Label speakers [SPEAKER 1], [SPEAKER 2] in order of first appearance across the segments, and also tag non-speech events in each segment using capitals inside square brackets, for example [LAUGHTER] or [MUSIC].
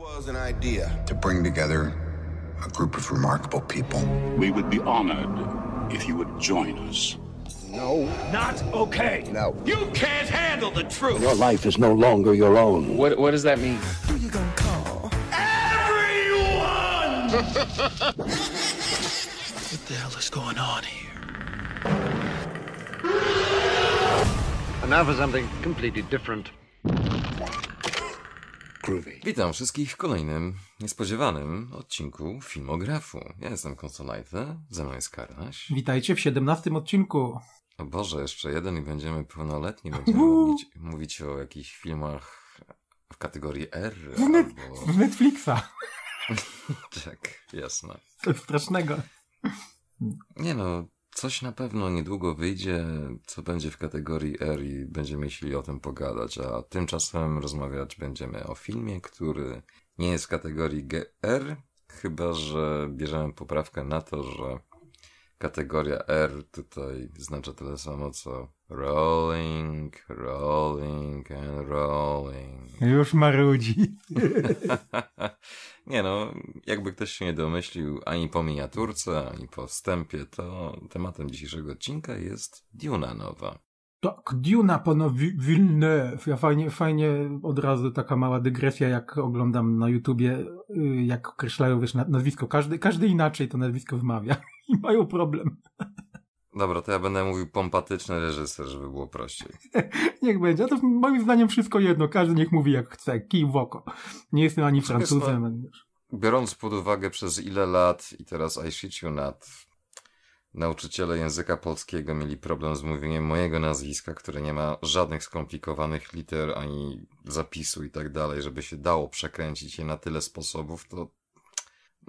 [SPEAKER 1] was an idea to bring together a group of remarkable people. We
[SPEAKER 2] would be honored if you would join us.
[SPEAKER 1] No. Not okay. No. You can't handle the truth. Your
[SPEAKER 2] life is no longer your own. What, what does that mean? Who you gonna
[SPEAKER 1] call? Everyone! [LAUGHS] what
[SPEAKER 2] the hell is going on here? And now for something completely different. Witam wszystkich w kolejnym niespodziewanym odcinku filmografu. Ja jestem Konsolajte, ze mną jest Karnaś Witajcie w 17 odcinku. O Boże, jeszcze jeden i będziemy pełnoletni, będziemy mówić, mówić o jakichś filmach w kategorii R. net, albo... z Netflixa. [LAUGHS] tak, jasne. Coś strasznego. Nie no, coś na pewno niedługo wyjdzie, co będzie w kategorii R i będziemy mieli o tym pogadać, a tymczasem rozmawiać będziemy o filmie, który nie jest w kategorii GR, chyba że bierzemy poprawkę na to, że kategoria R tutaj znaczy tyle samo co rolling, rolling and rolling.
[SPEAKER 3] Już marudzi.
[SPEAKER 2] [LAUGHS] Nie no, jakby ktoś się nie domyślił ani po miniaturce, ani po wstępie, to tematem dzisiejszego odcinka jest Duna nowa.
[SPEAKER 3] Tak, Duna pana Villeneuve. Ja fajnie, fajnie od razu taka mała dygresja, jak oglądam na YouTubie, y, jak określają wiesz, nazwisko. Każdy, każdy inaczej to nazwisko wymawia [LAUGHS] i mają problem.
[SPEAKER 2] Dobra, to ja będę mówił pompatyczny reżyser, żeby było prościej.
[SPEAKER 3] [LAUGHS] niech będzie. A to moim zdaniem wszystko jedno. Każdy niech mówi jak chce, kij w oko. Nie jestem ani Francuzem, ani już.
[SPEAKER 2] Biorąc pod uwagę przez ile lat i teraz I shit you not, nauczyciele języka polskiego mieli problem z mówieniem mojego nazwiska, które nie ma żadnych skomplikowanych liter ani zapisu i tak dalej, żeby się dało przekręcić je na tyle sposobów, to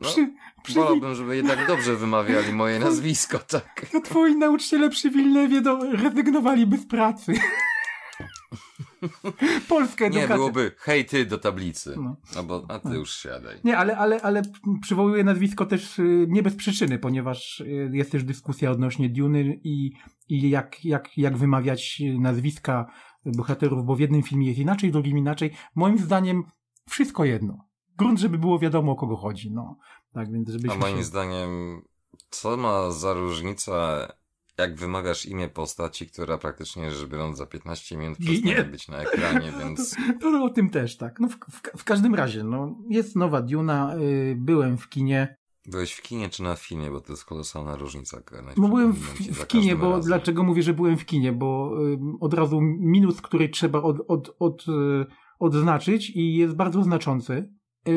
[SPEAKER 2] no, przy, przy... Wolałbym, żeby jednak dobrze wymawiali moje [LAUGHS] nazwisko, tak.
[SPEAKER 3] To twoi nauczyciele przy Wilnewie do... rezygnowaliby z pracy. [LAUGHS] Polskę edukację. Nie, byłoby
[SPEAKER 2] hej ty do tablicy. No. Albo, no a ty no. już siadaj.
[SPEAKER 3] Nie, ale, ale, ale przywołuję nazwisko też y, nie bez przyczyny, ponieważ y, jest też dyskusja odnośnie Duny i, i jak, jak, jak wymawiać nazwiska bohaterów, bo w jednym filmie jest inaczej, w drugim inaczej. Moim zdaniem wszystko jedno grunt, żeby było wiadomo, o kogo chodzi. No. Tak, więc żebyśmy A moim się...
[SPEAKER 2] zdaniem, co ma za różnica, jak wymagasz imię postaci, która praktycznie rzecz biorąc za 15 minut przestanie nie. być na ekranie, [LAUGHS] więc...
[SPEAKER 3] To, to, o tym też, tak. No w, w, w każdym razie, no, jest nowa Duna, y, byłem w
[SPEAKER 2] kinie, Byłeś w kinie czy na filmie, bo to jest kolosalna różnica. Bo no, byłem w, w kinie, bo
[SPEAKER 3] razem. dlaczego mówię, że byłem w kinie? Bo y, od razu minus, który trzeba od, od, od, y, odznaczyć i jest bardzo znaczący, Y,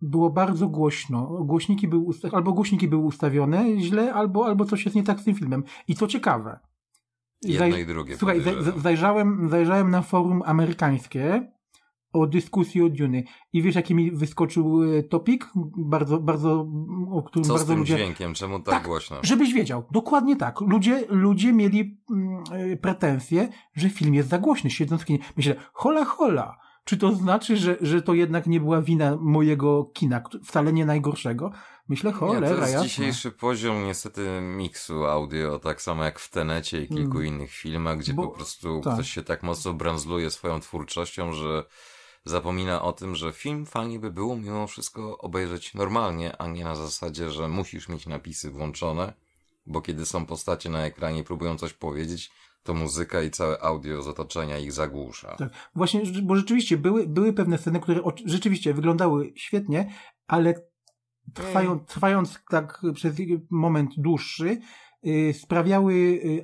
[SPEAKER 3] było bardzo głośno. Głośniki były albo głośniki były ustawione źle, albo, albo coś jest nie tak z tym filmem. I co ciekawe.
[SPEAKER 2] Jedno zaj... i drugie. Słuchaj, zaj
[SPEAKER 3] zajrzałem, zajrzałem na forum amerykańskie o dyskusji o Duny. I wiesz, jaki mi wyskoczył e, topik? Bardzo, bardzo, o którym Co bardzo z tym ludzie...
[SPEAKER 2] dźwiękiem? Czemu tak, tak, głośno? Żebyś
[SPEAKER 3] wiedział. Dokładnie tak. Ludzie, ludzie mieli mm, e, pretensje, że film jest za głośny, siedząc w kinie. Myślę, hola, hola. Czy to znaczy, że, że to jednak nie była wina mojego kina, wcale nie najgorszego? Myślę, cholera, nie, to jest jasne. dzisiejszy
[SPEAKER 2] poziom niestety miksu audio, tak samo jak w Tenecie i kilku mm. innych filmach, gdzie Bo, po prostu tak. ktoś się tak mocno bransluje swoją twórczością, że zapomina o tym, że film fajnie by było mimo wszystko obejrzeć normalnie, a nie na zasadzie, że musisz mieć napisy włączone, bo kiedy są postacie na ekranie próbują coś powiedzieć, to muzyka i całe audio z otoczenia ich zagłusza. Tak.
[SPEAKER 3] Właśnie, bo rzeczywiście były, były pewne sceny, które rzeczywiście wyglądały świetnie, ale trwają, trwając tak przez moment dłuższy, Y, sprawiały, y, y,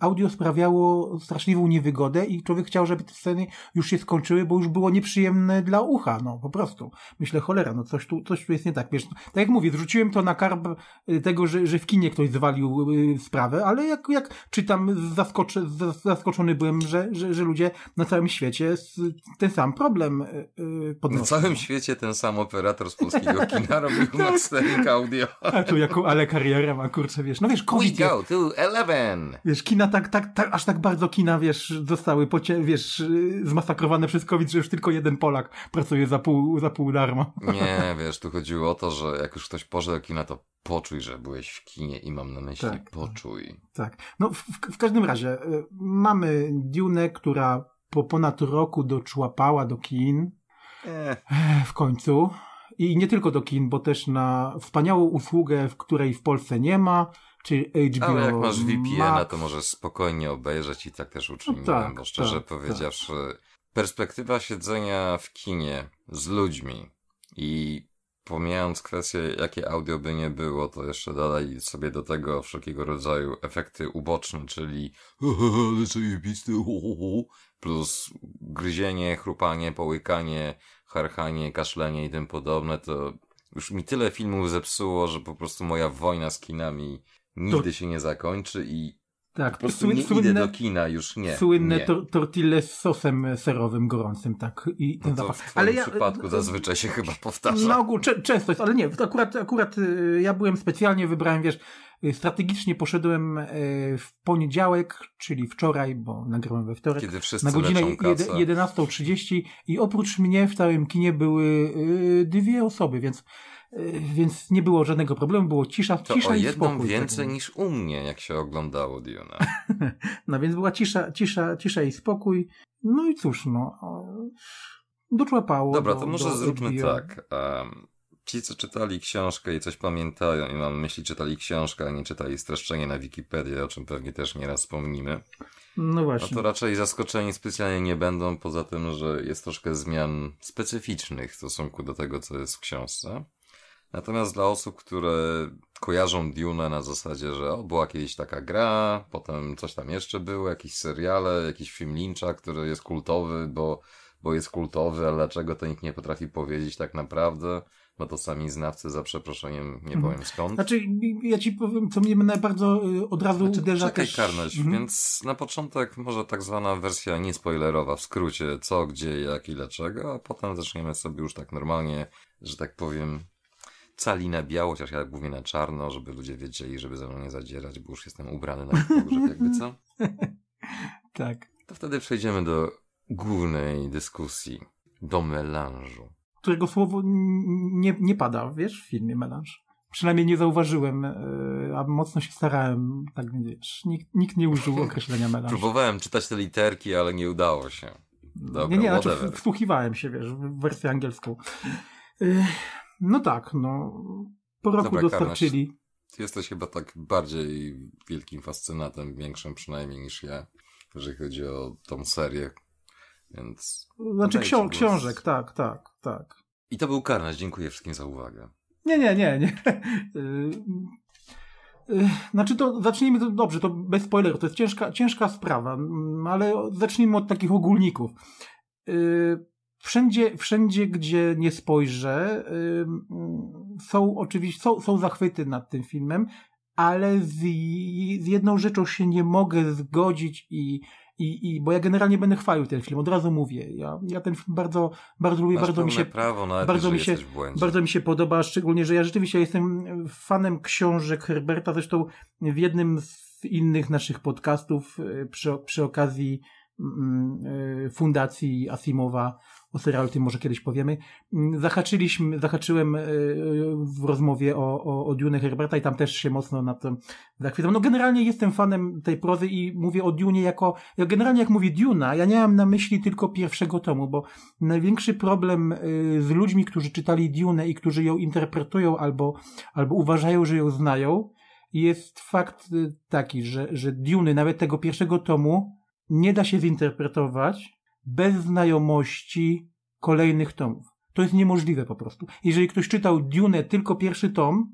[SPEAKER 3] audio sprawiało straszliwą niewygodę i człowiek chciał, żeby te sceny już się skończyły, bo już było nieprzyjemne dla ucha, no po prostu. Myślę, cholera, no coś tu, coś tu jest nie tak. Wiesz, no, tak jak mówię, zrzuciłem to na karb tego, że, że w kinie ktoś zwalił sprawę, ale jak, jak czytam, zaskoczy, zaskoczony byłem, że, że, że ludzie na całym świecie ten sam problem podnoszą. Na całym
[SPEAKER 2] no. świecie ten sam operator z polskiego kina [LAUGHS] robił tak. mastering audio. A tu jaką, ale karierę
[SPEAKER 3] ma, kurczę, wiesz, no wiesz, COVID wybitnie.
[SPEAKER 2] go to eleven.
[SPEAKER 3] Wiesz, kina tak, tak, tak, aż tak bardzo kina, wiesz, zostały, pocie, wiesz, zmasakrowane przez COVID, że już tylko jeden Polak pracuje za pół, za pół darmo. [LAUGHS] Nie,
[SPEAKER 2] wiesz, tu chodziło o to, że jak już ktoś poszedł do kina, to poczuj, że byłeś w kinie i mam na myśli tak, poczuj.
[SPEAKER 3] Tak. No, w, w każdym razie, y, mamy Dune, która po ponad roku doczłapała do kin. Eh. W końcu. I nie tylko do kin, bo też na wspaniałą usługę, w której w Polsce nie ma, czyli HBO. Ale jak masz VPN,
[SPEAKER 2] to możesz spokojnie obejrzeć i tak też uczyniłem, no tak, bo szczerze tak, powiedziawszy, tak. perspektywa siedzenia w kinie z ludźmi i pomijając kwestię, jakie audio by nie było, to jeszcze dalej sobie do tego wszelkiego rodzaju efekty uboczne, czyli [LAUGHS] plus gryzienie, chrupanie, połykanie, harchanie, kaszlenie i tym podobne, to już mi tyle filmów zepsuło, że po prostu moja wojna z kinami nigdy to... się nie zakończy i tak, po prostu słynne, nie idę do kina już, nie. Słynne nie. Tor
[SPEAKER 3] tortille z sosem serowym gorącym, tak, i no ten no zapach. W ale
[SPEAKER 2] ja, przypadku zazwyczaj się chyba powtarza. Na
[SPEAKER 3] ogół często jest, ale nie, akurat, akurat y, ja byłem specjalnie, wybrałem, wiesz, y, strategicznie poszedłem e, w poniedziałek, czyli wczoraj, bo nagrałem
[SPEAKER 2] we wtorek, Kiedy wszyscy na godzinę
[SPEAKER 3] 11.30 i oprócz mnie w całym kinie były y, dwie osoby, więc Y, więc nie było żadnego problemu, było cisza, to cisza o i jedną więcej tak niż
[SPEAKER 2] u mnie, jak się oglądało Diona.
[SPEAKER 3] [LAUGHS] no więc była cisza, cisza, cisza i spokój. No i cóż, no. Doczłapało. Dobra, do, to może do zróbmy HBO. tak.
[SPEAKER 2] Um, ci, co czytali książkę i coś pamiętają, i mam myśli, czytali książkę, a nie czytali streszczenie na Wikipedia, o czym pewnie też nieraz wspomnimy.
[SPEAKER 3] No, no właśnie. No to
[SPEAKER 2] raczej zaskoczeni specjalnie nie będą, poza tym, że jest troszkę zmian specyficznych w stosunku do tego, co jest w książce. Natomiast dla osób, które kojarzą Dune na zasadzie, że o, była kiedyś taka gra, potem coś tam jeszcze było, jakieś seriale, jakiś film Lynch'a, który jest kultowy, bo, bo jest kultowy, ale dlaczego to nikt nie potrafi powiedzieć tak naprawdę? bo to sami znawcy, za przeproszeniem, nie mhm. powiem skąd. Znaczy,
[SPEAKER 3] ja ci powiem, co mnie bardzo y, od razu znaczy, uderza czekaj, też...
[SPEAKER 2] Karność, mhm. więc na początek może tak zwana wersja niespoilerowa, w skrócie, co, gdzie, jak i dlaczego, a potem zaczniemy sobie już tak normalnie, że tak powiem, cali na biało, chociaż ja głównie na czarno, żeby ludzie wiedzieli, żeby ze mną nie zadzierać, bo już jestem ubrany na pogrzeb, jakby co? [LAUGHS] tak. To wtedy przejdziemy do głównej dyskusji, do melanżu.
[SPEAKER 3] Którego słowo nie, nie pada, wiesz, w filmie melanż. Przynajmniej nie zauważyłem, e, a mocno się starałem, tak wiesz, nikt, nikt nie użył [LAUGHS] określenia melanż.
[SPEAKER 2] Próbowałem czytać te literki, ale nie udało się. Dobra, nie, nie, znaczy
[SPEAKER 3] wsłuchiwałem się, wiesz, w wersję angielską. E, no tak, no.
[SPEAKER 2] Po roku Dobra, dostarczyli. Karnaś, ty jesteś chyba tak bardziej wielkim fascynatem, większym przynajmniej niż ja, jeżeli chodzi o tą serię. Więc. Znaczy ksią
[SPEAKER 3] książek, tak, tak, tak.
[SPEAKER 2] I to był karnaś. Dziękuję wszystkim za uwagę.
[SPEAKER 3] Nie, nie, nie, nie. [LAUGHS] Y, y, znaczy to zacznijmy to dobrze, to bez spoilerów, to jest ciężka, ciężka sprawa, ale zacznijmy od takich ogólników. Y, wszędzie, wszędzie, gdzie nie spojrzę, są oczywiście, są, są zachwyty nad tym filmem, ale z, z jedną rzeczą się nie mogę zgodzić i, i, i, bo ja generalnie będę chwalił ten film, od razu mówię. Ja, ja ten film bardzo, bardzo lubię, Masz bardzo mi się, prawo, nawet bardzo mi się, bardzo mi się podoba, szczególnie, że ja rzeczywiście jestem fanem książek Herberta, zresztą w jednym z innych naszych podcastów y, przy, przy okazji mm, y, fundacji Asimowa o serialu tym może kiedyś powiemy. Mm, zahaczyliśmy, zahaczyłem e, e, w rozmowie o, o, o Dune Herberta i tam też się mocno na tym zachwycam. No generalnie jestem fanem tej prozy i mówię o Dune jako, generalnie jak mówię Duna, ja nie mam na myśli tylko pierwszego tomu, bo największy problem e, z ludźmi, którzy czytali Dune i którzy ją interpretują albo, albo uważają, że ją znają, jest fakt taki, że, że Dune, nawet tego pierwszego tomu, nie da się zinterpretować bez znajomości kolejnych tomów. To jest niemożliwe po prostu. Jeżeli ktoś czytał Dune tylko pierwszy tom,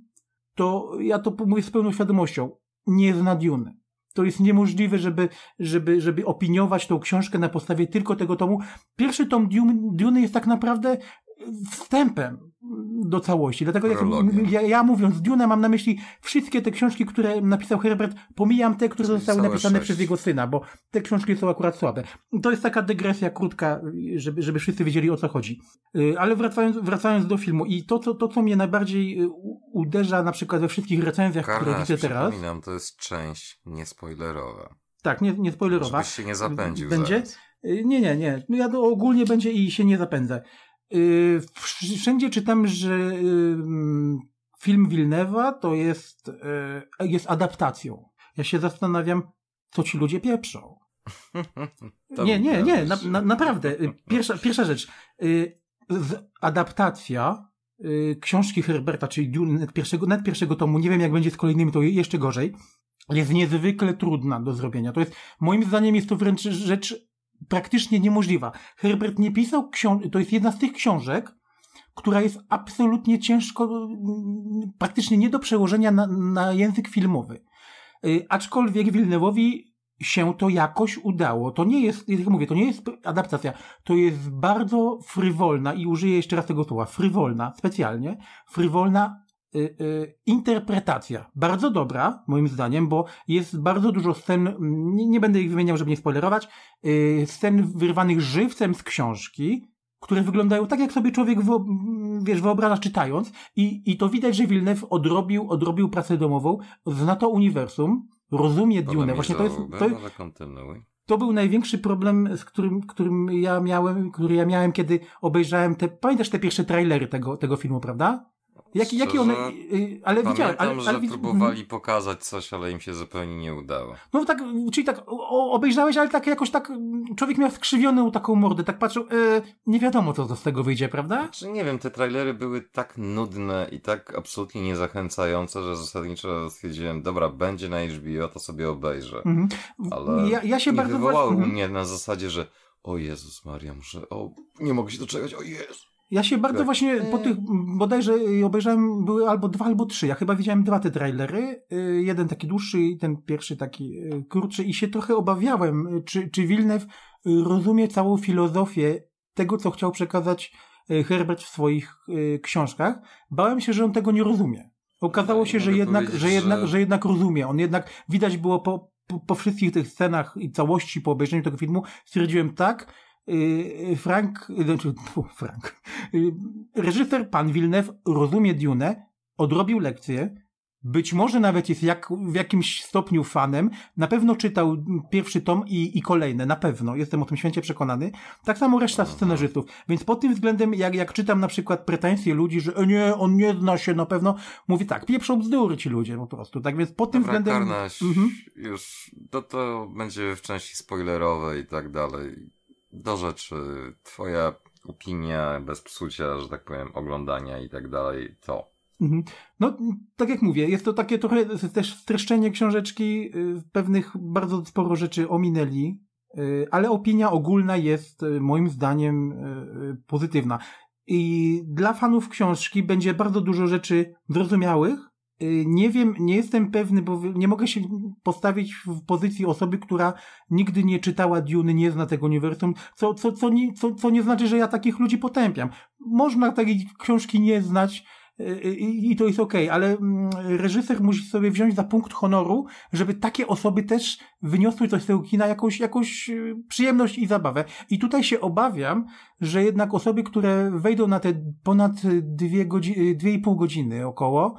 [SPEAKER 3] to ja to mówię z pełną świadomością, nie zna Dune. To jest niemożliwe, żeby, żeby, żeby opiniować tą książkę na podstawie tylko tego tomu. Pierwszy tom Dune jest tak naprawdę wstępem do całości. Dlatego jak, ja, ja, mówiąc Dune mam na myśli wszystkie te książki, które napisał Herbert, pomijam te, które zostały napisane przez jego syna, bo te książki są akurat słabe. To jest taka dygresja krótka, żeby, żeby wszyscy wiedzieli o co chodzi. Y, ale wracając, wracając do filmu i to, co, to, co mnie najbardziej y, uderza na przykład we wszystkich recenzjach, które widzę teraz.
[SPEAKER 2] Przypominam, to jest część niespoilerowa. Tak, nie, niespoilerowa. Żebyś się nie zapędził Będzie?
[SPEAKER 3] Zaraz. Y, nie, nie, nie. No ja ogólnie będzie i się nie zapędzę. Y, wszędzie czytam, że y, film Wilnewa to jest, y, jest adaptacją. Ja się zastanawiam, co ci ludzie pieprzą.
[SPEAKER 1] [LAUGHS] nie, nie,
[SPEAKER 3] nie, na, na, naprawdę. Pierwsza, pierwsza rzecz. Adaptacja książki Herberta, czyli Dune, pierwszego, nawet pierwszego tomu, nie wiem jak będzie z kolejnymi, to jeszcze gorzej, jest niezwykle trudna do zrobienia. To jest, moim zdaniem jest to wręcz rzecz praktycznie niemożliwa. Herbert nie pisał książek, to jest jedna z tych książek, która jest absolutnie ciężko, praktycznie nie do przełożenia na, na język filmowy. Y, aczkolwiek Wilnewowi się to jakoś udało. To nie jest, jak mówię, to nie jest adaptacja. To jest bardzo frywolna, i użyję jeszcze raz tego słowa, frywolna, specjalnie, frywolna Y, y, interpretacja. Bardzo dobra, moim zdaniem, bo jest bardzo dużo scen, nie, nie będę ich wymieniał, żeby nie spoilerować, y, scen wyrwanych żywcem z książki, które wyglądają tak, jak sobie człowiek wiesz, wyobraża czytając i, i to widać, że Wilnew odrobił, odrobił pracę domową, zna to uniwersum, rozumie Dune. Właśnie to jest... To, to był największy problem, z którym, którym ja miałem, który ja miałem, kiedy obejrzałem te, pamiętasz te pierwsze trailery tego, tego filmu, prawda?
[SPEAKER 2] Jak, jakie one. Y, y, ale widziałem. Ale, ale, że próbowali mhm. pokazać coś, ale im się zupełnie nie udało.
[SPEAKER 3] No tak, czyli tak obejrzałeś, ale tak jakoś tak. Mm, człowiek miał skrzywioną taką mordę, tak patrzył. E, nie wiadomo, co z tego wyjdzie, prawda? Znaczy,
[SPEAKER 2] nie wiem, te trailery były tak nudne i tak absolutnie niezachęcające, że zasadniczo stwierdziłem, dobra, będzie na HBO, to sobie obejrzę. Mhm. Ale ja, ja się nie bardzo. mnie na zasadzie, że o Jezus Maria, muszę. O, nie mogę się doczekać, o Jezus.
[SPEAKER 3] Ja się bardzo tak. właśnie po y. tych, bodajże y, obejrzałem, były albo dwa, albo trzy. Ja chyba widziałem dwa te trailery. Y, jeden taki dłuższy i ten pierwszy taki krótszy. I się trochę obawiałem, czy, czy Wilnew rozumie całą filozofię tego, co chciał przekazać Herbert w swoich książkach. Bałem się, że on tego nie rozumie. Okazało tak, się, że jednak, że jednak, że... że jednak rozumie. On jednak, widać było po, po, po wszystkich tych scenach i całości, po obejrzeniu tego filmu, stwierdziłem tak, Y, y, Frank, y, znaczy, Frank, reżyser pan Wilnew rozumie Dune, odrobił lekcję, być może nawet jest jak, w jakimś stopniu fanem, na pewno czytał pierwszy tom i, i kolejne, na pewno, jestem o tym święcie przekonany. Tak samo reszta scenarzystów. Więc pod tym względem, jak, jak czytam na przykład pretensje ludzi, że e, nie, on nie zna się na pewno, mówi tak, pieprzą bzdury ci ludzie po prostu. Tak
[SPEAKER 2] więc pod tym Dobra, względem... Karnaś, mhm. już, to, to będzie w części spoilerowej i tak dalej do rzeczy, twoja opinia bez psucia, że tak powiem, oglądania i tak dalej, to.
[SPEAKER 3] Mhm. No, tak jak mówię, jest to takie trochę też streszczenie książeczki, y, pewnych bardzo sporo rzeczy ominęli, y, ale opinia ogólna jest y, moim zdaniem pozytywna. I dla fanów książki będzie bardzo dużo rzeczy zrozumiałych, Y, nie wiem, nie jestem pewny, bo nie mogę się postawić w pozycji osoby, która nigdy nie czytała Dune, nie zna tego uniwersum, co, co, co, nie, co, co nie znaczy, że ja takich ludzi potępiam. Można takiej książki nie znać, y, y, i, i to jest okej, okay, ale mm, reżyser musi sobie wziąć za punkt honoru, żeby takie osoby też wyniosły coś z tego kina, jakąś, jakąś przyjemność i zabawę. I tutaj się obawiam, że jednak osoby, które wejdą na te ponad dwie, godziny, dwie i pół godziny około,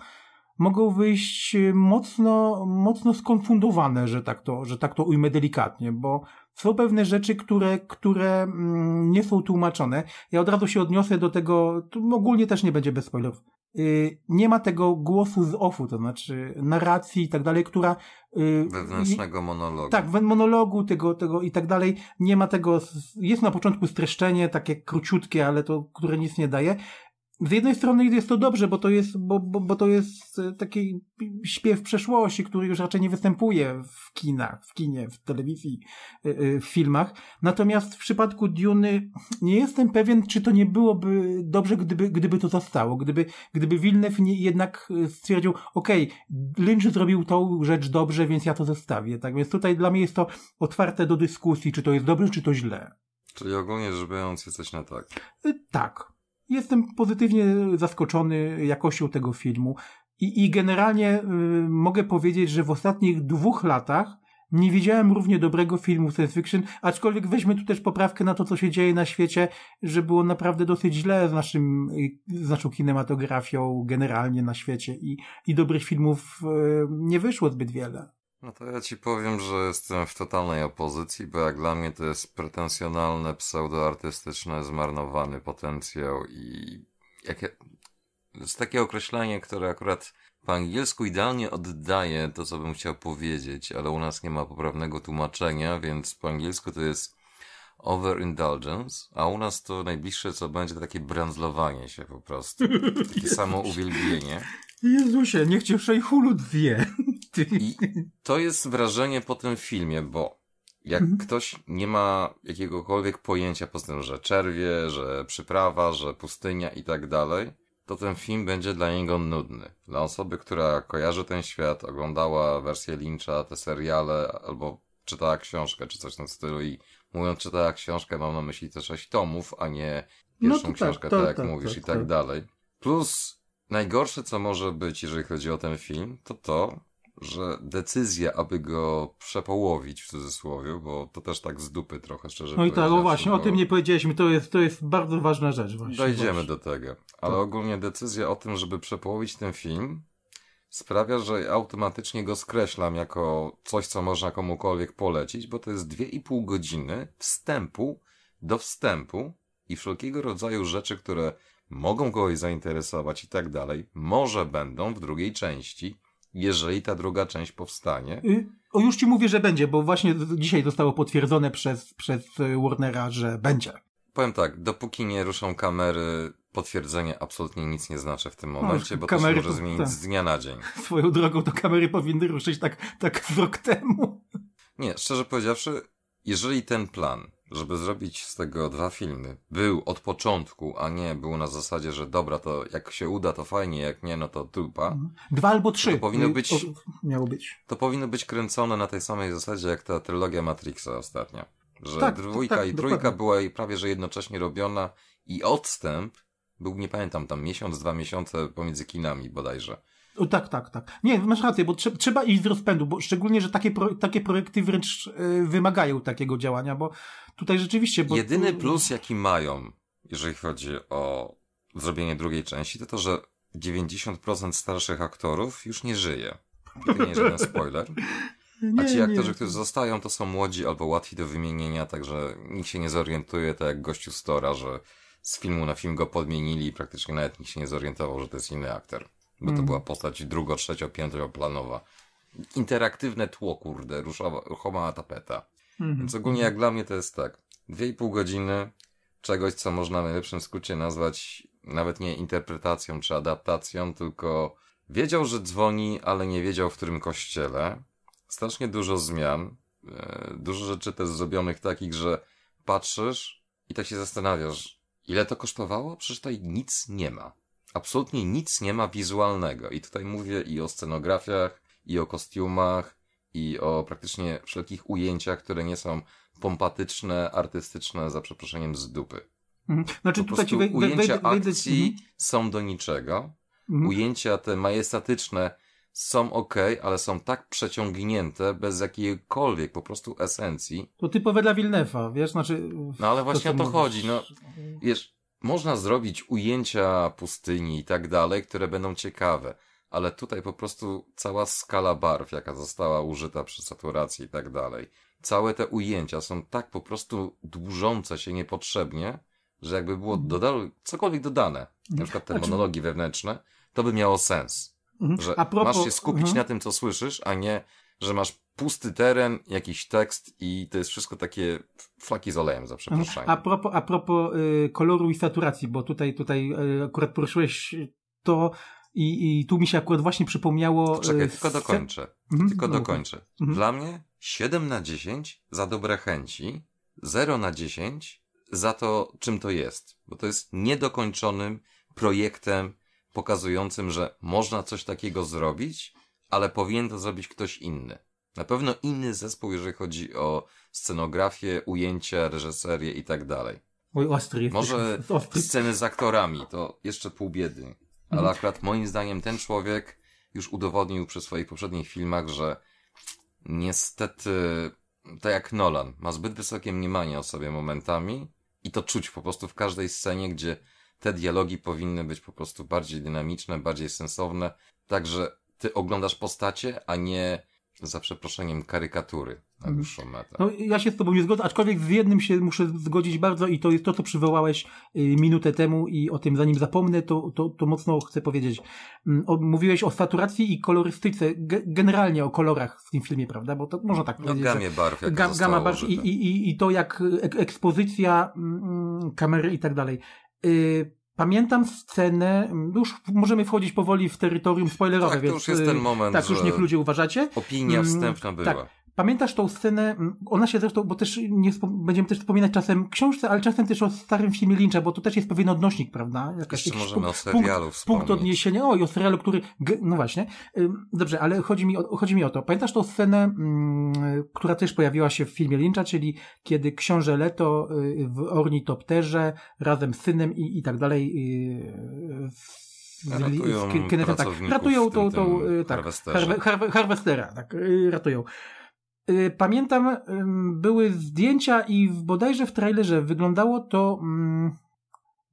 [SPEAKER 3] mogą wyjść y, mocno, mocno skonfundowane, że tak to, że tak to ujmę delikatnie, bo są pewne rzeczy, które, które mm, nie są tłumaczone. Ja od razu się odniosę do tego, ogólnie też nie będzie bez spoilerów. Y, nie ma tego głosu z offu, to znaczy narracji i tak dalej, która. Y, Wewnętrznego
[SPEAKER 2] monologu. Tak,
[SPEAKER 3] monologu tego, tego i tak dalej. Nie ma tego. Jest na początku streszczenie, takie króciutkie, ale to, które nic nie daje z jednej strony jest to dobrze, bo to jest, bo, bo, bo to jest e, taki śpiew przeszłości, który już raczej nie występuje w kinach, w kinie, w telewizji, e, e, w filmach. Natomiast w przypadku Duny nie jestem pewien, czy to nie byłoby dobrze, gdyby, gdyby to zostało. Gdyby, gdyby Wilnew jednak stwierdził, okej, okay, Lynch zrobił tą rzecz dobrze, więc ja to zostawię. Tak więc tutaj dla mnie jest to otwarte do dyskusji, czy to jest dobre, czy to
[SPEAKER 2] źle. Czyli ogólnie rzecz biorąc jesteś na tak.
[SPEAKER 3] Tak. Jestem pozytywnie zaskoczony jakością tego filmu i, i generalnie y, mogę powiedzieć, że w ostatnich dwóch latach nie widziałem równie dobrego filmu science fiction, aczkolwiek weźmy tu też poprawkę na to, co się dzieje na świecie, że było naprawdę dosyć źle z, naszym, y, z naszą kinematografią generalnie na świecie i, i dobrych filmów y, nie wyszło zbyt wiele.
[SPEAKER 2] No to ja ci powiem, że jestem w totalnej opozycji, bo jak dla mnie to jest pretensjonalne, pseudoartystyczne, zmarnowany potencjał i jakie... jest takie określenie, które akurat po angielsku idealnie oddaje to, co bym chciał powiedzieć, ale u nas nie ma poprawnego tłumaczenia, więc po angielsku to jest overindulgence, a u nas to najbliższe, co będzie, to takie brandzlowanie się po prostu. Takie [LAUGHS] samo uwielbienie.
[SPEAKER 3] Jezusie, niech cię Szejhulut wie.
[SPEAKER 1] [LAUGHS] I
[SPEAKER 2] to jest wrażenie po tym filmie, bo jak mhm. ktoś nie ma jakiegokolwiek pojęcia po tym, że czerwie, że przyprawa, że pustynia i tak dalej, to ten film będzie dla niego nudny. Dla osoby, która kojarzy ten świat, oglądała wersję Lyncha, te seriale, albo czytała książkę, czy coś w tym stylu i mówiąc czytała książkę, mam na myśli też sześć tomów, a nie no pierwszą no książkę, tak, tak, tak, jak tak, mówisz tak, i tak, tak dalej. Plus Najgorsze, co może być, jeżeli chodzi o ten film, to to, że decyzja, aby go przepołowić w cudzysłowie, bo to też tak z dupy trochę szczerze No i tak, o właśnie, o tym nie
[SPEAKER 3] powiedzieliśmy, to jest, to jest bardzo ważna rzecz. Właśnie, dojdziemy właśnie. do tego, ale
[SPEAKER 2] to... Tak. ogólnie decyzja o tym, żeby przepołowić ten film, sprawia, że automatycznie go skreślam jako coś, co można komukolwiek polecić, bo to jest dwie i pół godziny wstępu do wstępu i wszelkiego rodzaju rzeczy, które mogą kogoś zainteresować i tak dalej, może będą w drugiej części, jeżeli ta druga część powstanie.
[SPEAKER 3] Y, o już ci mówię, że będzie, bo właśnie dzisiaj zostało potwierdzone przez, przez y, Warnera, że będzie.
[SPEAKER 2] Powiem tak, dopóki nie ruszą kamery, potwierdzenie absolutnie nic nie znaczy w tym no, momencie, no, bo to się może zmienić tak. z dnia na dzień.
[SPEAKER 3] [LAUGHS] Swoją drogą to kamery powinny ruszyć tak, tak rok temu.
[SPEAKER 2] Nie, szczerze powiedziawszy, jeżeli ten plan żeby zrobić z tego dwa filmy, był od początku, a nie był na zasadzie, że dobra, to jak się uda, to fajnie, jak nie, no to trupa mhm. Dwa albo trzy. To powinno y, być, to, miało być. To powinno być kręcone na tej samej zasadzie, jak ta trylogia Matrixa ostatnia. Że tak, dwójka tak, i trójka dokładnie. była prawie, że jednocześnie robiona i odstęp był, nie pamiętam, tam miesiąc, dwa miesiące pomiędzy kinami bodajże.
[SPEAKER 3] O, tak, tak, tak. Nie, masz rację, bo trze- trzeba iść z rozpędu, bo szczególnie, że takie, pro- takie projekty wręcz yy, wymagają takiego działania, bo
[SPEAKER 2] tutaj rzeczywiście... Bo... Jedyny plus, jaki mają, jeżeli chodzi o zrobienie drugiej części, to to, że 90% starszych aktorów już nie żyje. to nie jest żaden spoiler. Nie, [LAUGHS] A ci aktorzy, którzy zostają, to są młodzi albo łatwi do wymienienia, także nikt się nie zorientuje, tak jak gościu Stora, że z filmu na film go podmienili i praktycznie nawet nikt się nie zorientował, że to jest inny aktor bo to mm. była postać drugo, trzecio, piętroplanowa. Interaktywne tło, kurde, ruszowa, ruchoma tapeta. Mhm. Więc ogólnie jak dla mnie to jest tak, dwie i pół godziny czegoś, co można w najlepszym skrócie nazwać nawet nie interpretacją czy adaptacją, tylko wiedział, że dzwoni, ale nie wiedział w którym kościele. Strasznie dużo zmian, e, dużo rzeczy też zrobionych takich, że patrzysz i tak się zastanawiasz, ile to kosztowało? Przecież tutaj nic nie ma absolutnie nic nie ma wizualnego. I tutaj mówię i o scenografiach, i o kostiumach, i o praktycznie wszelkich ujęciach, które nie są pompatyczne, artystyczne, za przeproszeniem z dupy. Mhm. Znaczy po tutaj ci wej- ujęcia wej- wej- akcji mhm. są do niczego. Mhm. Ujęcia te majestatyczne są ok, ale są tak przeciągnięte, bez jakiejkolwiek po prostu esencji.
[SPEAKER 3] To typowe dla Wilnefa, wiesz, znaczy... No ale właśnie to, o to mówisz. chodzi, no.
[SPEAKER 2] Wiesz, można zrobić ujęcia pustyni i tak dalej, które będą ciekawe, ale tutaj po prostu cała skala barw, jaka została użyta przy saturacji i tak dalej, całe te ujęcia są tak po prostu dłużące się niepotrzebnie, że jakby było mhm. dodal, cokolwiek dodane, na przykład te znaczy- monologi wewnętrzne, to by miało sens. Mhm. Że propos... masz się skupić mhm. na tym, co słyszysz, a nie że masz pusty teren, jakiś tekst i to jest wszystko takie flaki z olejem za mhm. A
[SPEAKER 3] propos, a propos y, koloru i saturacji, bo tutaj, tutaj y, akurat poruszyłeś y, to i, i tu mi się akurat właśnie przypomniało... Y, Czekaj, tylko dokończę. Mhm, tylko dokończę. Mhm. Dla
[SPEAKER 2] mnie 7 na 10 za dobre chęci, 0 na 10 za to, czym to jest. Bo to jest niedokończonym projektem pokazującym, że można coś takiego zrobić, ale powinien to zrobić ktoś inny. Na pewno inny zespół, jeżeli chodzi o scenografię, ujęcia, reżyserię i tak dalej. Oj, ostry. Może [LAUGHS] ostry. sceny z aktorami, to jeszcze pół biedy. Ale mhm. akurat moim zdaniem ten człowiek już udowodnił przy swoich poprzednich filmach, że niestety, tak jak Nolan, ma zbyt wysokie mniemanie o sobie momentami i to czuć po prostu w każdej scenie, gdzie te dialogi powinny być po prostu bardziej dynamiczne, bardziej sensowne. Także ty oglądasz postacie, a nie za przeproszeniem karykatury na
[SPEAKER 3] mhm. dłuższą metę. No, ja się z tobą nie zgodzę, aczkolwiek z jednym się muszę zgodzić bardzo i to jest to, co przywołałeś y, minutę temu i o tym zanim zapomnę, to, to, to mocno chcę powiedzieć. Mm, mówiłeś o saturacji i kolorystyce, generalnie o kolorach w tym filmie, prawda? Bo to można tak no, powiedzieć. No, gamie barw. Jak ga, gama barw i, i, i to, jak ekspozycja mm, kamery i tak dalej. Y, Pamiętam scenę, już możemy wchodzić powoli w terytorium spoilerowe, tak, więc... to już jest ten y, moment, Tak, już niech ludzie uważacie. Opinia mm, wstępna była. Tak, Pamiętasz tą scenę, mm, ona się zresztą, bo też nie będziemy też wspominać czasem książce, ale czasem też o starym filmie Lyncha, bo tu też jest pewien odnośnik, prawda? Jakaś, Jeszcze możemy punkt, o serialu punkt, wspomnieć. punkt odniesienia, o i o serialu, który, no właśnie. Dobrze, ale chodzi mi o, chodzi mi o to. Pamiętasz tą scenę, mm, która też pojawiła się w filmie Lyncha, czyli kiedy książę Leto y, w ornitopterze razem z synem i, i tak dalej y, z, ratują z tak. Ratują tą, tą y, tak, harwestera. harwestera, tak, ratują. Y, pamiętam, były zdjęcia i bodajże w trailerze wyglądało to mm,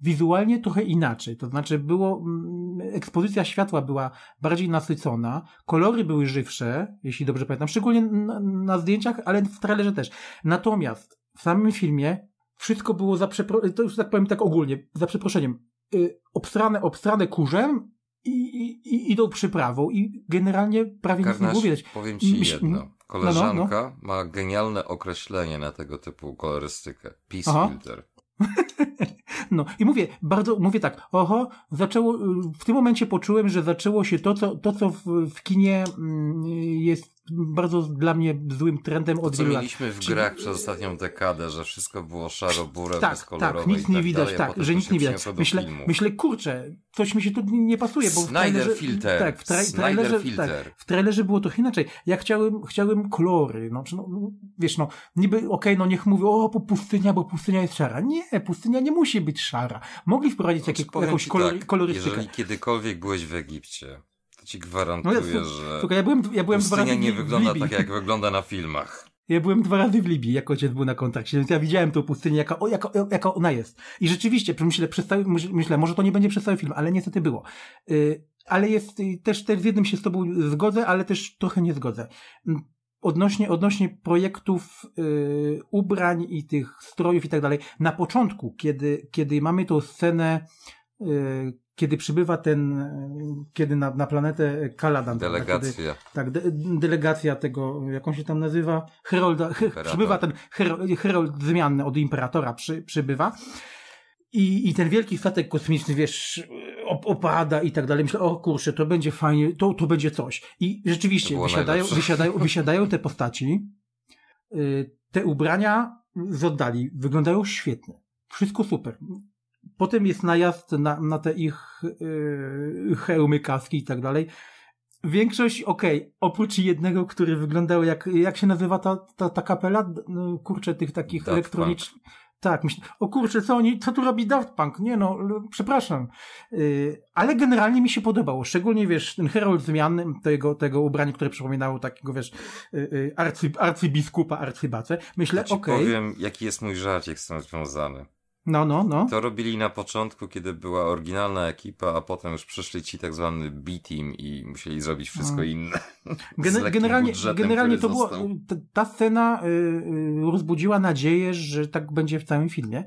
[SPEAKER 3] wizualnie trochę inaczej. To znaczy było, mm, ekspozycja światła była bardziej nasycona, kolory były żywsze, jeśli dobrze pamiętam, szczególnie na, na zdjęciach, ale w trailerze też. Natomiast w samym filmie wszystko było za przeproszeniem, to już tak powiem tak ogólnie, za przeproszeniem, y, obstrane, obstrane kurzem i, i, i idą przyprawą i generalnie prawie Karnasz, nic nie mówię. widać. powiem ci jedno. Koleżanka no,
[SPEAKER 2] no, no. ma genialne określenie na tego typu kolorystykę. Peace Aha. filter. [LAUGHS]
[SPEAKER 3] No i mówię, bardzo, mówię tak, oho, zaczęło, w tym momencie poczułem, że zaczęło się to, co, to, co w, w kinie mm, jest bardzo dla mnie złym trendem od wielu lat. w grach
[SPEAKER 2] przez ostatnią dekadę, że wszystko było szaro-burę, tak, tak, nic tak nie widać, tak, że nic nie widać. Myślę, myślę,
[SPEAKER 3] kurczę, coś mi się tu nie pasuje, bo Snyder w trailerze, filter. Tak, w, tra trailerze, tak, filter. Tak, w trailerze było trochę inaczej. Ja chciałem, chciałem kolory, no, czy no, no wiesz, no, niby, okej, okay, no niech mówią, o, pustynia, bo pustynia jest szara. Nie, pustynia nie musi być szara. Mogli wprowadzić znaczy, jakieś jakąś kolor, tak, kolorystykę.
[SPEAKER 2] Jeżeli kiedykolwiek byłeś w Egipcie, ci gwarantuję, no, że słuchaj, ja byłem, ja byłem dwa razy nie w, wygląda w tak, jak wygląda na filmach.
[SPEAKER 3] Ja byłem dwa razy w Libii, jak ojciec był na kontakcie więc ja widziałem tą pustynię, jaka, o, jaka, jaka ona jest. I rzeczywiście, myślę, myślę, może to nie będzie przez cały film, ale niestety było. Yy, ale jest, y, też, też z jednym się z tobą zgodzę, ale też trochę nie zgodzę. Mm, odnośnie, odnośnie projektów yy, ubrań i tych strojów i tak dalej, na początku, kiedy, kiedy mamy tą scenę, y, kiedy przybywa ten, kiedy na, na planetę Kaladan. Tak? Delegacja. Kiedy, tak, de, delegacja tego, jaką się tam nazywa, herolda, przybywa ten herold, herold zmianny od imperatora przy, przybywa. I, I ten wielki statek kosmiczny, wiesz, op opada i tak dalej. Myślę, o kurczę, to będzie fajnie, to, to będzie coś. I rzeczywiście wysiadają, wysiadają, wysiadają te postaci, y, te ubrania z oddali wyglądają świetnie. Wszystko super. Potem jest najazd na, na te ich yy, hełmy, kaski i tak dalej. Większość, okej, okay, oprócz jednego, który wyglądał jak, jak się nazywa ta, ta, ta kapela, no, kurczę, tych takich Daft elektronicznych. Punk. Tak, myślę, o kurczę, co oni, co tu robi Daft Punk? Nie no, przepraszam. Yy, ale generalnie mi się podobało. Szczególnie, wiesz, ten Herald Zmian, tego, tego ubrania, które przypominało takiego, wiesz, yy, arcybiskupa, arcybace. Myślę, okej. Okay,
[SPEAKER 2] powiem, jaki jest mój żart, jak z tym związany. No, no, no. To robili na początku, kiedy była oryginalna ekipa, a potem już przyszli ci tak zwany B-team i musieli zrobić wszystko inne. Gen [LAUGHS] generalnie generalnie to było.
[SPEAKER 3] Ta scena y, y, rozbudziła nadzieję, że tak będzie w całym filmie.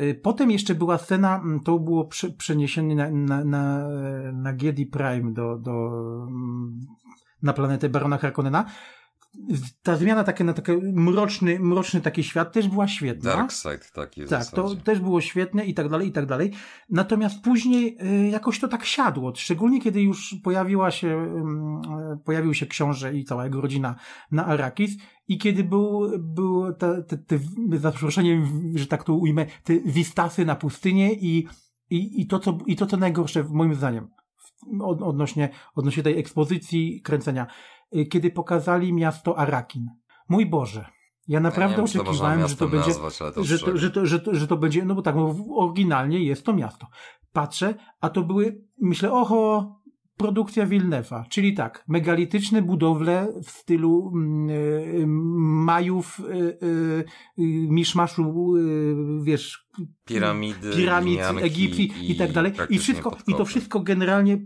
[SPEAKER 3] Y, potem jeszcze była scena, mm, to było przeniesienie na, na, na, na Prime do, do, mm, na planetę Barona Harkonnena ta zmiana taka na taki mroczny, mroczny taki świat też była świetna. Dark Side,
[SPEAKER 2] tak jest. Tak, to
[SPEAKER 3] też było świetne i tak dalej, i tak dalej. Natomiast później y, jakoś to tak siadło, szczególnie kiedy już pojawiła się, y, e, pojawił się książę i cała jego rodzina na Arakis i kiedy był, był te, te, te, za przeproszeniem, że tak to ujmę, te wistasy na pustynię i, i, i, to, co, i to, co najgorsze, moim zdaniem, od, odnośnie, odnośnie tej ekspozycji kręcenia. Y, kiedy pokazali miasto Arakin. Mój Boże. Ja naprawdę ja oczekiwałem, że to będzie, nazwać, to że, to, że, to, że, to, że to będzie, no bo tak, no, oryginalnie jest to miasto. Patrzę, a to były, myślę, oho, produkcja Wilnefa, czyli tak, megalityczne budowle w stylu yy, majów, yy, miszmaszu, wiesz, piramidy, piramid Egipcji i, tak i tak dalej. I wszystko, i to wszystko generalnie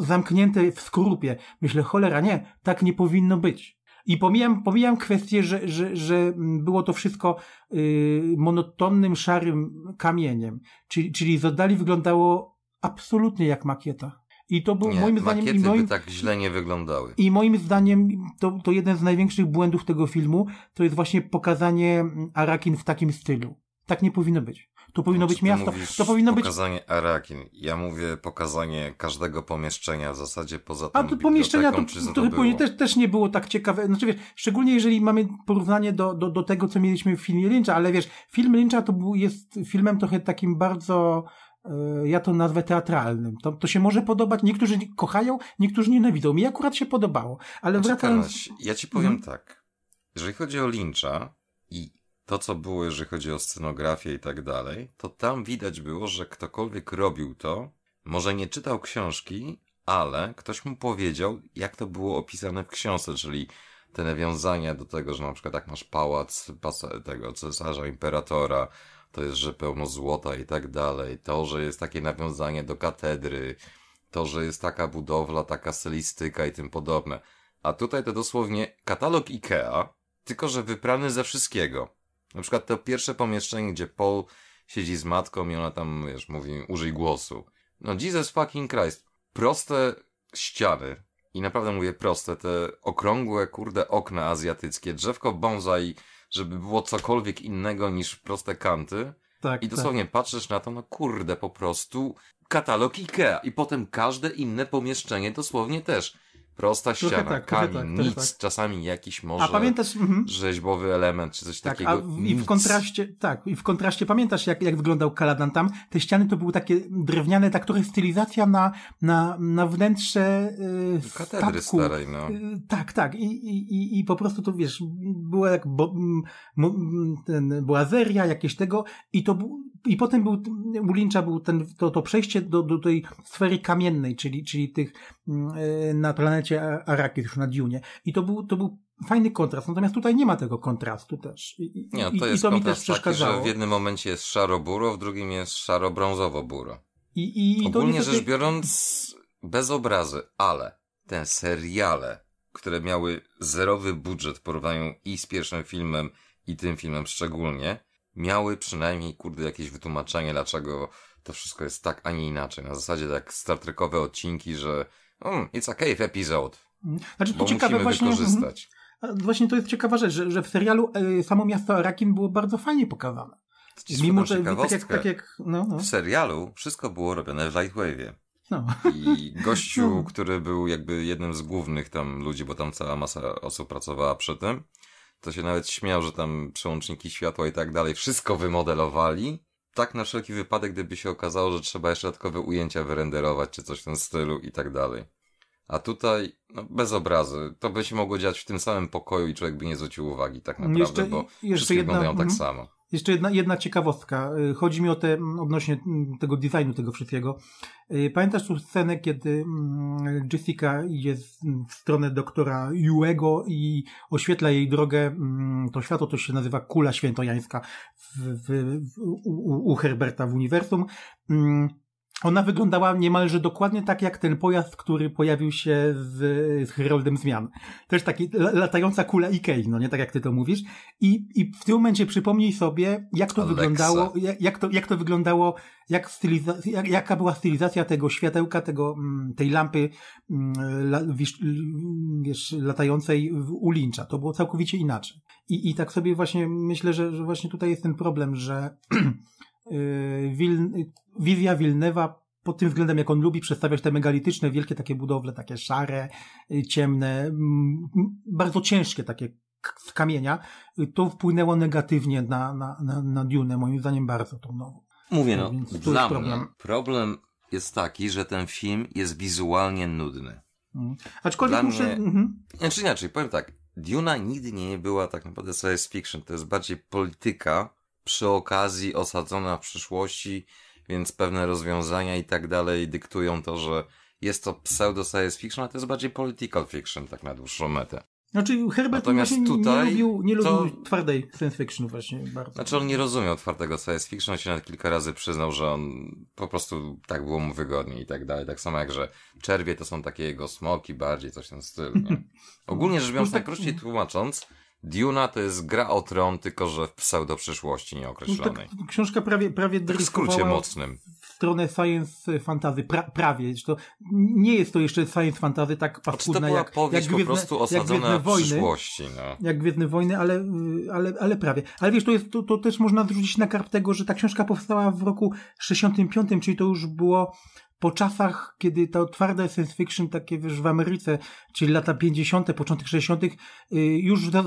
[SPEAKER 3] zamknięte w skorupie. Myślę, cholera, nie, tak nie powinno być. I pomijam, pomijam kwestię, że, że, że było to wszystko yy, monotonnym, szarym kamieniem. Czyli, czyli z oddali wyglądało absolutnie jak makieta. I to był nie, moim zdaniem. I moim, by
[SPEAKER 2] tak źle nie wyglądały.
[SPEAKER 3] I moim zdaniem to, to jeden z największych błędów tego filmu to jest właśnie pokazanie Arakin w takim stylu. Tak nie powinno być. To powinno no, być miasto, to powinno być... pokazanie
[SPEAKER 2] Arakin, ja mówię pokazanie każdego pomieszczenia w zasadzie poza tym A to pomieszczenia to, czy to, to było? Też,
[SPEAKER 3] też nie było tak ciekawe, znaczy wiesz, szczególnie jeżeli mamy porównanie do, do, do tego, co mieliśmy w filmie Lyncha, ale wiesz, film Lyncha to był, jest filmem trochę takim bardzo e, ja to nazwę teatralnym. To, to się może podobać, niektórzy kochają, niektórzy nienawidzą. Mi akurat się podobało, ale znaczy, wracając... Ja ci powiem mhm.
[SPEAKER 2] tak. Jeżeli chodzi o Lyncha i to, co było, jeżeli chodzi o scenografię i tak dalej, to tam widać było, że ktokolwiek robił to, może nie czytał książki, ale ktoś mu powiedział, jak to było opisane w książce, czyli te nawiązania do tego, że na przykład jak masz pałac tego cesarza, imperatora, to jest, że pełno złota i tak dalej, to, że jest takie nawiązanie do katedry, to, że jest taka budowla, taka stylistyka i tym podobne. A tutaj to dosłownie katalog IKEA, tylko że wyprany ze wszystkiego. Na przykład to pierwsze pomieszczenie, gdzie Paul siedzi z matką i ona tam, wiesz, mówi, użyj głosu. No Jesus fucking Christ. Proste ściany. I naprawdę mówię proste, te okrągłe, kurde, okna azjatyckie, drzewko bonsai, żeby było cokolwiek innego niż proste kanty. Tak, I tak. dosłownie tak. patrzysz na to, no kurde, po prostu katalog IKEA. I potem każde inne pomieszczenie dosłownie też Prosta ściana, tak, kamień, tak, nic, tak. czasami jakiś może a pamiętasz, mm -hmm. rzeźbowy element czy coś tak, takiego. A, I w kontraście,
[SPEAKER 3] tak, i w kontraście pamiętasz jak, jak wyglądał Kaladan tam? Te ściany to były takie drewniane, tak trochę stylizacja na, na, na wnętrze yy, Katedry statku. starej, no. E, tak, tak. I, i, I po prostu to wiesz, była jak bo, m, m, ten, była zeria, jakieś tego i to był i potem był, u Lyncha był ten, to, to przejście do, do tej sfery kamiennej, czyli, czyli tych mm, e, na planecie Arakis, już na Dune. I to był, to był fajny kontrast, natomiast tutaj nie ma tego kontrastu też. I, nie,
[SPEAKER 2] no to i, jest i to mi też przeszkadzało. Taki, że w jednym momencie jest szaro-buro, w drugim jest szaro-brązowo-buro. I, i Ogólnie niestety... rzecz biorąc, bez obrazy, ale te seriale, które miały zerowy budżet w i z pierwszym filmem, i tym filmem szczególnie, miały przynajmniej, kurde, jakieś wytłumaczenie, dlaczego to wszystko jest tak, a nie inaczej. Na zasadzie tak Star Trekowe odcinki, że mm, it's a cave episode.
[SPEAKER 3] Znaczy, to ciekawe właśnie... wykorzystać. Właśnie to jest ciekawa rzecz, że, że w serialu y, samo miasto Arakin było bardzo fajnie pokazane.
[SPEAKER 2] Mimo, że tak jak... Tak jak no, no. W serialu wszystko było robione w Lightwave'ie. No. I gościu, [LAUGHS] no. który był jakby jednym z głównych tam ludzi, bo tam cała masa osób pracowała przy tym, to się nawet śmiał, że tam przełączniki światła i tak dalej, wszystko wymodelowali. Tak na wszelki wypadek, gdyby się okazało, że trzeba jeszcze dodatkowe ujęcia wyrenderować, czy coś w tym stylu i tak dalej. A tutaj, no bez obrazy, to by się mogło dziać w tym samym pokoju i człowiek by nie zwrócił uwagi tak naprawdę, jeszcze, bo jeszcze wszystkie jedna, wyglądają tak mhm. samo.
[SPEAKER 3] Jeszcze jedna, jedna ciekawostka. Y, chodzi mi o te, odnośnie tego designu tego wszystkiego. Y, pamiętasz tu scenę, kiedy Jessica idzie w stronę doktora Juego i oświetla jej drogę, to światło to się nazywa kula świętojańska w, w, w u, u Herberta w uniwersum mm, ona wyglądała niemalże dokładnie tak jak ten pojazd, który pojawił się z, z Heroldem Zmian. Też taki latająca kula Ikei, no nie tak jak ty to mówisz. I, i w tym momencie przypomnij sobie, jak to Alexa. wyglądało, jak, jak, to, jak to wyglądało, jak styliza- jak, jaka była stylizacja tego światełka, tego, mm, tej lampy mm, la, wiesz, wiesz, latającej u Lyncha. To było całkowicie inaczej. I, I tak sobie właśnie myślę, że, że właśnie tutaj jest ten problem, że [CLEARS THROAT] Y, Wil, Vivia Wilnewa pod tym względem, jak on lubi przedstawiać te megalityczne, wielkie takie budowle, takie szare, y, ciemne, bardzo ciężkie takie z kamienia, y, to wpłynęło negatywnie na, na, na, na Dune, moim zdaniem bardzo tą nową. Mówię no, no Więc dla problem.
[SPEAKER 2] problem jest taki, że ten film jest wizualnie nudny.
[SPEAKER 3] Hmm. Aczkolwiek muszę... Mnie... Mhm.
[SPEAKER 2] Znaczy inaczej, powiem tak, Duna nigdy nie była tak naprawdę science fiction, to jest bardziej polityka, przy okazji osadzona w przyszłości, więc pewne rozwiązania i tak dalej dyktują to, że jest to pseudo science fiction, a to jest bardziej political fiction tak na dłuższą metę.
[SPEAKER 3] Znaczy Herbert Natomiast tutaj nie lubił, nie to... twardej science fiction właśnie bardzo.
[SPEAKER 2] Znaczy on nie rozumiał twardego science fiction, on się nawet kilka razy przyznał, że on po prostu tak było mu wygodniej i tak dalej. Tak samo jak, że czerwie to są takie jego smoki bardziej, coś w tym stylu. [LAUGHS] Ogólnie rzecz biorąc, no tak krócej no. tłumacząc, Duna to jest gra o tron, tylko że w pseudo-przyszłości nieokreślonej. No tak, książka prawie, prawie tak w skrócie mocnym.
[SPEAKER 3] W stronę science fantazy, pra, prawie. To nie jest to jeszcze science fantazy tak paskudna znaczy, to była jak, powieść jak Gwiezdne, prostu osadzona w wojny, przyszłości. No. Jak Gwiezdne Wojny, ale, ale, ale prawie. Ale wiesz, to, jest, to, to też można zwrócić na karp tego, że ta książka powstała w roku 65, czyli to już było po czasach, kiedy ta twarde science fiction, takie wiesz, w Ameryce, czyli lata 50., początek 60., y, już za, y,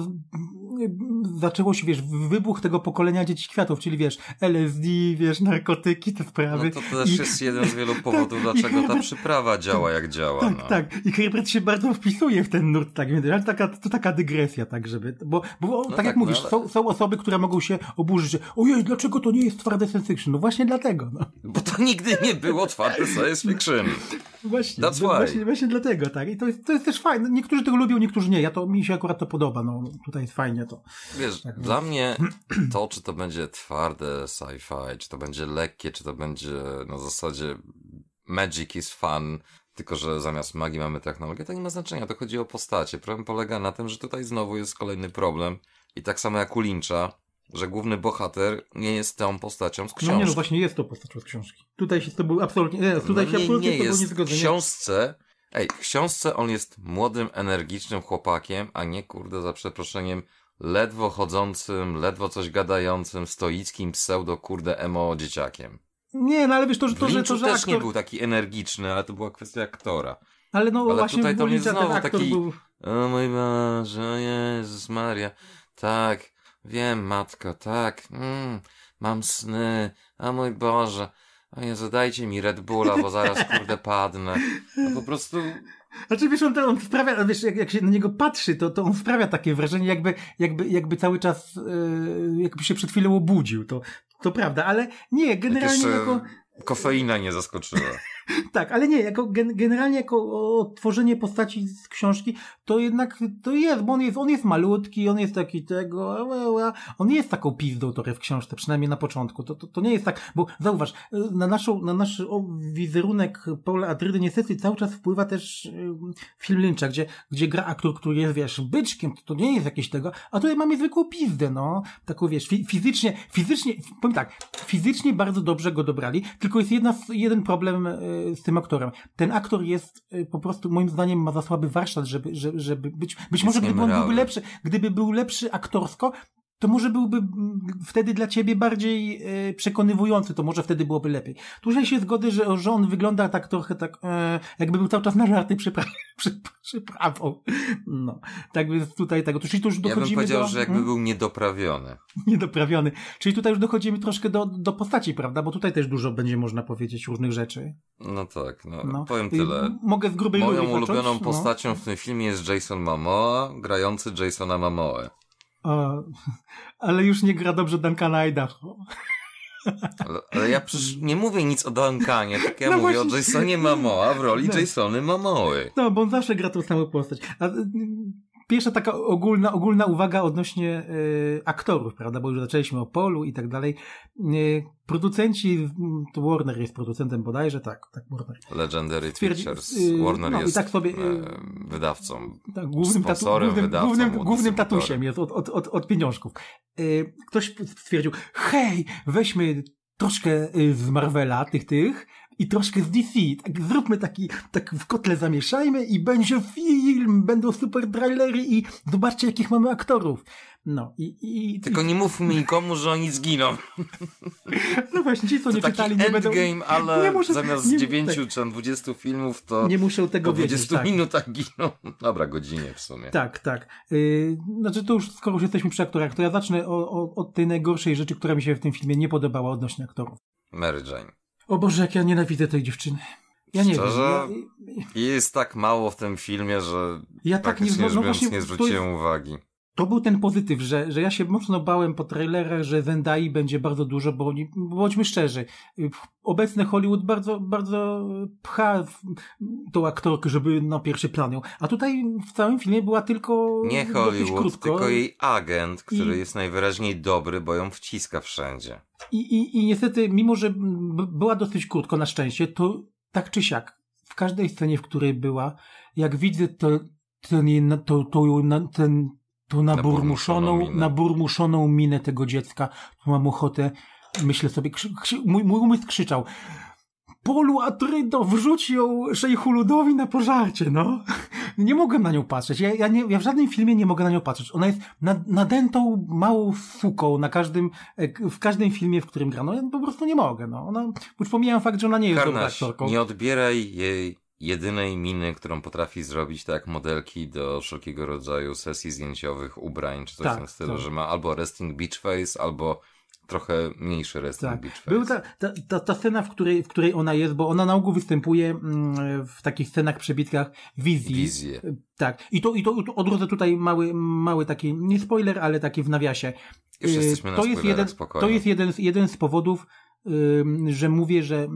[SPEAKER 3] zaczęło się, wiesz, wybuch tego pokolenia dzieci kwiatów, czyli wiesz, LSD, wiesz, narkotyki, te sprawy. No to też I... jest jeden z wielu [LAUGHS] tak, powodów, tak, dlaczego Herbert... ta
[SPEAKER 2] przyprawa działa, jak działa. Tak, no. tak.
[SPEAKER 3] I Herbert się bardzo wpisuje w ten nurt, tak, więc ale taka, to taka dygresja, tak, żeby, bo, bo no tak, tak, jak no mówisz, ale... są, są osoby, które mogą się oburzyć, że ojej, dlaczego to nie jest twarde science fiction? No właśnie dlatego, no.
[SPEAKER 2] Bo to nigdy nie było twarde science to jest fiction. Właśnie, That's why. Właśnie,
[SPEAKER 3] właśnie dlatego, tak. I to jest, to jest też fajne. Niektórzy tego lubią, niektórzy nie. Ja to, mi się akurat to podoba. No, no tutaj jest fajnie to. Wiesz,
[SPEAKER 2] tak, dla więc... mnie [CLEARS THROAT] to, czy to będzie twarde sci-fi, czy to będzie lekkie, czy to będzie na zasadzie magic is fun, tylko że zamiast magii mamy technologię, to nie ma znaczenia, to chodzi o postacie. Problem polega na tym, że tutaj znowu jest kolejny problem i tak samo jak u Lyncha, że główny bohater nie jest tą postacią z książki. No nie, no właśnie
[SPEAKER 3] jest to postacią z książki. Tutaj się to był absolutnie, nie, no tutaj no się nie, absolutnie nie jest. nie zgodzę. W
[SPEAKER 2] książce, ej, w książce on jest młodym, energicznym chłopakiem, a nie kurde za przeproszeniem ledwo chodzącym, ledwo coś gadającym, stoickim pseudo kurde emo dzieciakiem.
[SPEAKER 3] Nie, no ale wiesz to, że to, że to, że też aktor... nie był
[SPEAKER 2] taki energiczny, ale to była kwestia aktora.
[SPEAKER 3] Ale no ale właśnie tutaj to mnie znowu taki był...
[SPEAKER 2] o mój Boże, Jezus Maria. Tak, Wiem, matko, tak. Mm, mam sny. A mój Boże. O nie, zadajcie mi Red Bulla, bo zaraz kurde padnę. No po prostu...
[SPEAKER 3] Znaczy wiesz, on, on wprawia, wiesz, jak, jak się na niego patrzy, to, to on wprawia takie wrażenie, jakby, jakby, jakby cały czas, yy, jakby się przed chwilą obudził, to, to prawda, ale nie, generalnie... Też, jako...
[SPEAKER 2] Kofeina nie zaskoczyła.
[SPEAKER 3] Tak, ale nie, jako gen, generalnie jako odtworzenie postaci z książki, to jednak to jest, bo on jest, on jest malutki, on jest taki tego, on jest taką pizdą trochę w książce, przynajmniej na początku. To, to, to nie jest tak, bo zauważ, y, na, naszą, na nasz o, wizerunek Paula Adrydy niestety cały czas wpływa też y, film Lyncha, gdzie, gdzie gra aktor, który jest, wiesz, byczkiem, to, to nie jest jakieś tego, a tutaj mamy zwykłą pizdę, no, taką, wiesz, fi, fizycznie, fizycznie, powiem tak, fizycznie bardzo dobrze go dobrali, tylko jest jedna, jeden problem, y, z tym aktorem. Ten aktor jest y, po prostu, moim zdaniem, ma za słaby warsztat, żeby, żeby, żeby być. Być może gdyby on lepszy, gdyby był lepszy aktorsko, to może byłby wtedy dla ciebie bardziej e, przekonywujący, to może wtedy byłoby lepiej. Tu się zgodzę, że, on wygląda tak trochę tak, e, jakby był cały czas nażarty przypra [LAUGHS] przyprawą. No, tak więc tutaj tego. Czyli tu już dochodzimy ja bym powiedział, do, że jakby hmm? był niedoprawiony. [LAUGHS] Niedoprawiony. Czyli tutaj już dochodzimy troszkę do, do postaci, prawda? Bo tutaj też dużo będzie można powiedzieć różnych rzeczy. No tak, no,
[SPEAKER 2] no. powiem tyle. mogę z grubej Moją ulubioną zacząć? No. postacią no. w tym filmie jest Jason Momoa, grający Jasona Momoa.
[SPEAKER 3] O, ale już nie gra dobrze Duncan Idaho.
[SPEAKER 2] Ale, ale ja przecież nie mówię nic o Duncanie, tak ja no mówię właśnie. o Jasonie Mamoa w roli no. Jasony Mamoły.
[SPEAKER 3] No, bo on zawsze gra tą samą postać. A pierwsza taka ogólna, ogólna uwaga odnośnie y, aktorów, prawda, bo już zaczęliśmy o polu i tak dalej. Y, producenci, to Warner jest producentem bodajże, tak, tak
[SPEAKER 1] Warner.
[SPEAKER 2] Legendary Stwierdzi, e, Warner no, jest tak sobie, wydawcą, tak, głównym sponsorem, tatu, głównym, wydawcą. Głównym,
[SPEAKER 3] głównym tatusiem jest od, od, od, od pieniążków. ktoś stwierdził, hej, weźmy troszkę z Marvela, tych, tych, i troszkę z DC. Tak, zróbmy taki, tak w kotle zamieszajmy i będzie film, będą super trailery i zobaczcie jakich mamy aktorów. No i... i
[SPEAKER 2] Tylko i... nie mówmy nikomu, że oni zginą. [LAUGHS]
[SPEAKER 3] No właśnie, ci co to nie taki czytali nie endgame, będą... endgame, ale nie muszę, zamiast nie, 9 tak.
[SPEAKER 2] czy 20 filmów to nie muszę tego po 20 wiedzieć, tak. minutach giną. Dobra, godzinie w sumie. Tak,
[SPEAKER 3] tak. Yy, znaczy to już skoro już jesteśmy przy aktorach, to ja zacznę o, o, od tej najgorszej rzeczy, która mi się w tym filmie nie podobała odnośnie aktorów. Mary Jane. O Boże, jak ja nienawidzę tej dziewczyny. Ja nie Szczerze,
[SPEAKER 2] wiem. Ja... Jest tak mało w tym filmie, że ja tak nie, no, no nie zwróciłem to, uwagi
[SPEAKER 3] to był ten pozytyw, że, że ja się mocno bałem po trailerach, że Zendai będzie bardzo dużo, bo oni, bądźmy szczerzy, obecny Hollywood bardzo, bardzo pcha tą aktorkę, żeby na pierwszy plan ją. A tutaj w całym filmie była tylko. Nie Hollywood, krótko. tylko jej
[SPEAKER 2] agent, który I... jest najwyraźniej dobry, bo ją wciska wszędzie.
[SPEAKER 3] I, i, i niestety, mimo że była dosyć krótko na szczęście, to tak czy siak, w każdej scenie, w której była, jak widzę to, ten, to, to, ten tu na naburmuszoną minę tego dziecka. Tu mam ochotę, myślę sobie, krzy, krzy, mój, mój umysł krzyczał. Polu Atrydo, wrzuć ją ludowi na pożarcie, no. [LAUGHS] Nie mogę na nią patrzeć. Ja, ja, nie, ja w żadnym filmie nie mogę na nią patrzeć. Ona jest nad, nadętą małą suką na każdym, e, w każdym filmie, w którym gra. No ja po prostu nie mogę, no. Ona, pomijam fakt, że ona
[SPEAKER 2] nie jest Karnaś, dobrą aktorką. nie odbieraj jej jedynej miny, którą potrafi zrobić, tak modelki do wszelkiego rodzaju sesji zdjęciowych, ubrań czy coś tak, w tym stylu, tak. że ma albo resting beach face, albo trochę mniejszy resting tak. beach face.
[SPEAKER 3] Była ta, ta, ta, ta, scena, w której, w której ona jest, bo ona na ogół występuje mm, w takich scenach, przebitkach wizji. Wizje. Tak. I to, i to, to odrodzę tutaj mały, mały taki, nie spoiler, ale taki w nawiasie. Już y, jesteśmy na to jest jeden, To jest jeden, jeden z powodów, że mówię, że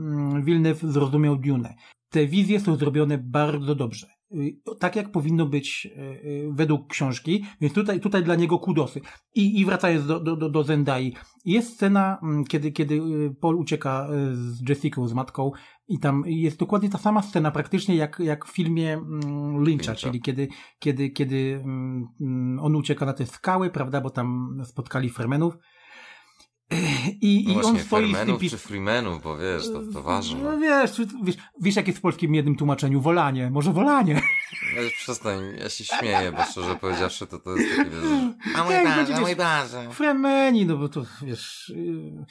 [SPEAKER 3] Wilnew mm, zrozumiał Dune te wizje są zrobione bardzo dobrze. Y, tak jak powinno być y, y, według książki, więc tutaj, tutaj dla niego kudosy. I, i wracając do, do, do Zendai, jest scena, mm, kiedy, kiedy Paul ucieka z Jessica, z matką, i tam jest dokładnie ta sama scena, praktycznie jak, jak w filmie mm, Lyncha, czyli kiedy, kiedy, kiedy mm, on ucieka na te skały, prawda, bo tam spotkali Fremenów [CLEARS THROAT]
[SPEAKER 2] I, no i on swoich tym pis... czy freemenów, bo wiesz, to, to ważne. No
[SPEAKER 3] wiesz, wiesz, wiesz, jak jest w polskim jednym tłumaczeniu wolanie, może wolanie. [LAUGHS]
[SPEAKER 2] No, przestań, ja się śmieję, bo szczerze powiedziawszy, to to jest takie, wiesz, [LAUGHS] a mój Boże, mój Boże.
[SPEAKER 3] Fremeni, no bo to, wiesz, y,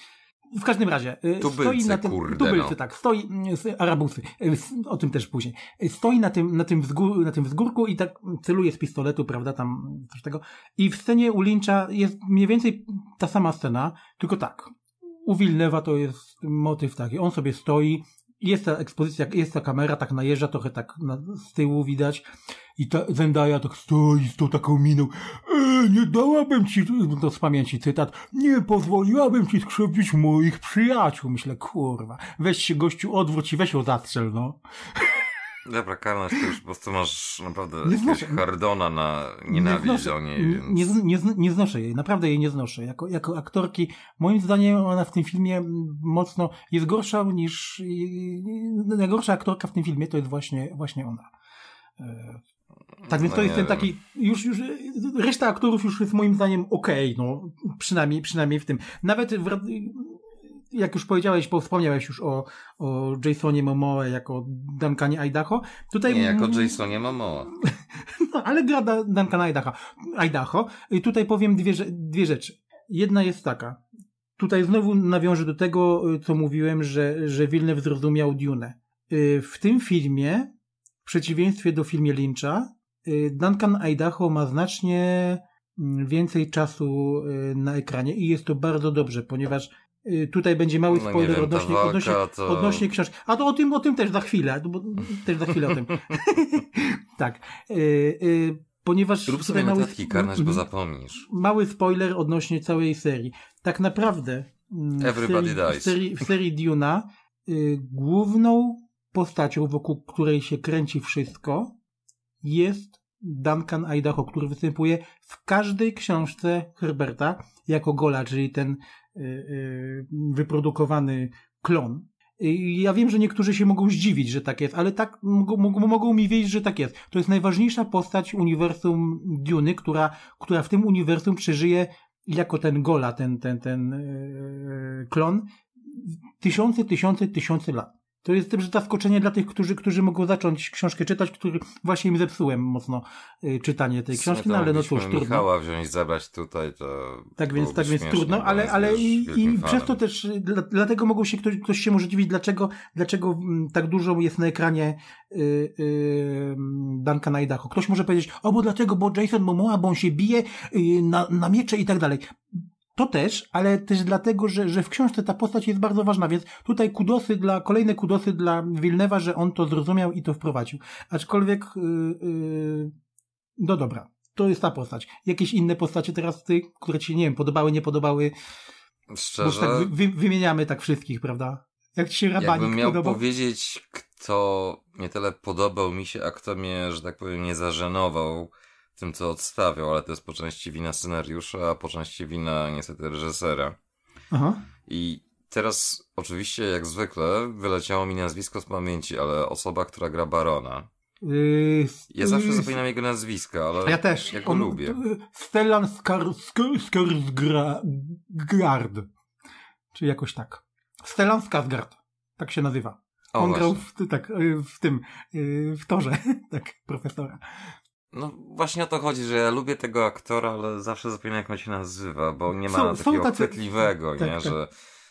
[SPEAKER 3] w każdym razie. Y, tubylcy, stoi na tym, kurde, tubylcy, no. tak. Stoi, arabusy, y, o tym też później. Y, stoi na tym, na tym, wzgór, na tym wzgórku i tak celuje z pistoletu, prawda, tam coś tego. I w scenie u Lyncha jest mniej więcej ta sama scena, tylko tak. U Wilnewa to jest motyw taki. On sobie stoi, jest ta ekspozycja, jest ta kamera, tak najeżdża, trochę tak na, z tyłu widać i ta Zendaya tak stoi z tą taką miną e, nie dałabym ci, to z pamięci cytat, nie pozwoliłabym ci skrzywdzić moich przyjaciół. Myślę, kurwa, weź się gościu odwróć i weź ją zastrzel, no.
[SPEAKER 2] Dobra, karność to już po prostu masz naprawdę nie jakiegoś hardona na nienawiść nie znoszę, do niej.
[SPEAKER 3] Więc... Nie, nie, nie znoszę jej, naprawdę jej nie znoszę. Jako, jako aktorki, moim zdaniem ona w tym filmie mocno jest gorsza niż... Najgorsza aktorka w tym filmie to jest właśnie, właśnie ona. E, tak więc no to jest ten taki, już, już, reszta aktorów już jest moim zdaniem okej, okay, no, przynajmniej, przynajmniej w tym. Nawet w, jak już powiedziałeś, bo wspomniałeś już o, o Jasonie Momoe jako Duncanie Idaho. Tutaj... Nie, jako Jasonie Momoa. [LAUGHS] no, ale gra Duncana Idaho. Idaho. I tutaj powiem dwie, dwie rzeczy. Jedna jest taka. Tutaj znowu nawiążę do tego, y, co mówiłem, że, że Wilnew zrozumiał Dune. Y, w tym filmie, w przeciwieństwie do filmie Lyncha, y, Duncan Idaho ma znacznie mm, więcej czasu na ekranie i jest to bardzo dobrze, ponieważ Y, tutaj będzie mały no, spoiler wiem, odnośnie, walka, odnośnie, to... odnośnie książki. A to o tym, o tym też za chwilę. No bo, też za chwilę o tym. [LAUGHS] tak. Y, y, ponieważ. Rób sobie mały, notatki, bo mhm. zapomnisz. Mały spoiler odnośnie całej serii. Tak naprawdę. Mm, Everybody w serii, dies. W serii, w serii Duna główną postacią, wokół której się kręci wszystko, jest Duncan Idaho, który występuje w każdej książce Herberta jako gola, czyli ten Y, y, wyprodukowany klon. Ja wiem, że niektórzy się mogą zdziwić, że tak jest, ale tak mogą, mogą mi wiedzieć, że tak jest. To jest najważniejsza postać uniwersum Duny, która, która w tym uniwersum przeżyje jako ten Gola, ten, ten, ten y, klon tysiące, tysiące, tysiące lat to jest też zaskoczenie dla tych, którzy, którzy mogą zacząć książkę czytać, który właśnie im zepsułem mocno y, czytanie tej książki, no ale no cóż, trudno. Michała
[SPEAKER 2] wziąć, zabrać tutaj, to Tak więc, tak więc trudno, ale, ale i, i przez to
[SPEAKER 3] też, y, dla, dlatego mogą się, ktoś, ktoś się może dziwić, dlaczego, dlaczego mm, tak dużo jest na ekranie y, y, Danka Najdacho. Ktoś może powiedzieć, o bo dlatego, bo Jason Momoa, bo on się bije y, na, na miecze i tak dalej to też, ale też dlatego, że, że w książce ta postać jest bardzo ważna, więc tutaj kudosy dla, kolejne kudosy dla Wilnewa, że on to zrozumiał i to wprowadził. Aczkolwiek, yy, yy, no dobra, to jest ta postać. Jakieś inne postacie teraz, ty, które ci, nie wiem, podobały, nie podobały.
[SPEAKER 2] Tak Szczerze? Bo tak
[SPEAKER 3] wy, wymieniamy tak wszystkich, prawda? Jak ci się rabanik Jakbym miał podobał?
[SPEAKER 2] powiedzieć, kto nie tyle podobał mi się, a kto mnie, że tak powiem, nie zażenował, tym, co odstawiał, ale to jest po części wina scenariusza, a po części wina niestety reżysera. Aha. I teraz oczywiście, jak zwykle, wyleciało mi nazwisko z pamięci, ale osoba, która gra Barona. Yy, ja zawsze yy, zapominam jego nazwisko, ale ja też. Ja go on, lubię.
[SPEAKER 3] Yy, Stellan Skarsgård. Czy jakoś tak. Stellan Skarsgård. Tak się nazywa. O, on właśnie. grał w, tak, yy, w tym, yy, w torze, [LAUGHS] tak, profesora. No
[SPEAKER 2] właśnie o to chodzi, że ja lubię tego aktora, ale zawsze zapominam jak on się nazywa, bo nie ma są, takiego tacy... tak, nie, tak. że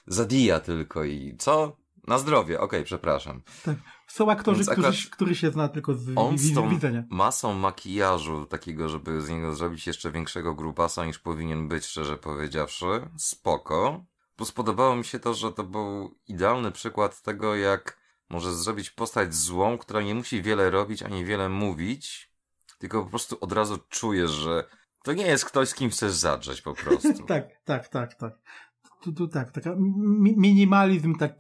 [SPEAKER 2] zadija tylko i co? Na zdrowie, okej, okay, przepraszam. Tak.
[SPEAKER 1] Są aktorzy, którzy, który się zna tylko z, on z tą widzenia.
[SPEAKER 2] masą makijażu takiego, żeby z niego zrobić jeszcze większego grubasa niż powinien być, szczerze powiedziawszy. Spoko. Plus podobało mi się to, że to był idealny przykład tego, jak może zrobić postać złą, która nie musi wiele robić, ani wiele mówić, tylko po prostu od razu czujesz, że to nie jest ktoś, z kim chcesz zadrzeć po [LAUGHS] prostu.
[SPEAKER 3] tak, tak, tak, tak. Tu, tu, tak, taka mi minimalizm, tak.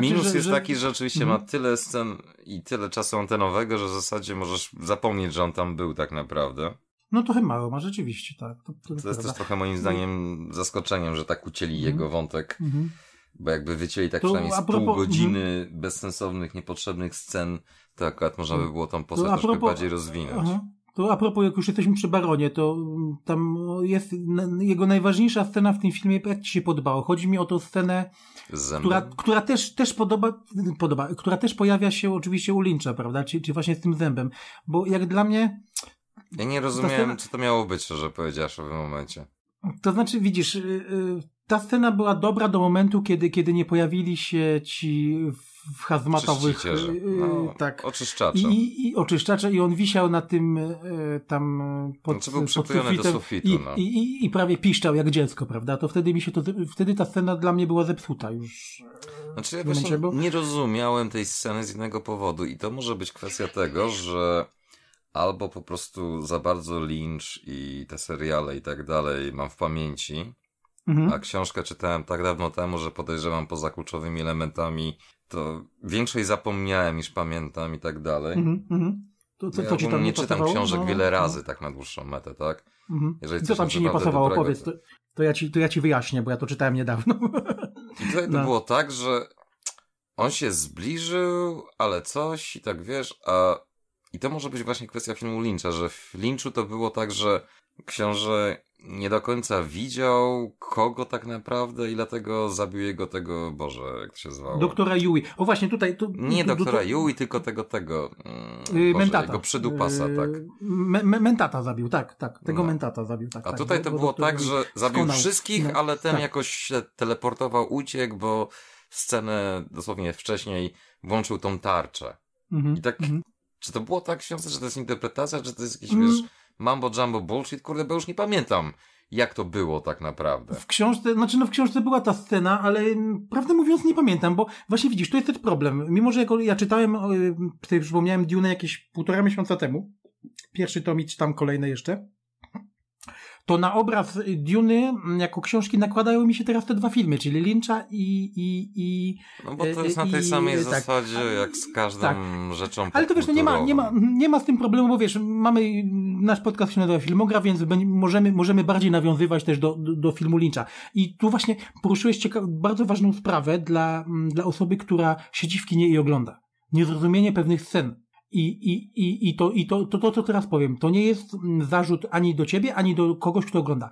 [SPEAKER 3] Minus że, jest że... taki, że
[SPEAKER 2] oczywiście mm -hmm. ma mhm. tyle scen i tyle czasu antenowego, że w zasadzie możesz zapomnieć, że on tam był tak naprawdę.
[SPEAKER 3] No trochę mało ma rzeczywiście, tak. To, to, to jest też trochę moim no. zdaniem
[SPEAKER 2] zaskoczeniem, że tak ucięli mm -hmm. jego wątek. Mm -hmm. Bo jakby wycięli tak to przynajmniej z propos, pół mhm. godziny bezsensownych, niepotrzebnych scen, to akurat można by było tą postać troszkę bardziej rozwinąć. Aha.
[SPEAKER 3] To a propos, jak już jesteśmy przy Baronie, to mm, tam no, jest jego najważniejsza scena w tym filmie, jak ci się podobało? Chodzi mi o tę scenę, która, która, też, też podoba, podoba, która też pojawia się oczywiście u Lyncha, prawda? Czyli, właśnie z tym zębem. Bo jak dla mnie...
[SPEAKER 2] Ja nie rozumiem, scena... co to miało być, że powiedziałeś w tym momencie.
[SPEAKER 3] To znaczy, widzisz, y, y, ta scena była dobra do momentu, kiedy, kiedy nie pojawili się ci w w hazmatowych. Y, y, no,
[SPEAKER 1] tak. Oczyszczacze. I,
[SPEAKER 3] I oczyszczacze, i on wisiał na tym e, tam e, pod, znaczy pod sufitem. Sufitu, i, no. i, i, i, prawie piszczał jak dziecko, prawda? To wtedy mi się to, wtedy ta scena dla mnie była zepsuta już.
[SPEAKER 2] E, znaczy ja momencie, bo... nie rozumiałem tej sceny z innego powodu i to może być kwestia tego, że albo po prostu za bardzo Lynch i te seriale i tak dalej mam w pamięci, mhm. a książkę czytałem tak dawno temu, że podejrzewam poza kluczowymi elementami to większość zapomniałem niż pamiętam i tak dalej. Mm -hmm. To, to, ci tam nie, nie czytam książek no, wiele no. razy tak na dłuższą metę, tak? Mm -hmm. Jeżeli co tam ci nie pasowało, dobrego, powiedz,
[SPEAKER 3] to, to, ja ci, to ja ci wyjaśnię, bo ja to czytałem niedawno.
[SPEAKER 2] I tutaj no. to było tak, że on się zbliżył, ale coś i tak wiesz, a i to może być właśnie kwestia filmu Lyncha, że w Lynchu to było tak, że książę nie do końca widział, kogo tak naprawdę i dlatego zabił jego tego, Boże, jak to się zwało. Doktora
[SPEAKER 3] Yui. O właśnie, tutaj... Tu, nie tu, doktora do, Yui,
[SPEAKER 2] tylko tego, tego, yy, Boże, mentata. jego przydupasa, y, tak.
[SPEAKER 3] Me, mentata zabił, tak, tak. Tego no. mentata zabił, tak. A tak, tutaj to było tak, że zabił skonał. wszystkich, no, ale ten tak.
[SPEAKER 2] jakoś się teleportował, uciekł, bo scenę dosłownie wcześniej włączył tą tarczę. Mhm. I tak... Mhm. Czy to było tak książce, że to jest interpretacja, czy to jest jakiś, mm. wiesz, Mambo Jumbo Bullshit, kurde, bo już nie pamiętam jak to było tak naprawdę.
[SPEAKER 3] W książce, znaczy no w książce była ta scena, ale mm, prawdę mówiąc nie pamiętam, bo właśnie widzisz, to jest ten problem. Mimo, że ja czytałem, y, tutaj przypomniałem Dune jakieś półtora miesiąca temu, pierwszy tom i czytam kolejne jeszcze, to na obraz Duny jako książki nakładają mi się teraz te dwa filmy, czyli Lyncha i, i, i No bo to e, jest na tej samej i, tak. zasadzie
[SPEAKER 2] tak, jak z każdą tak. rzeczą Ale to wiesz, no nie ma, nie,
[SPEAKER 3] ma, nie ma z tym problemu, bo wiesz, mamy nasz podcast się nazywa Filmogra, więc możemy, możemy bardziej nawiązywać też do, do, filmu Lyncha. I tu właśnie poruszyłeś bardzo ważną sprawę dla, dla osoby, która siedzi w kinie i ogląda. Niezrozumienie pewnych scen i, i, i, i, to, i to, to, to, co teraz powiem, to nie jest mm, zarzut ani do ciebie, ani do kogoś, kto ogląda.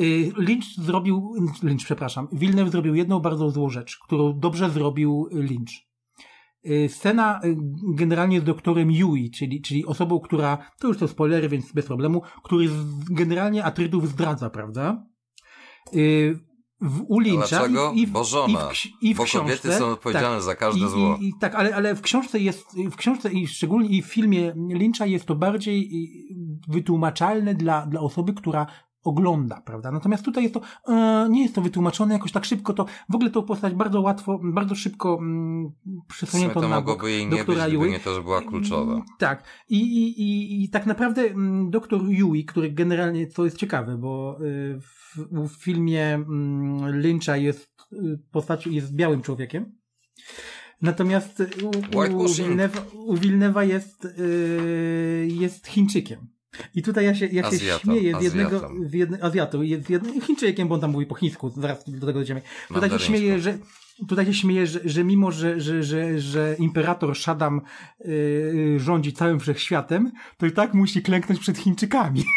[SPEAKER 3] Y, Lynch zrobił, Lynch, przepraszam, Wilnew zrobił jedną bardzo złą rzecz, którą dobrze zrobił Lynch. Y, scena y, generalnie z doktorem Yui, czyli, czyli osobą, która, to już są spoilery, więc bez problemu, który generalnie atrydów zdradza, prawda? w uliczach
[SPEAKER 2] i, w, Bo żona. I w, i w książce. kobiety są odpowiedzialne tak, za każde zło. I,
[SPEAKER 3] tak, ale, ale w książce jest, w książce i szczególnie i w filmie Lyncha jest to bardziej y, wytłumaczalne dla, dla osoby, która ogląda, prawda? Natomiast tutaj jest to, e, nie jest to wytłumaczone jakoś tak szybko, to w ogóle tą postać bardzo łatwo, bardzo szybko mm, przesunięto to na bok. mogłoby jej nie doktora być, Yui. nie to, że była kluczowa. Mm, tak. I, i, i, i tak naprawdę m, mm, doktor Yui, który generalnie, co jest ciekawe, bo y, w, w, filmie m, mm, Lyncha jest y, postać jest białym człowiekiem, Natomiast u, u, Wilnewa, u Wilnewa jest, y, jest Chińczykiem. I tutaj ja się, ja się Azjata, śmieję w jednego, Azjatom. w jedne, w jednym Chińczykiem, bo on tam mówi po chińsku, zaraz do tego dojdziemy. Tutaj się śmieję, że, tutaj się śmieję, że, że mimo, że, że, że, że imperator Shaddam yy, rządzi całym wszechświatem, to i tak musi klęknąć przed Chińczykami. [LAUGHS]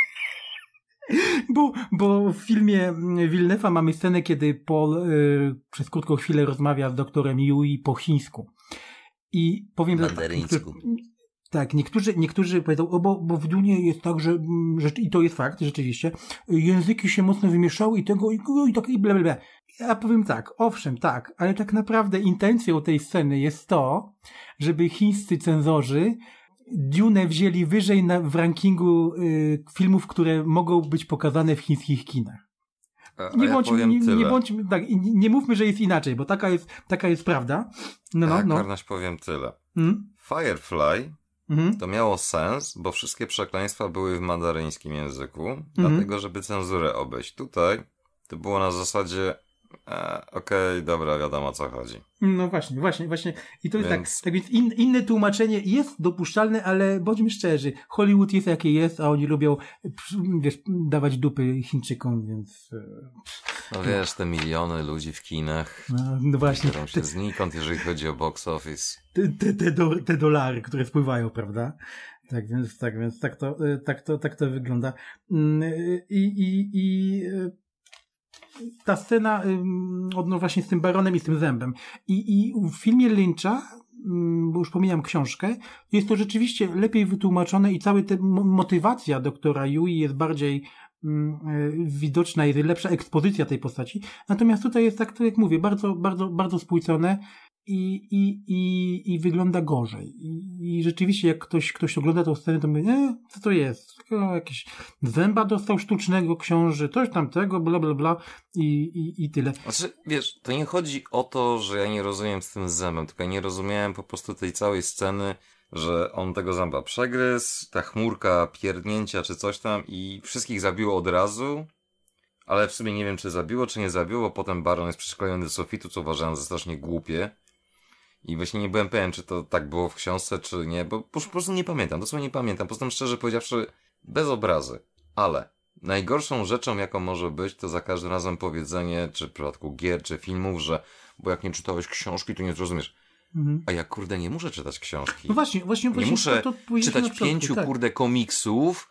[SPEAKER 3] Bo, bo w filmie Wilnefa mamy scenę, kiedy Paul y, przez krótką chwilę rozmawia z doktorem Yui po chińsku. I powiem... Tak Mandaryńsku. Tak, niektórzy, niektórzy powiedzą, o bo, bo w Dunie jest tak, że, że, mm, i to jest fakt, rzeczywiście, języki się mocno wymieszały i tego, i, no i tak, i bla, bla, bla. Ja powiem tak, owszem, tak, ale tak naprawdę intencją tej sceny jest to, żeby chińscy cenzorzy Dune wzięli wyżej na, w rankingu y, filmów, które mogą być pokazane w chińskich kinach. nie, ja bądźmy, nie, nie, bądźmy, tak, nie, nie, mówmy, że jest inaczej, bo taka jest, taka jest prawda. No, no, no.
[SPEAKER 2] Karnaś powiem tyle. Hmm? Firefly Mhm. To miało sens, bo wszystkie przekleństwa były w mandaryńskim języku, mhm. dlatego żeby cenzurę obejść. Tutaj to było na zasadzie E, okej, okay, dobra, wiadomo o co chodzi.
[SPEAKER 3] No właśnie, właśnie, właśnie. I to tak, więc... tak, tak więc in, inne tłumaczenie jest dopuszczalne, ale bądźmy szczerzy, Hollywood jest jakie jest, a oni lubią wiesz, dawać dupy Chińczykom, więc... E, no
[SPEAKER 2] wiesz, te miliony ludzi w kinach, no, no właśnie. biorą się te... znikąd, jeżeli chodzi o box office.
[SPEAKER 3] Te, te, te, do, te dolary, które spływają, prawda? Tak więc, tak więc, tak to, e, tak to, tak to wygląda. Mm, I, i, i ta scena no właśnie z tym baronem i z tym zębem. I, i w filmie Lyncha bo już pomijam książkę, jest to rzeczywiście lepiej wytłumaczone i cała ta motywacja doktora Yui jest bardziej y, widoczna, jest lepsza ekspozycja tej postaci. Natomiast tutaj jest tak, jak mówię, bardzo, bardzo, bardzo spłycone i, i, i, i wygląda gorzej. I, I, rzeczywiście, jak ktoś, ktoś ogląda tą scenę, to mówi, e, co to jest? Tylko jakiś zęba dostał sztucznego książę, coś tamtego, bla, bla, bla i, i, i tyle.
[SPEAKER 2] Znaczy, wiesz, to nie chodzi o to, że ja nie rozumiem z tym zębem, tylko ja nie rozumiałem po prostu tej całej sceny, że on tego zęba przegryzł, ta chmurka pierdnięcia czy coś tam i wszystkich zabiło od razu, ale w sumie nie wiem, czy zabiło, czy nie zabiło. Potem Baron jest przeszkolony do sofitu co uważałem za strasznie głupie. I właśnie nie byłem pewien, czy to tak było w książce, czy nie, bo po prostu nie pamiętam, dosłownie nie pamiętam. Poza tym szczerze powiedziawszy, bez obrazy. Ale najgorszą rzeczą, jaką może być, to za każdym razem powiedzenie, czy w przypadku gier, czy filmów, że bo jak nie czytałeś książki, to nie zrozumiesz. Mhm. A ja kurde nie muszę czytać książki. No właśnie, właśnie, właśnie nie muszę to, to czytać przodku, pięciu tak. kurde komiksów,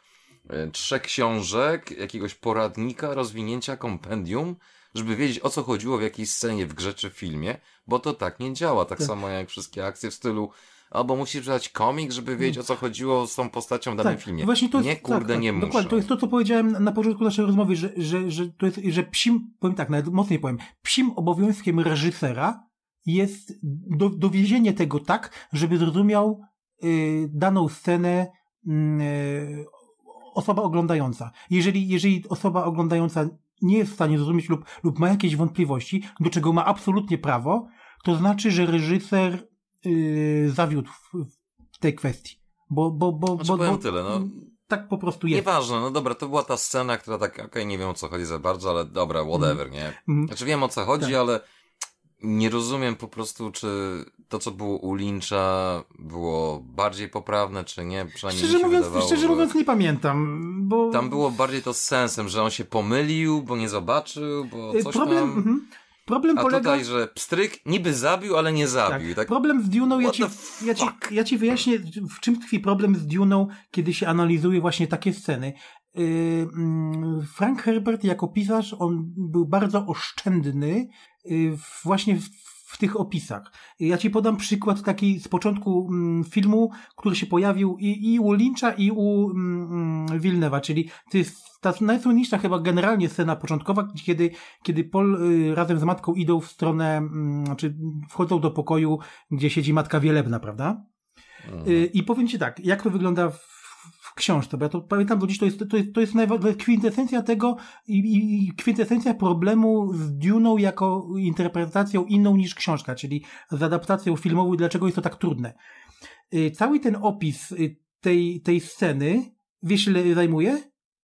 [SPEAKER 2] e, trzech książek, jakiegoś poradnika, rozwinięcia, kompendium żeby wiedzieć o co chodziło w jakiejś scenie, w grze czy filmie, bo to tak nie działa. Tak, tak. samo jak wszystkie akcje w stylu albo musisz czytać komik, żeby wiedzieć o co mm. chodziło z tą postacią w danym tak, filmie. Właśnie to jest, nie, tak, kurde, tak, nie muszę. Dokładnie,
[SPEAKER 3] to jest to, co powiedziałem na początku naszej rozmowy, że, że, że to jest, że psim, powiem tak, nawet mocniej powiem, psim obowiązkiem reżysera jest do, dowiezienie tego tak, żeby zrozumiał y, daną scenę mm, y, osoba oglądająca. Jeżeli, jeżeli osoba oglądająca nie jest w stanie zrozumieć lub, lub ma jakieś wątpliwości, do czego ma absolutnie prawo, to znaczy, że reżyser yy, zawiódł w, w, tej kwestii. Bo, bo, bo, bo, bo, znaczy, bo
[SPEAKER 2] tyle, no. Tak po prostu jest. Nieważne, no dobra, to była ta scena, która tak, okej, okay, nie wiem o co chodzi za bardzo, ale dobra, whatever, mm. nie? Mhm. Znaczy wiem o co chodzi, tak. ale nie rozumiem po prostu, czy to, co było u Lyncha, było bardziej poprawne, czy nie. Przynajmniej szczerze mi się mówiąc, wydawało, szczerze mówiąc,
[SPEAKER 3] nie pamiętam, bo... Tam było
[SPEAKER 2] bardziej to z sensem, że on się pomylił, bo nie zobaczył, bo y, coś problem, tam... Mhm.
[SPEAKER 3] Problem A polega... tutaj,
[SPEAKER 2] że pstryk niby zabił, ale nie zabił. Tak. tak. Problem z Duną, ja ci, ja, ci,
[SPEAKER 3] ja ci wyjaśnię, w czym tkwi problem z Duną, kiedy się analizuje właśnie takie sceny. Y, mm, Frank Herbert jako pisarz, on był bardzo oszczędny Y, właśnie w, w tych opisach. Ja Ci podam przykład taki z początku mm, filmu, który się pojawił i, i u Lyncha, i u Wilnewa, mm, mm, czyli to jest ta najsłynniejsza chyba generalnie scena początkowa, kiedy, kiedy Paul y, razem z matką idą w stronę, znaczy wchodzą do pokoju, gdzie siedzi matka wielebna, prawda? Mhm. Y, I powiem Ci tak, jak to wygląda w książce, bo ja to pamiętam do dziś, to jest, to jest, to jest, kwintesencja tego i, i, i kwintesencja problemu z Duną jako interpretacją inną niż książka, czyli z adaptacją filmową i dlaczego jest to tak trudne. Y, cały ten opis y, tej, tej sceny, wiesz ile zajmuje?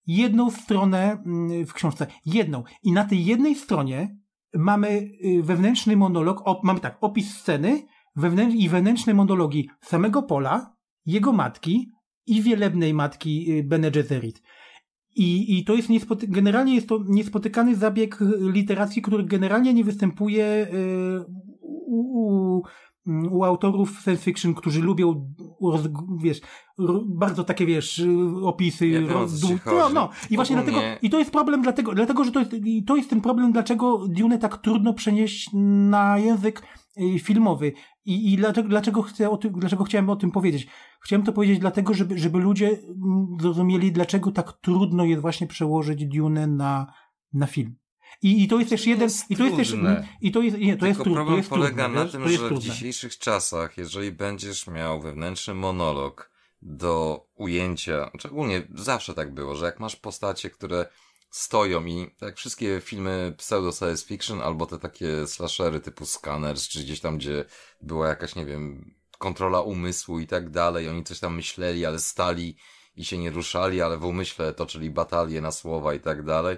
[SPEAKER 3] Jedną stronę mm, w książce. Jedną. I na tej jednej stronie mamy y, wewnętrzny monolog, op, mamy tak, opis sceny wewnętrz, i wewnętrzne monologi samego Pola, jego matki, i wielebnej matki y, Bene Gesserit. I, I to jest niespoty- generalnie jest to niespotykany zabieg literacji, który generalnie nie występuje y, u, u, u autorów science fiction, którzy lubią roz, wiesz, bardzo takie, wiesz, y, opisy. Jak roz, no, no. I właśnie dlatego, i to jest problem dlatego, dlatego, że to jest, i to jest ten problem, dlaczego Dune tak trudno przenieść na język filmowy. I, i dlatego, dlaczego, chcę o tym, dlaczego chciałem o tym powiedzieć? Chciałem to powiedzieć dlatego, żeby, żeby ludzie mm, zrozumieli, dlaczego tak trudno jest właśnie przełożyć Dune na, na film. I, I to jest też jeden. Jest I to jest też. I to jest, nie, to jest trudne.
[SPEAKER 2] Problem polega trudne, na tym, że trudne. w dzisiejszych czasach, jeżeli będziesz miał wewnętrzny monolog do ujęcia, szczególnie znaczy zawsze tak było, że jak masz postacie, które stoją i tak wszystkie filmy pseudo science fiction albo te takie slashery typu Scanners, czy gdzieś tam, gdzie była jakaś, nie wiem, kontrola umysłu i tak dalej, oni coś tam myśleli, ale stali i się nie ruszali, ale w umyśle toczyli batalie na słowa i tak dalej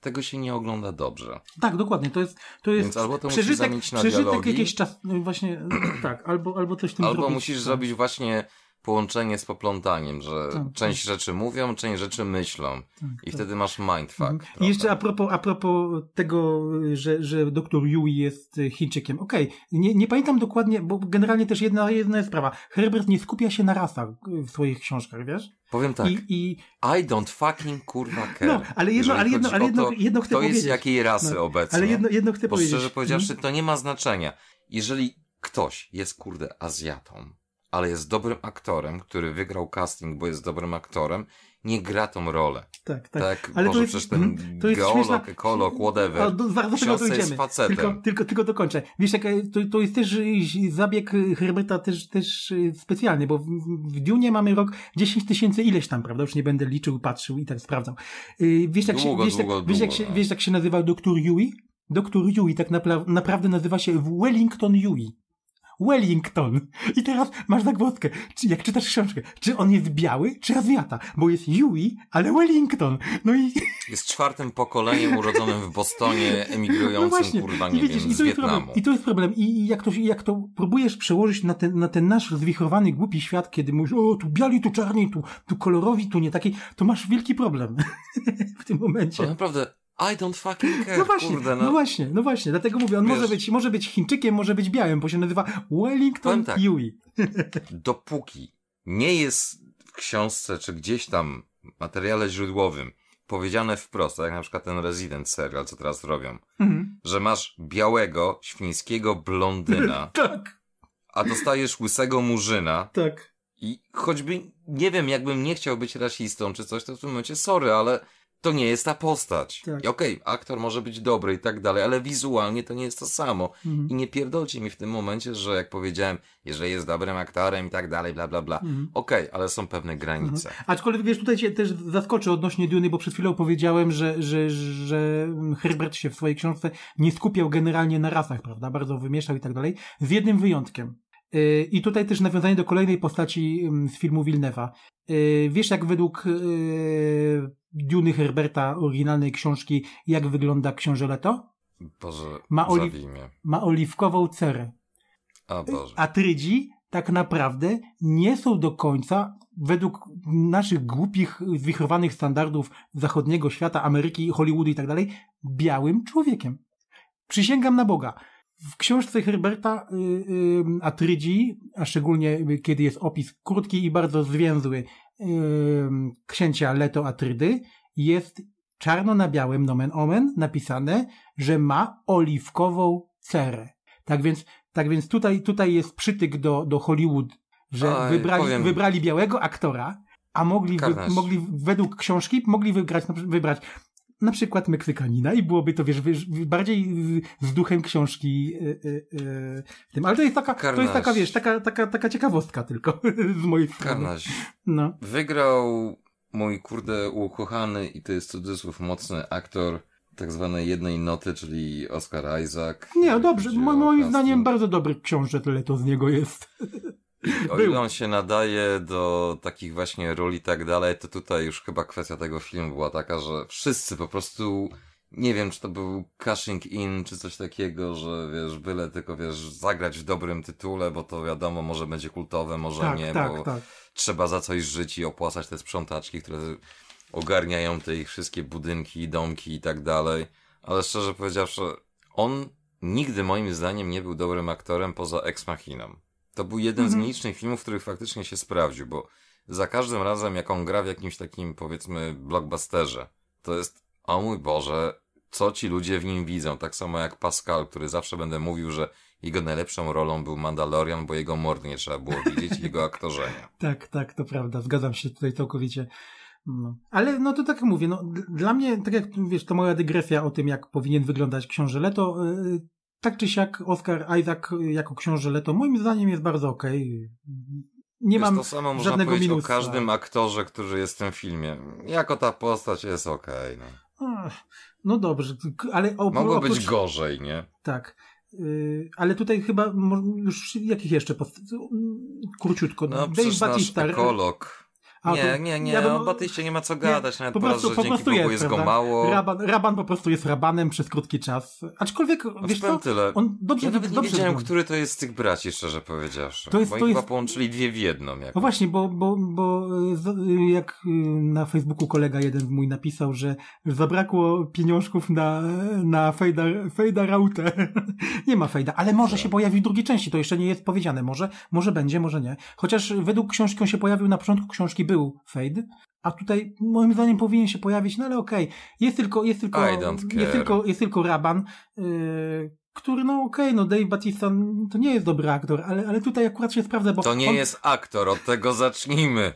[SPEAKER 2] tego się nie ogląda dobrze. Tak, dokładnie. To jest, to jest Więc albo to przeżytek, musisz zamienić na przeżytek dialogi, jakiś
[SPEAKER 3] czas, no właśnie, [CLEARS THROAT] tak, albo, albo coś tym Albo zrobić, musisz tak. zrobić
[SPEAKER 2] właśnie połączenie z poplątaniem, że tak, tak. część tak. rzeczy mówią, część rzeczy myślą tak, tak, i wtedy masz mindfuck.
[SPEAKER 3] Mhm. I jeszcze a propos, a propos tego, że, że doktor Yui jest Chińczykiem. Okej, okay. nie, nie pamiętam dokładnie, bo generalnie też jedna, jedna jest sprawa. Herbert nie skupia się na rasach w swoich książkach, wiesz?
[SPEAKER 2] Powiem tak. I, i... I don't fucking kurwa no, care. No, ale jedno, ale jedno, ale jedno, to, jedno chcę to jest jakiej rasy no, obecnie. Ale jedno, jedno chcę Bo powiedzieć. szczerze powiedziawszy, mhm. to nie ma znaczenia. Jeżeli ktoś jest kurde Azjatą, ale jest dobrym aktorem, który wygrał casting, bo jest dobrym aktorem, nie gra tą rolę. Tak, tak. tak ale może to jest, przecież ten mhm, to jest geolog, śmieszna... ekolog, whatever. A, do, no, zaraz do tego dojdziemy. Tylko,
[SPEAKER 3] tylko, tylko dokończę. Wiesz, jak, to, to jest też y, zabieg Herberta też, też y, specjalny, bo w, w mamy rok 10 tysięcy ileś tam, prawda? Już nie będę liczył, patrzył i tak sprawdzał. Y, wiesz, jak długo, się, wiesz, długo, tak, wiesz, jak się, wiesz, jak się nazywał doktor Yui? Doktor Yui tak napra naprawdę nazywa się Wellington Yui. Wellington. I teraz masz zagwozdkę, czy, jak czytasz książkę, czy on jest biały, czy azjata, bo jest Yui, ale Wellington. No i...
[SPEAKER 2] [LAUGHS] Jest czwartym pokoleniem urodzonym w Bostonie, emigrującym, no właśnie, kurwa, nie widzisz, wiem, z Wietnamu. I
[SPEAKER 3] to jest problem. I jak to, jak to próbujesz przełożyć na ten, na ten nasz zwichowany, głupi świat, kiedy mówisz, o, tu biali, tu czarni, tu, tu kolorowi, tu nie takiej, to masz wielki problem [LAUGHS] w tym momencie. To naprawdę
[SPEAKER 2] i don't fucking care. No właśnie, kurde, no. no.
[SPEAKER 3] właśnie, no właśnie. Dlatego mówię, on Wiesz, może, być, może być Chińczykiem, może być białym, bo się nazywa Wellington tak, Yui. [LAUGHS]
[SPEAKER 2] dopóki nie jest w książce czy gdzieś tam materiale źródłowym powiedziane wprost, tak jak na przykład ten Resident serial, co teraz robią, mhm. że masz białego, świńskiego blondyna, [LAUGHS] tak. a dostajesz łysego murzyna. Tak. I choćby, nie wiem, jakbym nie chciał być rasistą czy coś, to w tym momencie sorry, ale to nie jest ta postać. Tak. Okej, okay, aktor może być dobry i tak dalej, ale wizualnie to nie jest to samo. Mhm. I nie pierdolcie mi w tym momencie, że jak powiedziałem, jeżeli jest dobrym aktorem i tak dalej, bla, bla, bla. Mhm. Okej, okay, ale są pewne mhm. granice.
[SPEAKER 3] Mhm. Aczkolwiek wiesz, tutaj cię też zaskoczę odnośnie Duny, bo przed chwilą powiedziałem, że, że, że Herbert się w swojej książce nie skupiał generalnie na rasach, prawda? Bardzo wymieszał i tak dalej. Z jednym wyjątkiem. Y, I tutaj też nawiązanie do kolejnej postaci z filmu Wilnewa. Y, wiesz, jak według y, Duny Herberta, oryginalnej książki, jak wygląda książę Leto?
[SPEAKER 2] Boże, ma, oli
[SPEAKER 3] ma oliwkową cerę. A, Boże. Atrydzi tak naprawdę nie są do końca według naszych głupich, zwichrowanych standardów zachodniego świata, Ameryki, Hollywoodu i tak dalej, białym człowiekiem. Przysięgam na Boga w książce Herberta y, y, Atrydzi, a szczególnie y, kiedy jest opis krótki i bardzo zwięzły y, księcia Leto Atrydy, jest czarno na białym nomen omen napisane, że ma oliwkową cerę. Tak więc, tak więc tutaj, tutaj jest przytyk do, do Hollywood, że Oj, wybrali, wybrali białego aktora, a mogli, wy, mogli według książki mogli wybrać na przykład meksykanina i byłoby to, wiesz, wiesz bardziej z, duchem książki y, y, y, tym. Ale to jest taka, to jest taka, wiesz, taka, taka, taka ciekawostka tylko [LAUGHS] z mojej
[SPEAKER 2] strony. No. Wygrał mój kurde ukochany i to jest cudzysłów mocny aktor tak zwanej jednej noty, czyli Oscar Isaac.
[SPEAKER 3] Nie, dobrze, moim zdaniem bardzo dobry książę tyle to z niego jest. [LAUGHS]
[SPEAKER 2] O ile on się nadaje do takich właśnie ról i tak dalej, to tutaj już chyba kwestia tego filmu była taka, że wszyscy po prostu, nie wiem, czy to był cashing in, czy coś takiego, że wiesz, byle tylko wiesz, zagrać w dobrym tytule, bo to wiadomo, może będzie kultowe, może tak, nie, tak, bo tak. trzeba za coś żyć i opłacać te sprzątaczki, które ogarniają te ich wszystkie budynki, domki i tak dalej. Ale szczerze powiedziawszy, on nigdy moim zdaniem nie był dobrym aktorem poza Ex Machinam. To był jeden mhm. z nielicznych filmów, w których faktycznie się sprawdził, bo za każdym razem, jak on gra w jakimś takim, powiedzmy, blockbusterze, to jest, o mój Boże, co ci ludzie w nim widzą. Tak samo jak Pascal, który zawsze będę mówił, że jego najlepszą rolą był Mandalorian, bo jego mordy nie trzeba było widzieć, [LAUGHS] jego aktorzenia.
[SPEAKER 3] tak, tak, to prawda, zgadzam się tutaj całkowicie. No. Ale no to tak mówię, no, dla mnie, tak jak wiesz, ta moja dygresja o tym, jak powinien wyglądać książę Leto, yy, tak czy siak Oscar Isaac y, jako książę Leto moim zdaniem jest bardzo okej. Okay. Nie Wiesz, mam to
[SPEAKER 2] samo można żadnego powiedzieć o każdym aktorze, który jest w tym filmie. Jako ta postać jest okej. Okay,
[SPEAKER 3] no. no. dobrze, ale... O, Mogło oprócz... być gorzej, nie? Tak. Yy, ale tutaj chyba już jakich jeszcze post... Y, króciutko. No, Dave Batista, ekolog.
[SPEAKER 2] A nie, to, nie, nie, ja o Batyście nie ma co gadać, nie, nawet po prostu, po prostu jest, jest go mało. Raban,
[SPEAKER 3] Raban po prostu jest Rabanem przez krótki czas. Aczkolwiek, no, wiesz co,
[SPEAKER 2] tyle. on dobrze Ja nawet nie dobrze wiedziałem, który to jest z tych braci, szczerze powiedziawszy. To jest, bo to jest... chyba połączyli dwie w jedną. Jakoś. No właśnie,
[SPEAKER 3] bo, bo, bo y, y, jak y, na Facebooku kolega jeden mój napisał, że zabrakło pieniążków na, na fejda, fejda rautę. [LAUGHS] nie ma fejda, ale może tak. się pojawi w drugiej części, to jeszcze nie jest powiedziane. Może, może będzie, może nie. Chociaż według książki on się pojawił na początku książki, by był fade, a tutaj moim zdaniem powinien się pojawić, no ale okej, okay. jest tylko, jest tylko, jest tylko, jest tylko Raban, yy, który, no okej, okay, no Dave Batista to nie jest dobry aktor, ale, ale tutaj akurat się sprawdza, bo... To nie on... jest
[SPEAKER 2] aktor, od tego zacznijmy.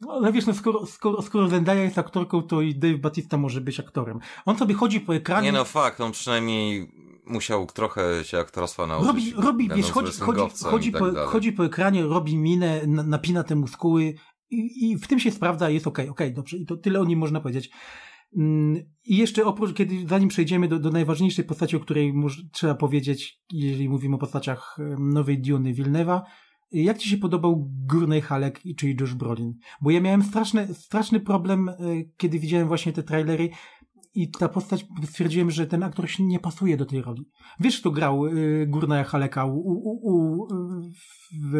[SPEAKER 3] No, ale wiesz, no skoro, skoro, skoro Zendaya jest aktorką, to i Dave Batista może być aktorem. On sobie chodzi po ekranie... Nie no,
[SPEAKER 2] fakt, on przynajmniej musiał trochę się aktorstwa nauczyć. Robi, robi wiesz, chodzi, chodzi, chodzi, tak po, chodzi,
[SPEAKER 3] po, ekranie, robi minę, napina te muskuły, i, w tym się sprawdza, jest okej, okay, okej, okay, dobrze. I to tyle o nim można powiedzieć. Mm, I jeszcze oprócz, kiedy, zanim przejdziemy do, do najważniejszej postaci, o której trzeba powiedzieć, jeżeli mówimy o postaciach nowej Diony Wilnewa, jak ci się podobał Górnej Halek, czyli Josh Brolin? Bo ja miałem straszny, straszny problem, e, kiedy widziałem właśnie te trailery, i ta postać, stwierdziłem, że ten aktor się nie pasuje do tej roli. Wiesz, kto grał y, Górna Haleka u,
[SPEAKER 1] u, u,
[SPEAKER 3] w,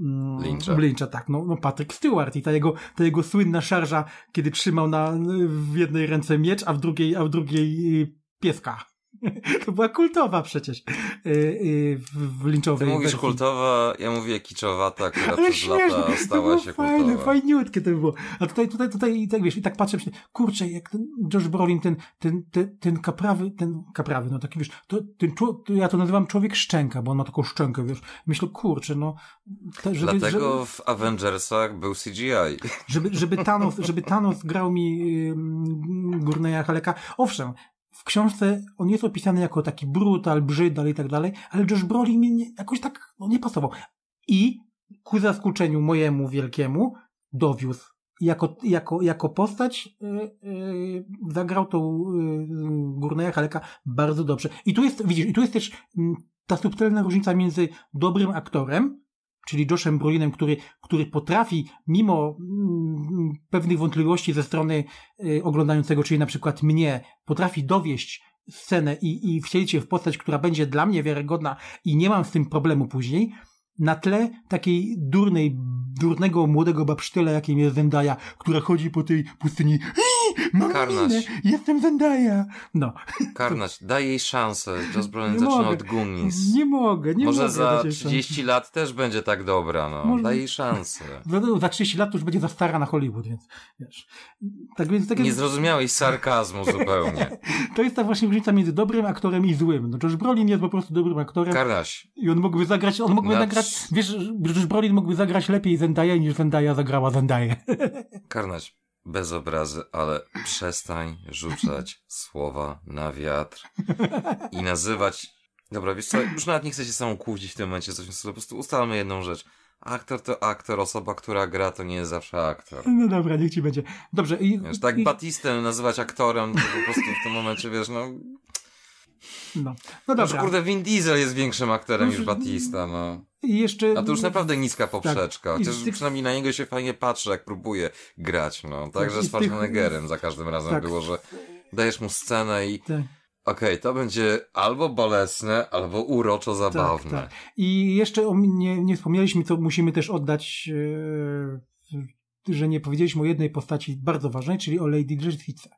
[SPEAKER 3] mm, w, Lyncha, tak, no, no Patrick Stewart i ta jego, ta jego słynna szarża, kiedy trzymał na, w jednej ręce miecz, a w drugiej, a w drugiej y, pieska. [LAUGHS] To była kultowa przecież yy, w, w linczowej. Ty mówisz wersji.
[SPEAKER 2] kultowa, ja mówię kiczowata, która Ale przez śmieszne, lata stała się fajne, kultowa.
[SPEAKER 3] Fajniutkie to było. A tutaj, tutaj, tutaj i tak wiesz, i tak patrzę, myślę, kurczę, jak ten Josh Brolin, ten, ten, ten, ten kaprawy, ten kaprawy, no taki wiesz, to, ten, to ja to nazywam człowiek szczęka, bo on ma taką szczękę, wiesz. Myślę, kurczę, no. Te, żeby, Dlatego żeby,
[SPEAKER 2] w Avengersach był CGI. Żeby, żeby, Thanos, żeby Thanos grał
[SPEAKER 3] mi yy, górne Haleka. Owszem, w książce on jest opisany jako taki brutal, brzydal i tak dalej, ale Josh Brolin mnie nie, jakoś tak no, nie pasował. I ku zaskoczeniu mojemu wielkiemu dowiózł jako, jako, jako postać yy, yy, zagrał tą yy, Górneja Haleka bardzo dobrze. I tu jest, widzisz, i tu jest też mm, ta subtelna różnica między dobrym aktorem, czyli Joshem Brolinem, który, który potrafi, mimo mm, pewnych wątpliwości ze strony y, oglądającego, czyli na przykład mnie, potrafi dowieść scenę i, i wcielić się w postać, która będzie dla mnie wiarygodna i nie mam z tym problemu później, na tle takiej durnej, durnego młodego babsztyla, jakim jest Zendaya, która chodzi po tej pustyni
[SPEAKER 1] Mam
[SPEAKER 2] Karnasz. Minę.
[SPEAKER 3] Jestem Zendaya.
[SPEAKER 2] No. Karnasz, daj jej szansę. Joss Brolin zaczyna mogę. od Goonies.
[SPEAKER 3] Nie mogę, nie Może mogę za 30
[SPEAKER 2] lat też będzie tak dobra, no. Może... Daj jej szansę.
[SPEAKER 3] [LAUGHS] za 30 lat już będzie za stara na Hollywood, więc wiesz. Tak więc tak Nie zrozumiałeś
[SPEAKER 2] sarkazmu zupełnie.
[SPEAKER 3] [LAUGHS] to jest ta właśnie różnica między dobrym aktorem i złym. No Josh Brolin jest po prostu dobrym aktorem. Karnasz. I on mógłby zagrać, on mógłby zagrać, wiesz, Josh Brolin mógłby zagrać lepiej Zendaya niż Zendaya zagrała Zendaya.
[SPEAKER 2] [LAUGHS] Karnasz bez obrazy, ale przestań rzucać [LAUGHS] słowa na wiatr i nazywać. Dobra, wiesz co, już nawet nie chcę się samą kłócić w tym momencie, coś po prostu ustalmy jedną rzecz. Aktor to aktor, osoba, która gra, to nie jest zawsze aktor. No dobra,
[SPEAKER 3] niech ci będzie. Dobrze. I, wiesz, tak i...
[SPEAKER 2] Batistę nazywać aktorem, to po prostu w tym momencie, wiesz, no
[SPEAKER 3] no, no dobrze. kurde, Vin
[SPEAKER 2] Diesel jest większym aktorem no, niż Batista, no. I jeszcze... A to już naprawdę niska tak. poprzeczka. Tak. Chociaż przynajmniej na niego się fajnie patrzy, jak próbuje grać, no. Tak, Także z Schwarzeneggerem za każdym razem tak. było, że dajesz mu scenę i... Tak. Okej, okay, to będzie albo bolesne, albo uroczo tak, zabawne. Tak,
[SPEAKER 3] tak. I jeszcze o, nie, nie wspomnieliśmy, co musimy też oddać, yy, że nie powiedzieliśmy o jednej postaci bardzo ważnej, czyli o Lady Grzycice,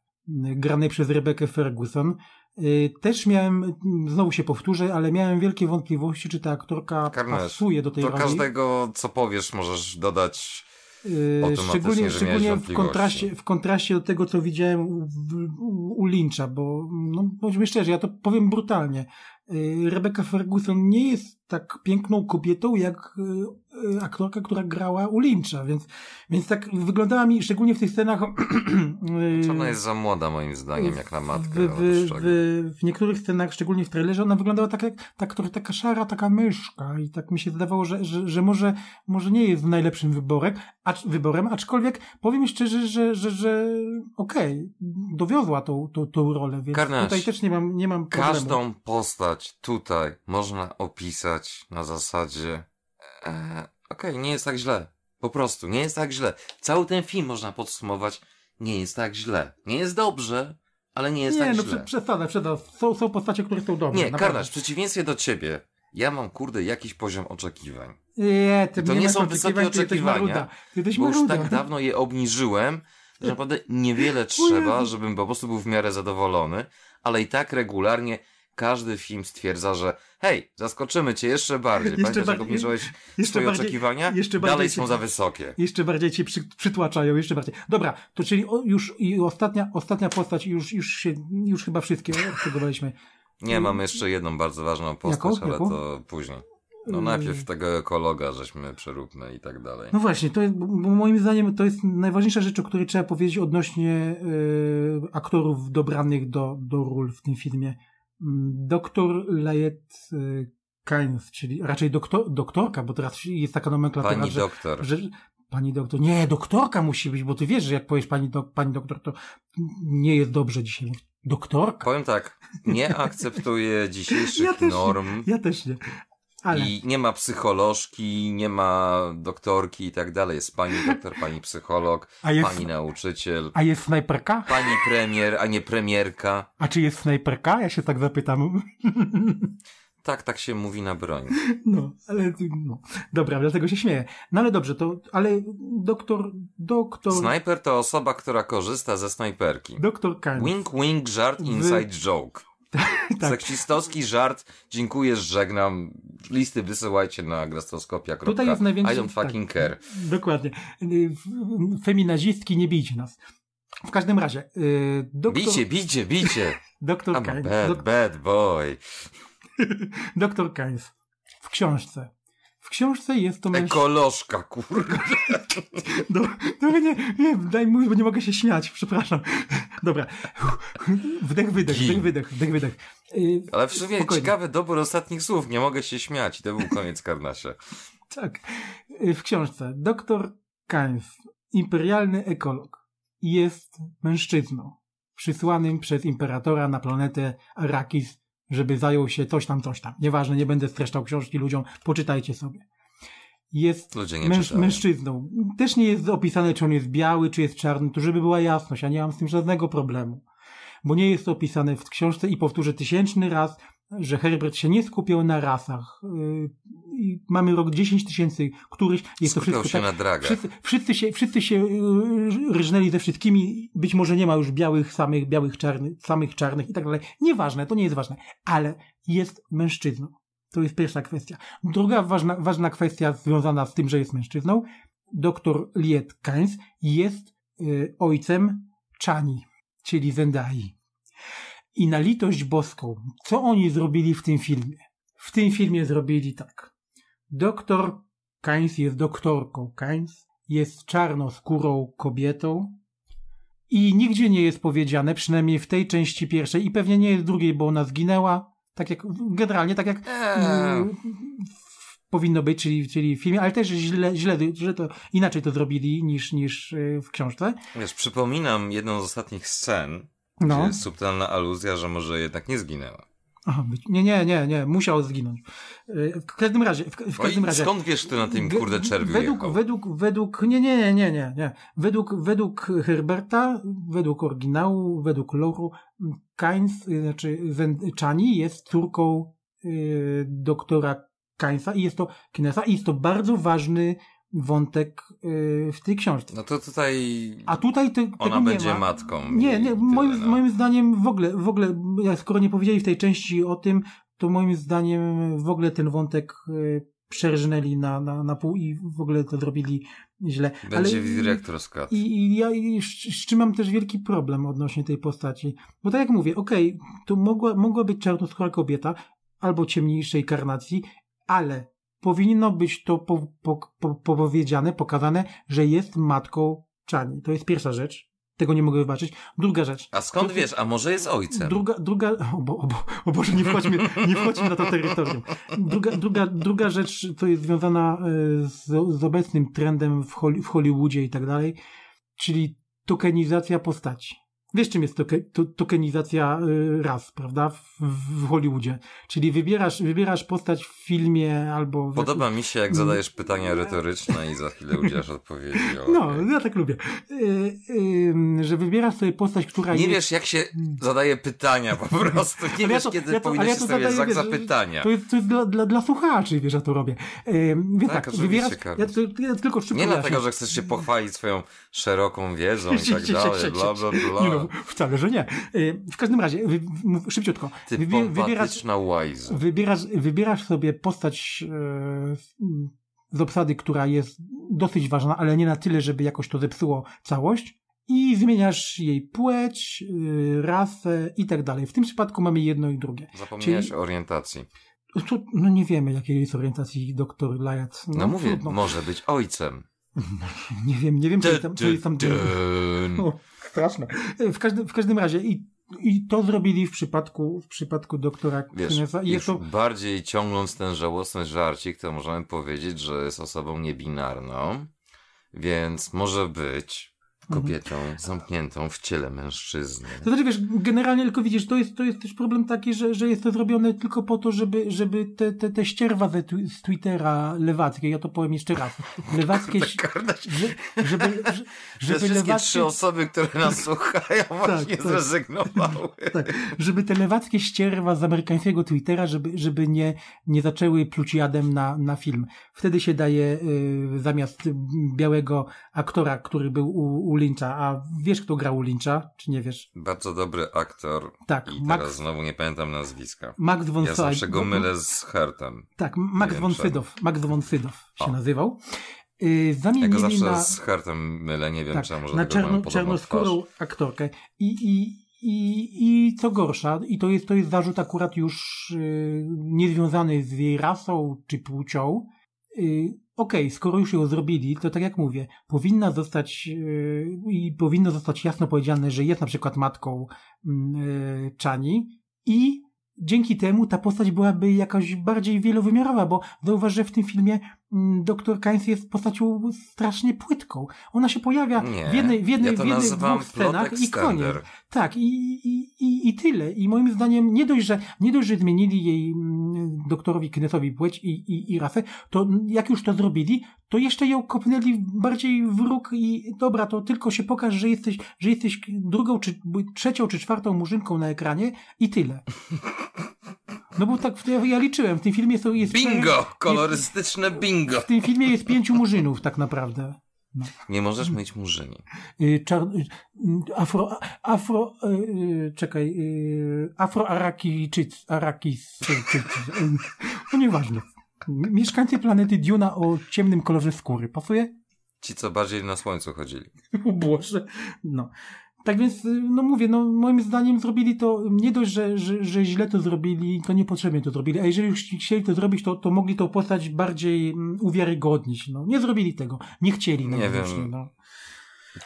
[SPEAKER 3] granej przez Rebekę Ferguson, Y, też miałem, znowu się powtórzę, ale miałem wielkie wątpliwości, czy ta aktorka Karnes, pasuje do tej do roli. Do
[SPEAKER 2] każdego, co powiesz, możesz dodać y, szczególnie, szczególnie w, kontraście,
[SPEAKER 3] w kontraście do tego, co widziałem u, u, u Lyncha, bo no, bądźmy szczerzy, ja to powiem brutalnie. Y, Rebecca Ferguson nie jest tak piękną kobietą, jak Y, aktorka, która grała u Lyncha, więc, więc tak wyglądała mi, szczególnie w tych scenach... [CLEARS THROAT]
[SPEAKER 2] Y, ona jest za młoda moim zdaniem, jak na matkę. W,
[SPEAKER 3] w, w, w niektórych scenach, szczególnie w trailerze, ona wyglądała tak jak tak, taka szara, taka myszka i tak mi się zdawało, że, że, że może, może nie jest najlepszym wyborek, acz, wyborem, aczkolwiek powiem szczerze, że, że, że okej, okay, dowiozła tą, tą, tą rolę, więc Karnaś, tutaj też nie mam, nie mam problemu. Każdą
[SPEAKER 2] postać tutaj można opisać na zasadzie Eee, Okej, okay, nie jest tak źle. Po prostu, nie jest tak źle. Cały ten film można podsumować. Nie jest tak źle. Nie jest dobrze, ale nie jest nie, tak no, źle. Nie, no
[SPEAKER 3] przesadę, przesadę. Są, są postacie, które są dobre. Nie, Karnasz,
[SPEAKER 2] w przeciwieństwie do ciebie, ja mam, kurde, jakiś poziom oczekiwań. Nie, ty to nie, nie są wysokie oczekiwania, ty bo już tak dawno je obniżyłem, że naprawdę niewiele trzeba, żebym po prostu był w miarę zadowolony, ale i tak regularnie każdy film stwierdza, że hej, zaskoczymy cię jeszcze bardziej. Jeszcze Pamiętasz, bardziej, jak obniżyłeś swoje bardziej, oczekiwania? Jeszcze bardziej Dalej są za wysokie.
[SPEAKER 3] Jeszcze bardziej cię przy, przytłaczają, jeszcze bardziej. Dobra, to czyli o, już i ostatnia, ostatnia postać, już, już, się, już chyba wszystkie przygotowaliśmy. Nie, mm. mamy
[SPEAKER 2] jeszcze jedną bardzo ważną postać, Jaką? ale Jaką? to później. No najpierw mm. tego ekologa żeśmy przeróbmy i tak dalej. No właśnie, to jest,
[SPEAKER 3] moim zdaniem to jest najważniejsza rzecz, o której trzeba powiedzieć odnośnie y, aktorów dobranych do, do ról w tym filmie. Mm, doktor Lejet y, Kainz, czyli raczej doktor, doktorka, bo teraz jest taka nomenklatura, pani że, doktor. Że, pani doktor, nie, doktorka musi być, bo ty wiesz, że jak powiesz pani, do, pani doktor, to nie jest dobrze dzisiaj. Doktorka.
[SPEAKER 2] Powiem tak, nie akceptuję dzisiejszych ja norm. ja też nie. Ale... I nie ma psycholożki, nie ma doktorki i tak dalej. Jest pani doktor, pani psycholog, jest... pani nauczyciel. A
[SPEAKER 3] jest snajperka?
[SPEAKER 2] Pani premier, a nie premierka.
[SPEAKER 3] A czy jest snajperka? Ja się tak zapytam. [LAUGHS]
[SPEAKER 2] Tak, tak się mówi na broń.
[SPEAKER 3] No, ale no. dobra, dlatego się śmieję. No ale dobrze, to ale doktor, doktor. Snajper
[SPEAKER 2] to osoba, która korzysta ze snajperki.
[SPEAKER 3] Doktor Kant.
[SPEAKER 2] Wink wink żart inside w... joke. [LAUGHS] tak. Seksistowski żart, dziękuję, żegnam. Listy wysyłajcie na grastoskopia. Tutaj jest największy I don't fucking tak, care.
[SPEAKER 3] Dokładnie. Feminazistki, nie bijcie nas. W każdym razie... Yy, doktor...
[SPEAKER 2] Bicie, bicie, bicie! [LAUGHS] doktor Kainz. bad, doktor... bad boy.
[SPEAKER 3] [LAUGHS] doktor Kainz w książce w książce jest to mężczyzna.
[SPEAKER 2] Ekolożka, kurwa.
[SPEAKER 3] [LAUGHS] Dobra, nie, nie, daj mówić, bo nie mogę się śmiać, przepraszam. Dobra. Wdech, wydech, wdech, wydech, wdech, wydech. Yy, Ale w sumie spokojnie.
[SPEAKER 2] ciekawy dobór ostatnich słów, nie mogę się śmiać. To był koniec Karnasza.
[SPEAKER 3] tak. Y, w książce doktor Kainz, imperialny ekolog, jest mężczyzną przysłanym przez imperatora na planetę Arakis żeby zajął się coś tam, coś tam. Nieważne, nie będę streszczał książki ludziom, poczytajcie sobie. Jest męż, mężczyzną. Też nie jest opisane, czy on jest biały, czy jest czarny, to żeby była jasność. Ja nie mam z tym żadnego problemu. Bo nie jest to opisane w książce i powtórzę tysięczny raz, że Herbert się nie skupiał na rasach. Y, mamy rok 10 tysięcy, któryś jest to wszystko. Się tak, na Wszyscy, wszyscy, się, wszyscy się y, y, rżnęli ze wszystkimi. Być może nie ma już białych, samych, białych, czarnych, samych czarnych i tak dalej. Nieważne, to nie jest ważne, ale jest mężczyzną. To jest pierwsza kwestia. Druga ważna, ważna kwestia związana z tym, że jest mężczyzną. Doktor Liet Kainz jest ojcem Chani, czyli Zendai. I na litość boską, co oni zrobili w tym filmie? W tym filmie zrobili tak. Doktor Kainz jest doktorką. Kainz jest czarnoskórą kobietą, i nigdzie nie jest powiedziane, przynajmniej w tej części pierwszej i pewnie nie jest drugiej, bo ona zginęła, tak jak, generalnie tak jak eee. mm, powinno być, czyli, czyli w filmie, ale też źle, źle, że to inaczej to zrobili niż, niż y, w książce.
[SPEAKER 2] Wiesz, przypominam jedną z ostatnich scen, no. Gdzie jest subtelna aluzja, że może jednak nie zginęła.
[SPEAKER 3] Aha, nie, nie, nie, nie, musiał zginąć. Y, w każdym razie, w, w no każdym razie. Skąd wiesz ty na tym kurde czerwiu według, według, według, nie, nie, nie, nie, nie, nie. Według, według Herberta, według oryginału, według loru, Kainz, y, znaczy Chani jest córką y, doktora Kainza i jest to Kinesa i jest to bardzo ważny wątek y, w tej książce.
[SPEAKER 2] No to tutaj. A tutaj te, ona tego nie będzie ma. matką.
[SPEAKER 3] Nie, nie moim, tyle, no. moim zdaniem w ogóle, w ogóle, skoro nie powiedzieli w tej części o tym, to moim zdaniem w ogóle ten wątek y, przerżnęli na, na, na pół i w ogóle to zrobili źle. Będzie Ale, dyrektor Scott. I, i ja z czym mam też wielki problem odnośnie tej postaci. Bo tak jak mówię, okej, okay, to mogła, mogła być czarnoskóra kobieta albo ciemniejszej karnacji, ale powinno być to po, po, po, powiedziane, pokazane, że jest matką Czani. To jest pierwsza rzecz. Tego nie mogę wybaczyć. Druga rzecz.
[SPEAKER 2] A skąd wiesz? A może jest ojcem? Druga, druga,
[SPEAKER 3] o, bo, o, bo, o Boże, nie wchodźmy, nie wchodźmy na to terytorium. Druga, druga, druga rzecz, co jest związana e, z, z obecnym trendem w, w Hollywoodzie i tak dalej, czyli tokenizacja postaci. Wiesz, czym jest toke, tokenizacja y, raz, prawda? W, Hollywoodzie. Czyli wybierasz, wybierasz postać w filmie albo. W Podoba jakiś... mi się, jak mm. zadajesz
[SPEAKER 2] pytania retoryczne i za chwilę udzielasz odpowiedzi. Okay. No,
[SPEAKER 3] ja tak lubię. Y, że wybierasz sobie postać, która. Nie jest... wiesz,
[SPEAKER 2] jak się zadaje pytania po [LAUGHS] prostu. Nie wiesz, to, kiedy ja to, powinien ja się stawiać znak zapytania. To
[SPEAKER 3] jest, to jest dla, dla, dla słuchaczy, wiesz, ja to robię. więc tak, tak wybierasz. Ja, to, ja tylko szybko. Nie dlatego,
[SPEAKER 2] że chcesz się pochwalić swoją szeroką wiedzą i [LAUGHS] tak dalej. Bla, bla, bla. No, no,
[SPEAKER 3] [LAUGHS] wcale, że nie. Y, w każdym razie, szybciutko.
[SPEAKER 2] Wybi wybierasz,
[SPEAKER 3] wybierasz, wybierasz sobie postać e, z obsady, która jest dosyć ważna, ale nie na tyle, żeby jakoś to zepsuło całość. I zmieniasz jej płeć, y, rasę i tak dalej. W tym przypadku mamy jedno i drugie. Zapomniałeś Czyli...
[SPEAKER 2] o orientacji.
[SPEAKER 3] To, no nie wiemy, jakiej jest orientacji doktor Lajat. No, no mówię, trudno. może
[SPEAKER 2] być ojcem. [LAUGHS] nie wiem, nie wiem, co jest tam. Co tam...
[SPEAKER 3] [LAUGHS] straszne. W każdym, w każdym razie i i to zrobili w przypadku, w przypadku doktora Wiesz, I już to...
[SPEAKER 2] bardziej ciągnąc ten żałosny żarcik, to możemy powiedzieć, że jest osobą niebinarną, więc może być, Mhm. kobietą zamkniętą w ciele mężczyzny. To znaczy, wiesz,
[SPEAKER 3] generalnie tylko widzisz, to jest, to jest też problem taki, że, że jest to zrobione tylko po to, żeby, żeby te, te, te ścierwa ze, z Twittera lewackie, ja to powiem jeszcze raz, [LAUGHS] lewackie... Tak, że, żeby, żeby wszystkie lewackie... trzy osoby,
[SPEAKER 2] które nas [LAUGHS] słuchają tak, właśnie tak, zrezygnowały.
[SPEAKER 3] [LAUGHS] Tak, żeby te lewackie ścierwa z amerykańskiego Twittera, żeby, żeby nie, nie zaczęły pluć jadem na, na film. Wtedy się daje y, zamiast białego aktora, który był u, u Lyncha. A wiesz, kto grał u Lyncha, czy nie wiesz?
[SPEAKER 2] Bardzo dobry aktor. Tak. I Max... teraz znowu nie pamiętam nazwiska. Max von Ja zawsze go mylę z Hertem. Tak, Max von Sydow.
[SPEAKER 3] Max von Sydow
[SPEAKER 2] się o. nazywał. Y, zamienili ja go zawsze na... z Hertem mylę, nie wiem tak, czemu. Na czerno, czarnoskórą
[SPEAKER 3] aktorkę. I, i, i, I co gorsza, i to jest, to jest zarzut akurat już yy, niezwiązany z jej rasą czy płcią, yy, okej, okay, skoro już ją zrobili, to tak jak mówię, powinna zostać yy, i powinno zostać jasno powiedziane, że jest na przykład matką mm, yy, Czani i dzięki temu ta postać byłaby jakaś bardziej wielowymiarowa, bo zauważ, że w tym filmie Mm, doktor Kainz jest postacią strasznie płytką. Ona się pojawia Nie, w jednej, w jednej, ja w jednej dwóch scenach i koniec. Tak, i, i, i, i tyle. I moim zdaniem nie dość, że, nie dość, że zmienili jej mm, doktorowi Kinesowi płeć i, i, i rasę, to jak już to zrobili, to jeszcze ją kopnęli bardziej w róg i dobra, to tylko się pokaż, że jesteś, że jesteś drugą, czy trzecią, czy czwartą murzynką na ekranie i tyle. [LAUGHS] No bo tak, ja, ja liczyłem, w tym filmie są... Jest bingo!
[SPEAKER 2] kolorystyczne bingo! W tym
[SPEAKER 3] filmie jest pięciu murzynów tak naprawdę.
[SPEAKER 2] No. Nie możesz myć murzyni.
[SPEAKER 3] Y, czar... Y, afro... Afro... Y, czekaj. Afroarakijczycy. Arakijczycy. No nieważne. Mieszkańcy planety Duna o ciemnym kolorze skóry. Pasuje?
[SPEAKER 2] Ci, co bardziej na słońcu chodzili.
[SPEAKER 3] O Boże. No. Tak więc, y, no mówię, no moim zdaniem zrobili to, nie dość, że, że, że źle to zrobili, to niepotrzebnie to zrobili, a jeżeli już chcieli to zrobić, to, to mogli tą postać bardziej mm, uwiarygodnić. No. Nie zrobili tego, nie chcieli. No, nie wiem.
[SPEAKER 2] No.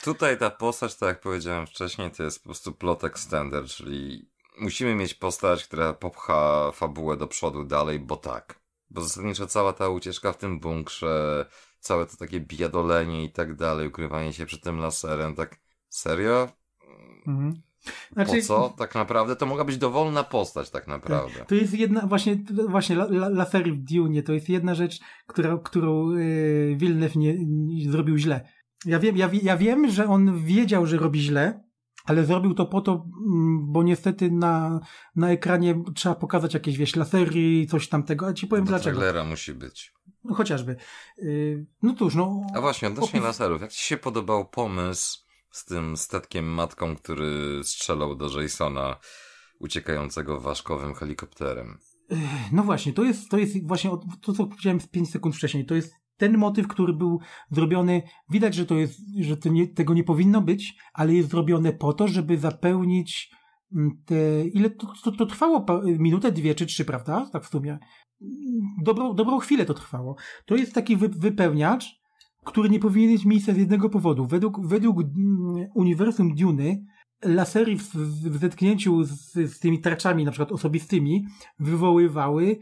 [SPEAKER 2] Tutaj ta postać, tak jak powiedziałem wcześniej, to jest po prostu plot standard, czyli musimy mieć postać, która popcha fabułę do przodu dalej, bo tak. Bo zasadniczo cała ta ucieczka w tym bunkrze, całe to takie biadolenie i tak dalej, ukrywanie się przed tym laserem, tak serio?
[SPEAKER 1] Mhm. Znaczy, po co
[SPEAKER 2] tak naprawdę? To mogła być dowolna postać tak naprawdę. To jest
[SPEAKER 3] jedna, właśnie, właśnie Lafery la, w Dune, to jest jedna rzecz, która, którą yy, Villeneuve nie, nie, zrobił źle. Ja wiem, ja, ja wiem, że on wiedział, że robi źle, ale zrobił to po to, mm, bo niestety na, na ekranie trzeba pokazać jakieś, wieś lasery, coś tamtego, a ci powiem Do dlaczego.
[SPEAKER 2] Trailera musi być.
[SPEAKER 3] No chociażby. Yy, no cóż, no...
[SPEAKER 2] A właśnie, odnośnie opis... laserów, jak ci się podobał pomysł z tym statkiem matką, który strzelał do Jasona uciekającego ważkowym helikopterem.
[SPEAKER 3] No właśnie, to jest, to jest właśnie to, co powiedziałem 5 sekund wcześniej. To jest ten motyw, który był zrobiony, widać, że to jest, że to nie, tego nie powinno być, ale jest zrobione po to, żeby zapełnić mm, te, ile to, to, to trwało, minutę, dwie czy trzy, prawda? Tak w sumie. Dobrą, dobrą chwilę to trwało. To jest taki wy, wypełniacz, który nie powinien mieć miejsca z jednego powodu. Według, według mm, uniwersum Dune'y lasery w, w zetknięciu z, z tymi tarczami, na przykład osobistymi, wywoływały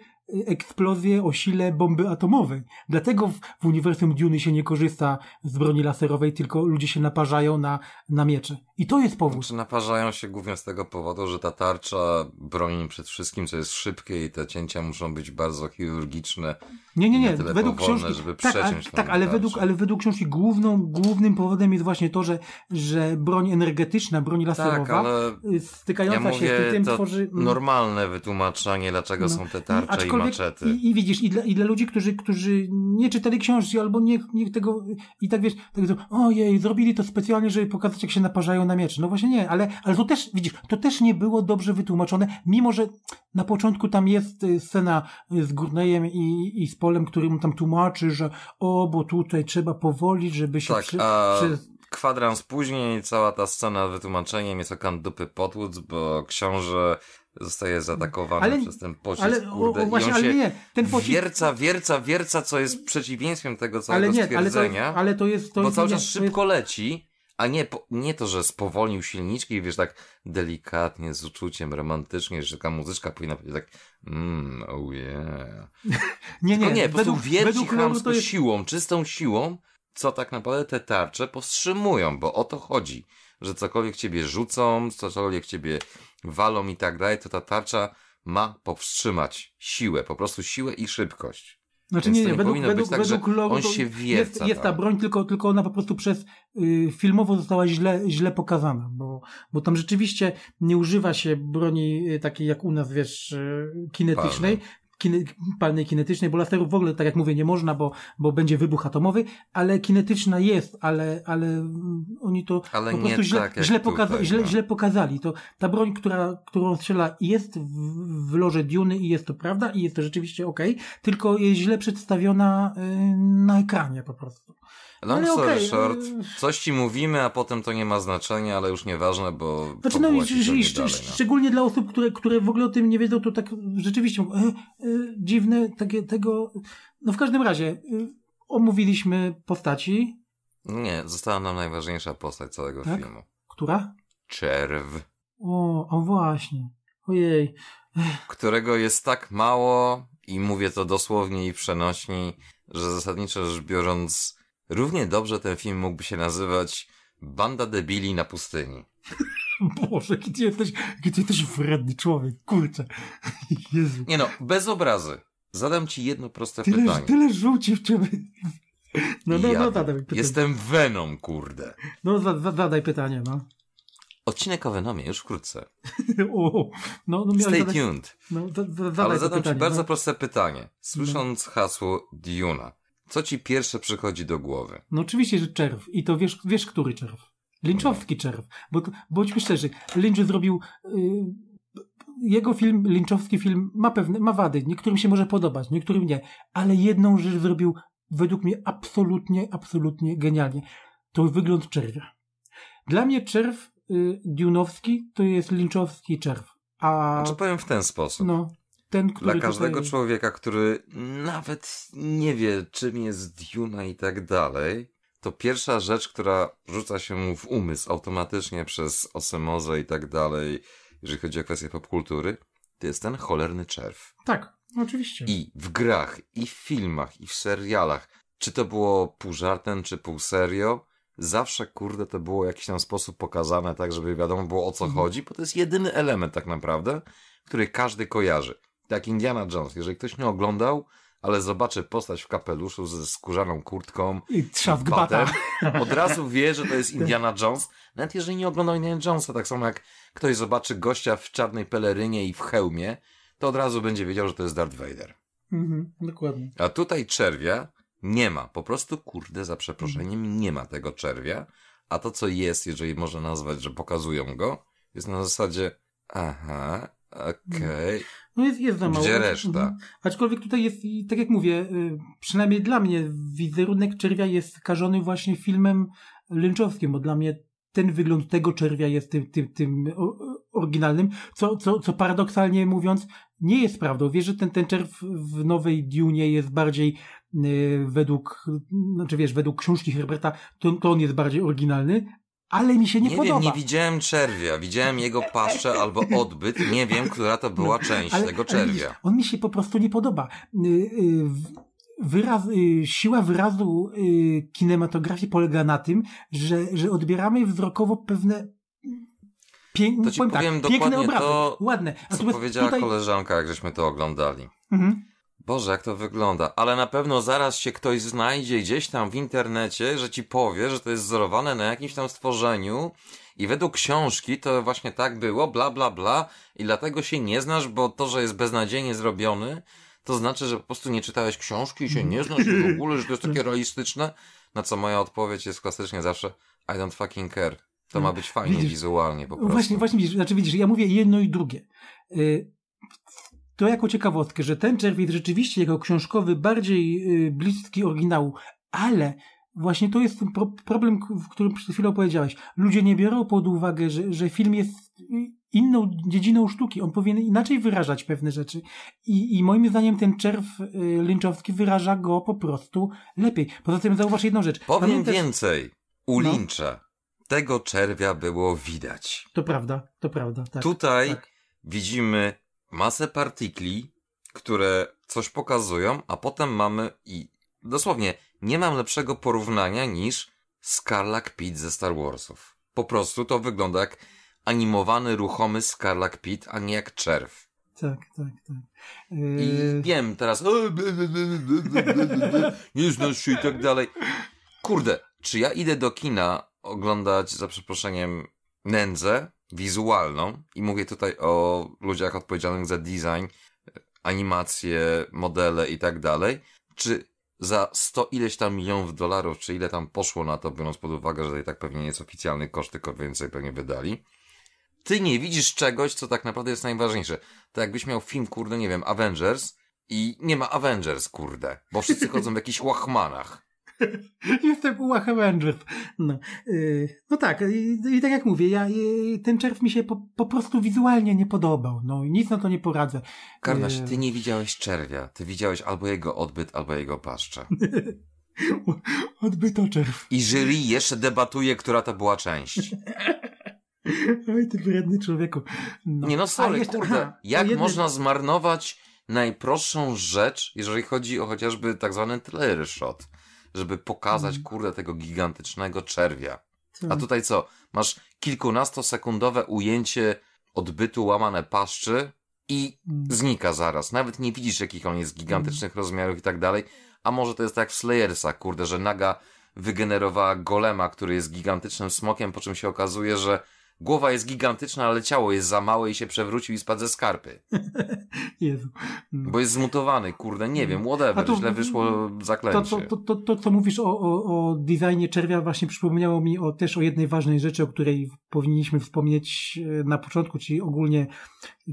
[SPEAKER 3] eksplozję o sile bomby atomowej. Dlatego w, w uniwersum Duny się nie korzysta z broni laserowej, tylko ludzie się naparzają na, na miecze. I to jest powód. Znaczy
[SPEAKER 2] naparzają się głównie z tego powodu, że ta tarcza broni przed wszystkim, co jest szybkie i te cięcia muszą być bardzo chirurgiczne. Nie, nie, nie. Według powolne, książki, żeby tak, a, tak ale, według,
[SPEAKER 3] ale według książki główną, głównym powodem jest właśnie to, że, że broń energetyczna, broń tak, laserowa tak, ale y, stykająca ja mówię, się z tym tworzy... Mm.
[SPEAKER 2] normalne wytłumaczenie, dlaczego no. są te tarcze Aczkolwiek maczety. I,
[SPEAKER 3] I, widzisz, i dla, i dla ludzi, którzy, którzy nie czytali książki albo nie, nie tego, i tak wiesz, tak to, ojej, zrobili to specjalnie, żeby pokazać, jak się naparzają na miecz. No właśnie nie, ale, ale to też, widzisz, to też nie było dobrze wytłumaczone, mimo że na początku tam jest y, scena y, z Gurnejem i, i z Polem, który mu tam tłumaczy, że o, bo tutaj trzeba powoli, żeby się tak, przy, a... przy
[SPEAKER 2] kwadrans później cała ta scena wytłumaczeniem jest okan dupy potłuc, bo książę zostaje zaatakowany ale, przez ten pocisk. Ale, kurde, o, o, właśnie, ale nie, ten pocisk... Wierca, wierca, wierca, co jest przeciwieństwem tego całego ale nie, stwierdzenia. Ale to, ale to jest... To bo jest, cały czas nie, szybko jest... leci, a nie, po, nie to, że spowolnił silniczki i wiesz, tak delikatnie, z uczuciem, romantycznie, że taka muzyczka powinna być tak mmm, oh yeah.
[SPEAKER 3] [LAUGHS] nie, nie, Tylko nie, po prostu wierci chamsko jest...
[SPEAKER 2] siłą, czystą siłą, co tak naprawdę te tarcze powstrzymują, bo o to chodzi że cokolwiek ciebie rzucą, cokolwiek ciebie walą i tak dalej, to ta tarcza ma powstrzymać siłę, po prostu siłę i szybkość. Znaczy Więc nie, nie, nie według, według, tak, według logo on się wierca, jest, jest ta
[SPEAKER 3] broń, tylko, tylko ona po prostu przez y, filmowo została źle, źle pokazana, bo, bo tam rzeczywiście nie używa się broni y, takiej jak u nas, wiesz, y, kinetycznej, Palne kine, palnej kinetycznej, bo laserów w ogóle, tak jak mówię, nie można, bo, bo będzie wybuch atomowy, ale kinetyczna jest, ale, ale mm, oni to ale po prostu źle, tak źle, pokaza tutaj, źle, no. źle, pokazali. To ta broń, która, którą strzela jest w, w loże Duny i jest to prawda i jest to rzeczywiście okej, okay, tylko jest źle przedstawiona y, na ekranie po prostu.
[SPEAKER 2] Long ale story okay. No short, coś ci mówimy, a potem to nie ma znaczenia, ale już nieważne, bo. Znaczy, no, i, i, szcz- no. szczególnie
[SPEAKER 3] dla osób, które, które w ogóle o tym nie wiedzą, to tak rzeczywiście e, e, dziwne takie, tego. No w każdym razie, e, omówiliśmy postaci.
[SPEAKER 2] Nie, została nam najważniejsza postać całego tak? filmu. Która? Czerw.
[SPEAKER 3] O, o właśnie. Ojej.
[SPEAKER 2] Którego jest tak mało, i mówię to dosłownie i przenośni, że zasadniczo rzecz biorąc Równie dobrze ten film mógłby się nazywać Banda debili na pustyni. [LAUGHS]
[SPEAKER 3] Boże, gdzie jesteś, gdzie jesteś wredny człowiek, kurczę. [LAUGHS] Jezu.
[SPEAKER 2] Nie no, bez obrazy. Zadam ci jedno proste tyle, pytanie.
[SPEAKER 3] Tyle żółci w ciebie. No, no, ja no, zadaj pytanie.
[SPEAKER 2] Jestem Venom, kurde.
[SPEAKER 3] No, zadaj pytanie, no.
[SPEAKER 2] Odcinek o Venomie już wkrótce.
[SPEAKER 3] [LAUGHS] o, no, no Stay zadać, tuned. No, da, da, Ale zadam pytanie, ci bardzo no. proste pytanie. No. Słysząc
[SPEAKER 2] hasło Duna, co ci pierwsze przychodzi do głowy?
[SPEAKER 3] No oczywiście, że czerw. I to wiesz, wiesz który czerw. Linczowski czerw. Bo, bądźmy szczerzy, Lynch zrobił... Yy, jego film, lynczowski film ma pewne, ma wady. Niektórym się może podobać, niektórym nie. Ale jedną rzecz zrobił według mnie absolutnie, absolutnie genialnie. To wygląd czerwia. Dla mnie czerw y, Dunowski to jest lynczowski czerw. A...
[SPEAKER 2] Znaczy powiem w ten sposób. No ten, który. Dla każdego tutaj... człowieka, który nawet nie wie, czym jest Duna i tak dalej, to pierwsza rzecz, która rzuca się mu w umysł automatycznie przez osemozę i tak dalej, jeżeli chodzi o kwestie popkultury, to jest ten cholerny czerw.
[SPEAKER 3] Tak, oczywiście. I
[SPEAKER 2] w grach, i w filmach, i w serialach, czy to było pół żartem, czy pół serio, zawsze, kurde, to było w jakiś tam sposób pokazane, tak, żeby wiadomo było o co mhm. chodzi, bo to jest jedyny element tak naprawdę, który każdy kojarzy jak Indiana Jones. Jeżeli ktoś nie oglądał, ale zobaczy postać w kapeluszu ze skórzaną kurtką i trzawgbata, [LAUGHS] od razu wie, że to jest [LAUGHS] Indiana Jones. Nawet jeżeli nie oglądał Indiana Jonesa, tak samo jak ktoś zobaczy gościa w czarnej pelerynie i w hełmie, to od razu będzie wiedział, że to jest Darth Vader.
[SPEAKER 1] Mhm, dokładnie.
[SPEAKER 2] A tutaj czerwia nie ma. Po prostu, kurde, za przeproszeniem, mhm. nie ma tego czerwia. A to, co jest, jeżeli można nazwać, że pokazują go, jest na zasadzie aha, mhm. okej. Okay. No jest, jest za mało. Gdzie reszta? Mhm.
[SPEAKER 3] Aczkolwiek tutaj jest, tak jak mówię, y, przynajmniej dla mnie wizerunek czerwia jest skażony właśnie filmem lynczowskim, bo dla mnie ten wygląd tego czerwia jest tym, tym, tym oryginalnym, co, co, co paradoksalnie mówiąc nie jest prawdą. Wiesz, że ten, ten czerw w nowej Dune jest bardziej y, według, znaczy wiesz, według książki Herberta, to, to on jest bardziej oryginalny, ale mi się nie, nie podoba. Wiem, nie
[SPEAKER 2] widziałem czerwia, widziałem jego paszczę albo odbyt, nie wiem, która to była no, część ale, tego czerwia.
[SPEAKER 3] on mi się po prostu nie podoba. Y, y, wyraz, y, siła wyrazu kinematografii polega na tym, że, że odbieramy wzrokowo pewne
[SPEAKER 2] Pię to ci tak, powiem, tak, dokładnie obrazy, to, ładne. co powiedziała tutaj... koleżanka, jak żeśmy to oglądali. Mhm. Boże, jak to wygląda. Ale na pewno zaraz się ktoś znajdzie gdzieś tam w internecie, że ci powie, że to jest wzorowane na jakimś tam stworzeniu i według książki to właśnie tak było, bla, bla, bla i dlatego się nie znasz, bo to, że jest beznadziejnie zrobiony, to znaczy, że po prostu nie czytałeś książki i się nie znasz w ogóle, że to jest takie realistyczne. Na co moja odpowiedź jest klasycznie zawsze I don't fucking care. To ma być fajnie widzisz, wizualnie po prostu. Właśnie,
[SPEAKER 3] właśnie, widzisz, znaczy widzisz, ja mówię jedno i drugie. Y, to jako ciekawostkę, że ten Czerwiec rzeczywiście jako książkowy bardziej y, bliski oryginału, ale właśnie to jest problem, w którym przed chwilą powiedziałeś. Ludzie nie biorą pod uwagę, że, że film jest y, inną dziedziną sztuki. On powinien inaczej wyrażać pewne rzeczy. I, i moim zdaniem ten czerw y, lynczowski wyraża go po prostu lepiej. Poza tym zauważ jedną rzecz. Powiem Pamiętasz...
[SPEAKER 2] więcej. U no. tego czerwia było widać.
[SPEAKER 3] To prawda, to prawda. Tak, Tutaj
[SPEAKER 2] tak. widzimy masę partikli, które coś pokazują, a potem mamy i dosłownie nie mam lepszego porównania niż Skarlak Pit ze Star Warsów. Po prostu to wygląda jak animowany, ruchomy Skarlak Pit, a nie jak czerw.
[SPEAKER 1] Tak, tak, tak. Yy... I e, wiem teraz,
[SPEAKER 2] nie znasz się i tak dalej. Kurde, czy ja idę do kina oglądać, za przeproszeniem, nędzę, wizualną i mówię tutaj o ludziach odpowiedzialnych za design, animacje, modele i tak dalej, czy za 100 ileś tam milionów dolarów, czy ile tam poszło na to, biorąc pod uwagę, że to i tak pewnie nie jest oficjalny koszt, tylko więcej pewnie wydali, ty nie widzisz czegoś, co tak naprawdę jest najważniejsze. To jakbyś miał film, kurde, nie wiem, Avengers i nie ma Avengers, kurde, bo wszyscy chodzą w jakichś łachmanach.
[SPEAKER 3] [LAUGHS] Jestem ułachem mędrów. No, yy, no tak, i, i, tak jak mówię, ja, i, ten czerw mi się po, po, prostu wizualnie nie podobał. No i nic na to nie poradzę.
[SPEAKER 2] Karnasz, yy... ty nie widziałeś czerwia. Ty widziałeś albo jego odbyt, albo jego paszczę. [LAUGHS] Odbyto czerw. I jury jeszcze debatuje, która to była część.
[SPEAKER 3] [LAUGHS] Oj, ty biedny człowieku. No. Nie no,
[SPEAKER 2] sorry, jeszcze, kurde. Aha, jak można zmarnować najprostszą rzecz, jeżeli chodzi o chociażby tak zwany trailer shot? żeby pokazać, mm. kurde, tego gigantycznego czerwia. Tak. A tutaj co? Masz kilkunastosekundowe ujęcie odbytu łamane paszczy i mm. znika zaraz. Nawet nie widzisz, jakich on jest gigantycznych mm. rozmiarów i tak dalej. A może to jest tak w Slayersa, kurde, że naga wygenerowała golema, który jest gigantycznym smokiem, po czym się okazuje, że Głowa jest gigantyczna, ale ciało jest za małe i się przewrócił i spadł ze skarpy. [LAUGHS] Jezu. No. Bo jest zmutowany, kurde, nie wiem, whatever, to, źle wyszło zaklęcie.
[SPEAKER 3] To, to, to, to, co mówisz o, o, o designie czerwia właśnie przypomniało mi o, też o jednej ważnej rzeczy, o której powinniśmy wspomnieć e, na początku, czyli ogólnie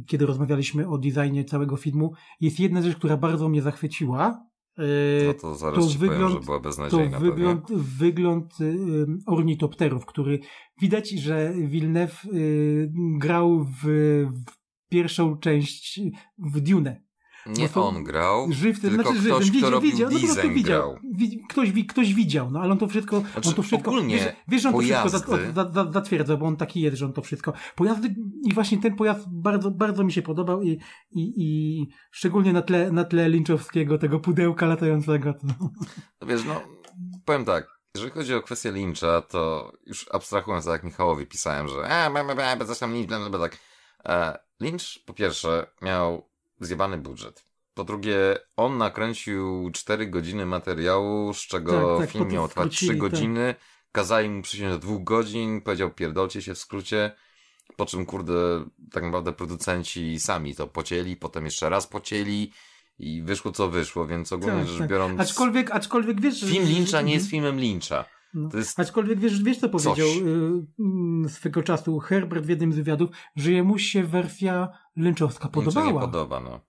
[SPEAKER 3] kiedy rozmawialiśmy o designie całego filmu. Jest jedna rzecz, która bardzo mnie zachwyciła, no to y, zaraz to ci wygląd, powiem, że była beznadziejna. To wygląd, wygląd y, ornitopterów, który widać, że Wilnew y, grał w pierwszą część w Dune
[SPEAKER 2] nie no on grał, żyw, tylko znaczy, ktoś, no widział, kto widział, no widział.
[SPEAKER 3] Ktoś, ktoś widział, no ale on to wszystko... Znaczy, on to wszystko ogólnie wiesz, wiesz, że on pojazdy... to wszystko zatwierdza, bo on taki jest, że on to wszystko... Pojazdy i właśnie ten pojazd bardzo, bardzo mi się podobał i, i, i szczególnie na tle, na tle Lynchowskiego, tego pudełka latającego. To...
[SPEAKER 2] No wiesz, no powiem tak, jeżeli chodzi o kwestię Lyncha, to już abstrahując, tak jak Michałowi pisałem, że a, b, b, b, coś tam Lynch, tak. E, Lynch po pierwsze miał zjebany budżet. Po drugie, on nakręcił 4 godziny materiału, z czego tak, tak, film miał trwać 3 tak. godziny. Tak. Kazali mu przysiąść do 2 godzin, powiedział pierdolcie się w skrócie. Po czym, kurde, tak naprawdę producenci sami to pocieli, potem jeszcze raz pocieli i wyszło co wyszło, więc ogólnie tak, rzecz tak. biorąc. Aczkolwiek,
[SPEAKER 3] aczkolwiek wiesz, Film Lyncha nie jest
[SPEAKER 2] filmem Lyncha. No. Jest... Aczkolwiek wiesz,
[SPEAKER 3] wiesz co powiedział y, mm, swego czasu Herbert w jednym z wywiadów, że jemu się wersja lynczowska podobała. nie
[SPEAKER 2] podoba, no.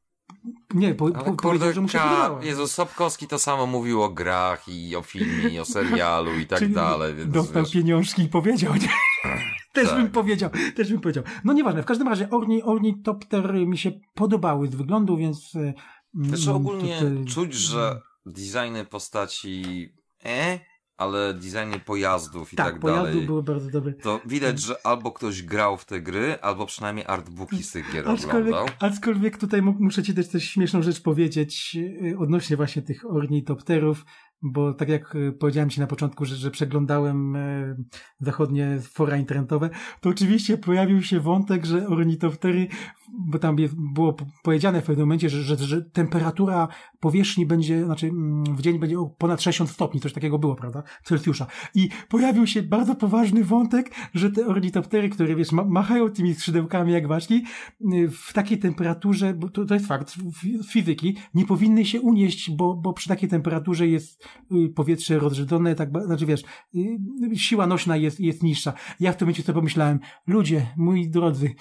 [SPEAKER 3] Nie, po, po, Ale że mu się
[SPEAKER 2] Jezus, Sobkowski to samo mówił o grach i o filmie, i o serialu i tak dalej. Więc dostał wiesz...
[SPEAKER 3] pieniążki i powiedział, nie? [LAUGHS] Też tak. bym powiedział, też bym powiedział. No nieważne, w każdym razie Orni, toptery mi się podobały z wyglądu, więc... Też y, mm, ogólnie czuć,
[SPEAKER 2] że designy postaci e, ale designy pojazdów i tak, tak pojazdu dalej. były bardzo dobre. To widać, że albo ktoś grał w te gry, albo przynajmniej artbooki z tych gier [LAUGHS] aczkolwiek, oglądał.
[SPEAKER 3] Aczkolwiek tutaj muszę ci też, też śmieszną rzecz powiedzieć y, odnośnie właśnie tych ornitopterów, bo tak jak y, powiedziałem ci na początku, że, że przeglądałem y, zachodnie fora internetowe, to oczywiście pojawił się wątek, że ornitoptery bo tam było powiedziane w pewnym momencie, że, że, że, temperatura powierzchni będzie, znaczy mm, w dzień będzie ponad 60 stopni, coś takiego było, prawda, Celsjusza. I pojawił się bardzo poważny wątek, że te ornitoptery, które wiesz, machają tymi skrzydełkami jak ważki, y, w takiej temperaturze, bo to, to jest fakt fizyki, nie powinny się unieść, bo, bo przy takiej temperaturze jest y, powietrze rozrzedzone, tak, znaczy wiesz, y, siła nośna jest, jest niższa. Ja w tym momencie sobie pomyślałem, ludzie, moi drodzy,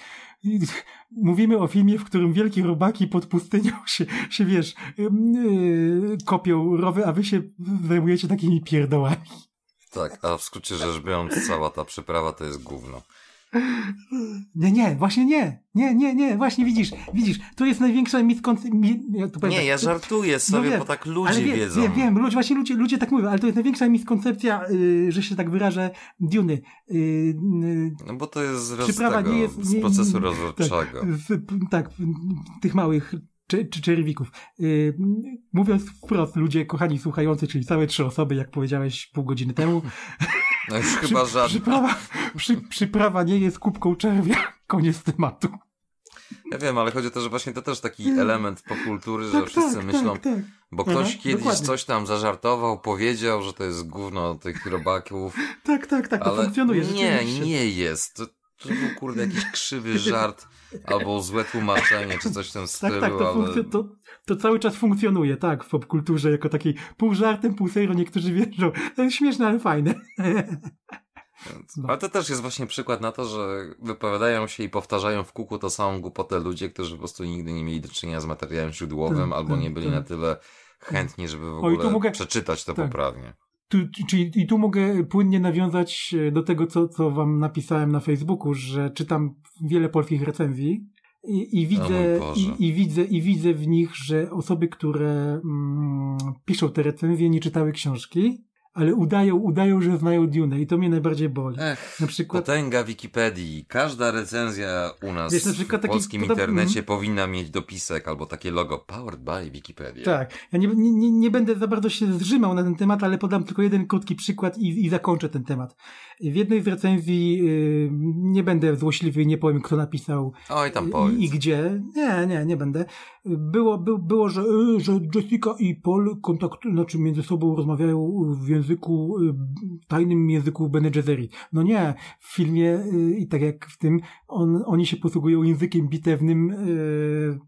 [SPEAKER 3] mówimy o filmie, w którym wielkie robaki pod pustynią się, się wiesz, yy, kopią rowy, a wy się zajmujecie takimi pierdołami.
[SPEAKER 2] Tak, a w skrócie rzecz biorąc, cała ta przyprawa to jest gówno.
[SPEAKER 3] Nie, nie, właśnie nie. Nie, nie, nie, właśnie widzisz, widzisz, tu jest największa miskoncepcja. nie, tak. ja żartuję no sobie,
[SPEAKER 2] no bo tak ludzie wie, wiedzą. Nie, wiem,
[SPEAKER 3] ludzie, właśnie ludzie, ludzie tak mówią, ale to jest największa miskoncepcja, yy, że się tak wyrażę, Duny. Yy, yy, no bo to jest z, tego, nie jest, nie, z procesu rozrodczego. Tak, tak, tych małych czy, czy czerwików. Yy, mówiąc wprost, ludzie kochani słuchający, czyli całe trzy osoby, jak powiedziałeś pół godziny temu, [LAUGHS]
[SPEAKER 2] No już chyba żadna. Przyprawa,
[SPEAKER 3] przy, przyprawa nie jest kubką czerwia. [LAUGHS] Koniec tematu.
[SPEAKER 2] Ja wiem, ale chodzi o to, że właśnie to też taki hmm. element popkultury, że tak, wszyscy tak, myślą, tak, tak. bo ktoś Aha, mhm, kiedyś dokładnie. coś tam zażartował, powiedział, że to jest gówno tych robaków. Tak, tak, tak, to funkcjonuje. Nie, nie jest. To, to był kurde jakiś krzywy żart albo złe tłumaczenie czy coś w tym stylu. Tak, tak, to, ale...
[SPEAKER 3] to, to cały czas funkcjonuje, tak, w popkulturze jako taki pół żartem, pół serio, niektórzy wierzą. Śmieszne, ale fajne.
[SPEAKER 2] No. Ale to też jest właśnie przykład na to, że wypowiadają się i powtarzają w kuku to samą głupotę ludzie, którzy po prostu nigdy nie mieli do czynienia z materiałem źródłowym tak, albo tak, nie byli tak. na tyle chętni, żeby w ogóle mogę... przeczytać to tak. poprawnie.
[SPEAKER 3] Tu, czyli, I tu mogę płynnie nawiązać e, do tego, co, co wam napisałem na Facebooku, że czytam wiele polskich recenzji i, i widzę, i, i, widzę, i widzę w nich, że osoby, które mm, piszą te recenzje, nie czytały książki ale udają, udają, że znają Dune i to mnie najbardziej boli.
[SPEAKER 2] Ech, na przykład... Potęga Wikipedii. Każda recenzja u nas wiesz, na w polskim internecie powinna mieć dopisek albo takie logo Powered by Wikipedia. Tak.
[SPEAKER 3] Ja nie, nie, nie będę za bardzo się zrzymał na ten temat, ale podam tylko jeden krótki przykład i, i zakończę ten temat. W jednej z recenzji yy, nie będę złośliwy i nie powiem, kto napisał
[SPEAKER 2] Oj, tam i, i
[SPEAKER 3] gdzie. Nie, nie, nie będę było, było, było że, e, że Jessica i Paul kontakt, znaczy między sobą rozmawiają w języku, e, tajnym języku Bene Gesserit. No nie, w filmie e, i tak jak w tym, on, oni się posługują językiem bitewnym yy,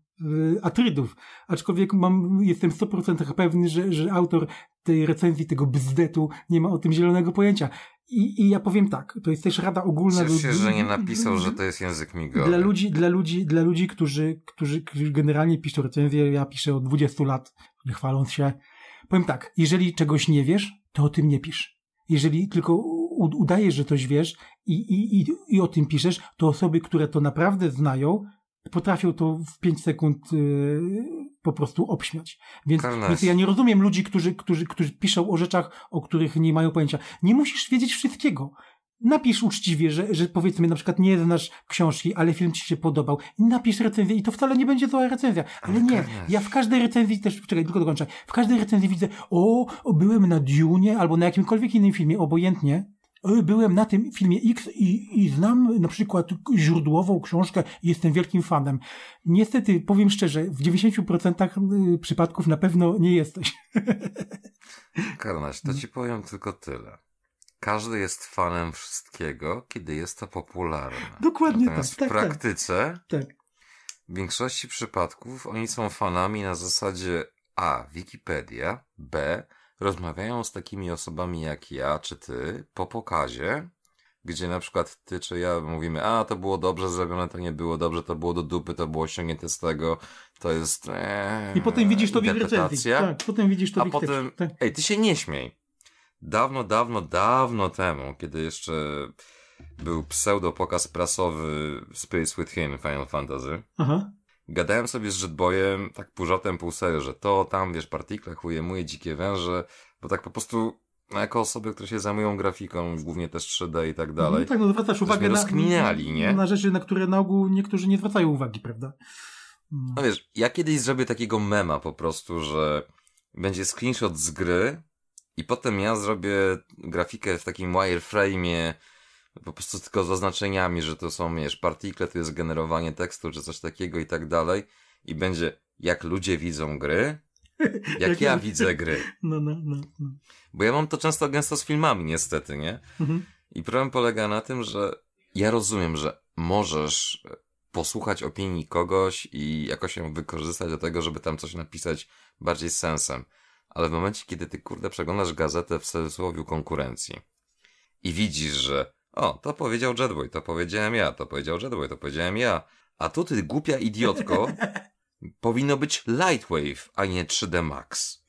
[SPEAKER 3] Atrydów. Aczkolwiek mam, jestem 100% pewny, że, że autor tej recenzji, tego bzdetu nie ma o tym zielonego pojęcia. I, I ja powiem tak, to jest też rada ogólna. Cieszę się, że nie napisał, że to jest język migowy. Dla ludzi, dla ludzi, dla ludzi którzy, którzy generalnie piszą recenzje, ja piszę od 20 lat, nie chwaląc się. Powiem tak, jeżeli czegoś nie wiesz, to o tym nie pisz. Jeżeli tylko udajesz, że coś wiesz i, i, i, i o tym piszesz, to osoby, które to naprawdę znają, potrafią to w 5 sekund y, po prostu obśmiać. Więc, więc ja nie rozumiem ludzi, którzy, którzy, którzy piszą o rzeczach, o których nie mają pojęcia. Nie musisz wiedzieć wszystkiego. Napisz uczciwie, że, że powiedzmy na przykład nie znasz książki, ale film ci się podobał. Napisz recenzję i to wcale nie będzie zła recenzja. Ale nie, ja w każdej recenzji też, czekaj, tylko dokończę. W każdej recenzji widzę, o, o byłem na Dune albo na jakimkolwiek innym filmie, obojętnie E, byłem na tym filmie X i, i znam na przykład źródłową książkę i jestem wielkim fanem. Niestety, powiem szczerze, w 90% y, przypadków na pewno nie jesteś. [LAUGHS]
[SPEAKER 2] Karnaś, to ci mm. powiem tylko tyle. Każdy jest fanem wszystkiego, kiedy jest to popularne. Dokładnie tak, Natomiast tak. W tak, praktyce tak. w większości przypadków oni są fanami na zasadzie A. Wikipedia, B rozmawiają z takimi osobami jak ja czy ty po pokazie, gdzie na przykład ty czy ja mówimy, a to było dobrze zrobione, to nie było dobrze, to było do dupy, to było ściągnięte z tego, to jest. Ee, I potem widzisz to w interpretacji, Tak,
[SPEAKER 3] potem widzisz to w ich potem,
[SPEAKER 2] tak. Ej, ty się nie śmiej. Dawno, dawno, dawno temu, kiedy jeszcze był pseudo pokaz prasowy Space Within Final Fantasy. Aha gadałem sobie z żydbojem, tak półżartem, pół serio, że to, tam, wiesz, partikle, chujemuje, dzikie węże, bo tak po prostu no, jako osoby, które się zajmują grafiką, głównie też 3D i tak mhm, dalej. No tak, no zwracasz uwagę na, nie? na
[SPEAKER 3] rzeczy, na które na ogół niektórzy nie zwracają uwagi, prawda? No. no
[SPEAKER 2] wiesz, ja kiedyś zrobię takiego mema po prostu, że będzie screenshot z gry i potem ja zrobię grafikę w takim wireframe'ie po prostu tylko zaznaczeniami, że to są, wiesz, partikle, to jest generowanie tekstu, czy coś takiego i tak dalej. I będzie, jak ludzie widzą gry, [LAUGHS] jak ja widzę gry. No, no, no, no, Bo ja mam to często gęsto z filmami, niestety, nie? Mhm. I problem polega na tym, że ja rozumiem, że możesz posłuchać opinii kogoś i jakoś ją wykorzystać do tego, żeby tam coś napisać bardziej z sensem. Ale w momencie, kiedy ty, kurde, przeglądasz gazetę w cudzysłowie konkurencji i widzisz, że o, to powiedział Jetboy, to powiedziałem ja, to powiedział Jetboy, to powiedziałem ja. A tu ty głupia idiotko, [LAUGHS] powinno być Lightwave, a nie 3D Max.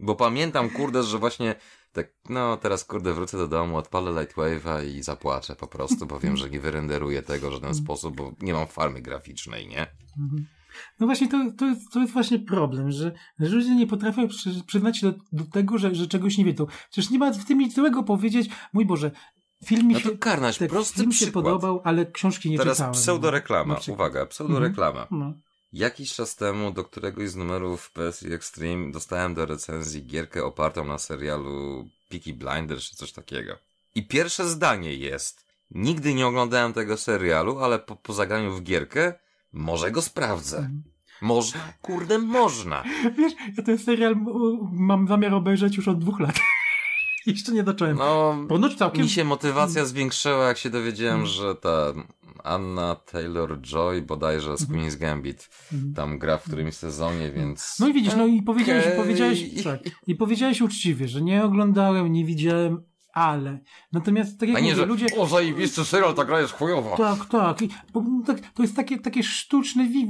[SPEAKER 2] Bo pamiętam, kurde, że właśnie tak, no teraz kurde wrócę do domu, odpalę Lightwave'a i zapłaczę po prostu, bo wiem, że nie wyrenderuję tego w żaden sposób, bo nie mam farmy graficznej, nie?
[SPEAKER 3] Mhm. No właśnie, to, to, to jest właśnie problem, że, że ludzie nie potrafią przyznać się do, do, tego, że, że czegoś nie wiedzą. Przecież nie ma w tym nic złego powiedzieć, mój Boże, Film mi no to się, karnaś, te, prosty film przykład. się podobał, ale książki nie Teraz czytałem. Teraz
[SPEAKER 2] pseudoreklama, uwaga, pseudoreklama. Mhm. No. Jakiś czas temu do któregoś z numerów PS Extreme dostałem do recenzji gierkę opartą na serialu Peaky Blinders czy coś takiego. I pierwsze zdanie jest, nigdy nie oglądałem tego serialu, ale po, po zagraniu w gierkę może go sprawdzę. Mhm. Można, kurde, można.
[SPEAKER 3] [LAUGHS] Wiesz, ja ten serial mam zamiar obejrzeć już od dwóch lat. [LAUGHS] Jeszcze nie zacząłem. No,
[SPEAKER 2] Ponoć całkiem... Mi się motywacja zwiększyła, jak się dowiedziałem, mm. że ta Anna Taylor-Joy bodajże z Queen's Gambit mhm. tam gra w którymś sezonie, więc... No i widzisz, no i powiedziałeś, okay. powiedziałeś, tak,
[SPEAKER 3] i powiedziałeś uczciwie, że nie oglądałem, nie widziałem, ale. Natomiast tak jak nie, mówię, że, ludzie... O, zajebisty
[SPEAKER 2] serial, ta gra jest chujowa. Tak,
[SPEAKER 3] tak. I, bo, tak to jest takie, takie sztuczne, wi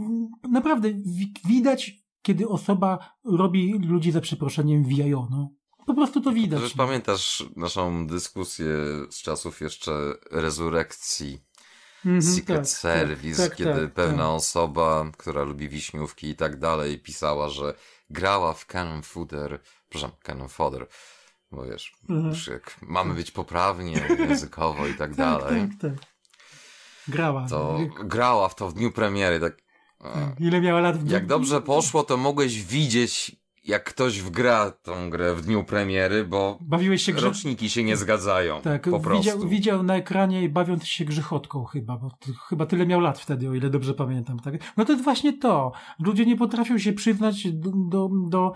[SPEAKER 3] naprawdę wi widać, kiedy osoba robi ludzi za przeproszeniem wijajono po
[SPEAKER 2] prostu to widać. Przecież pamiętasz naszą dyskusję z czasów jeszcze rezurekcji mm -hmm, Secret tak, tak, Service, tak, tak, kiedy pewna tak. osoba, która lubi wiśniówki i tak dalej, pisała, że grała w Cannon Fodder, przepraszam, Cannon Fodder, bo wiesz, mhm. jak mamy tak. być poprawnie [LAUGHS] językowo i tak, dalej.
[SPEAKER 1] Tak, tak. Grała. To
[SPEAKER 2] grała w to w dniu premiery, tak. Ile miała lat w dniu? Jak dobrze poszło, to mogłeś widzieć jak ktoś wgra tą grę w dniu premiery, bo Bawiłeś się grze... roczniki się nie zgadzają. Tak, po prostu. Widział, widział
[SPEAKER 3] na ekranie bawiąc się grzechotką chyba, bo ty, chyba tyle miał lat wtedy, o ile dobrze pamiętam. Tak? No to właśnie to. Ludzie nie potrafią się przyznać do... do, do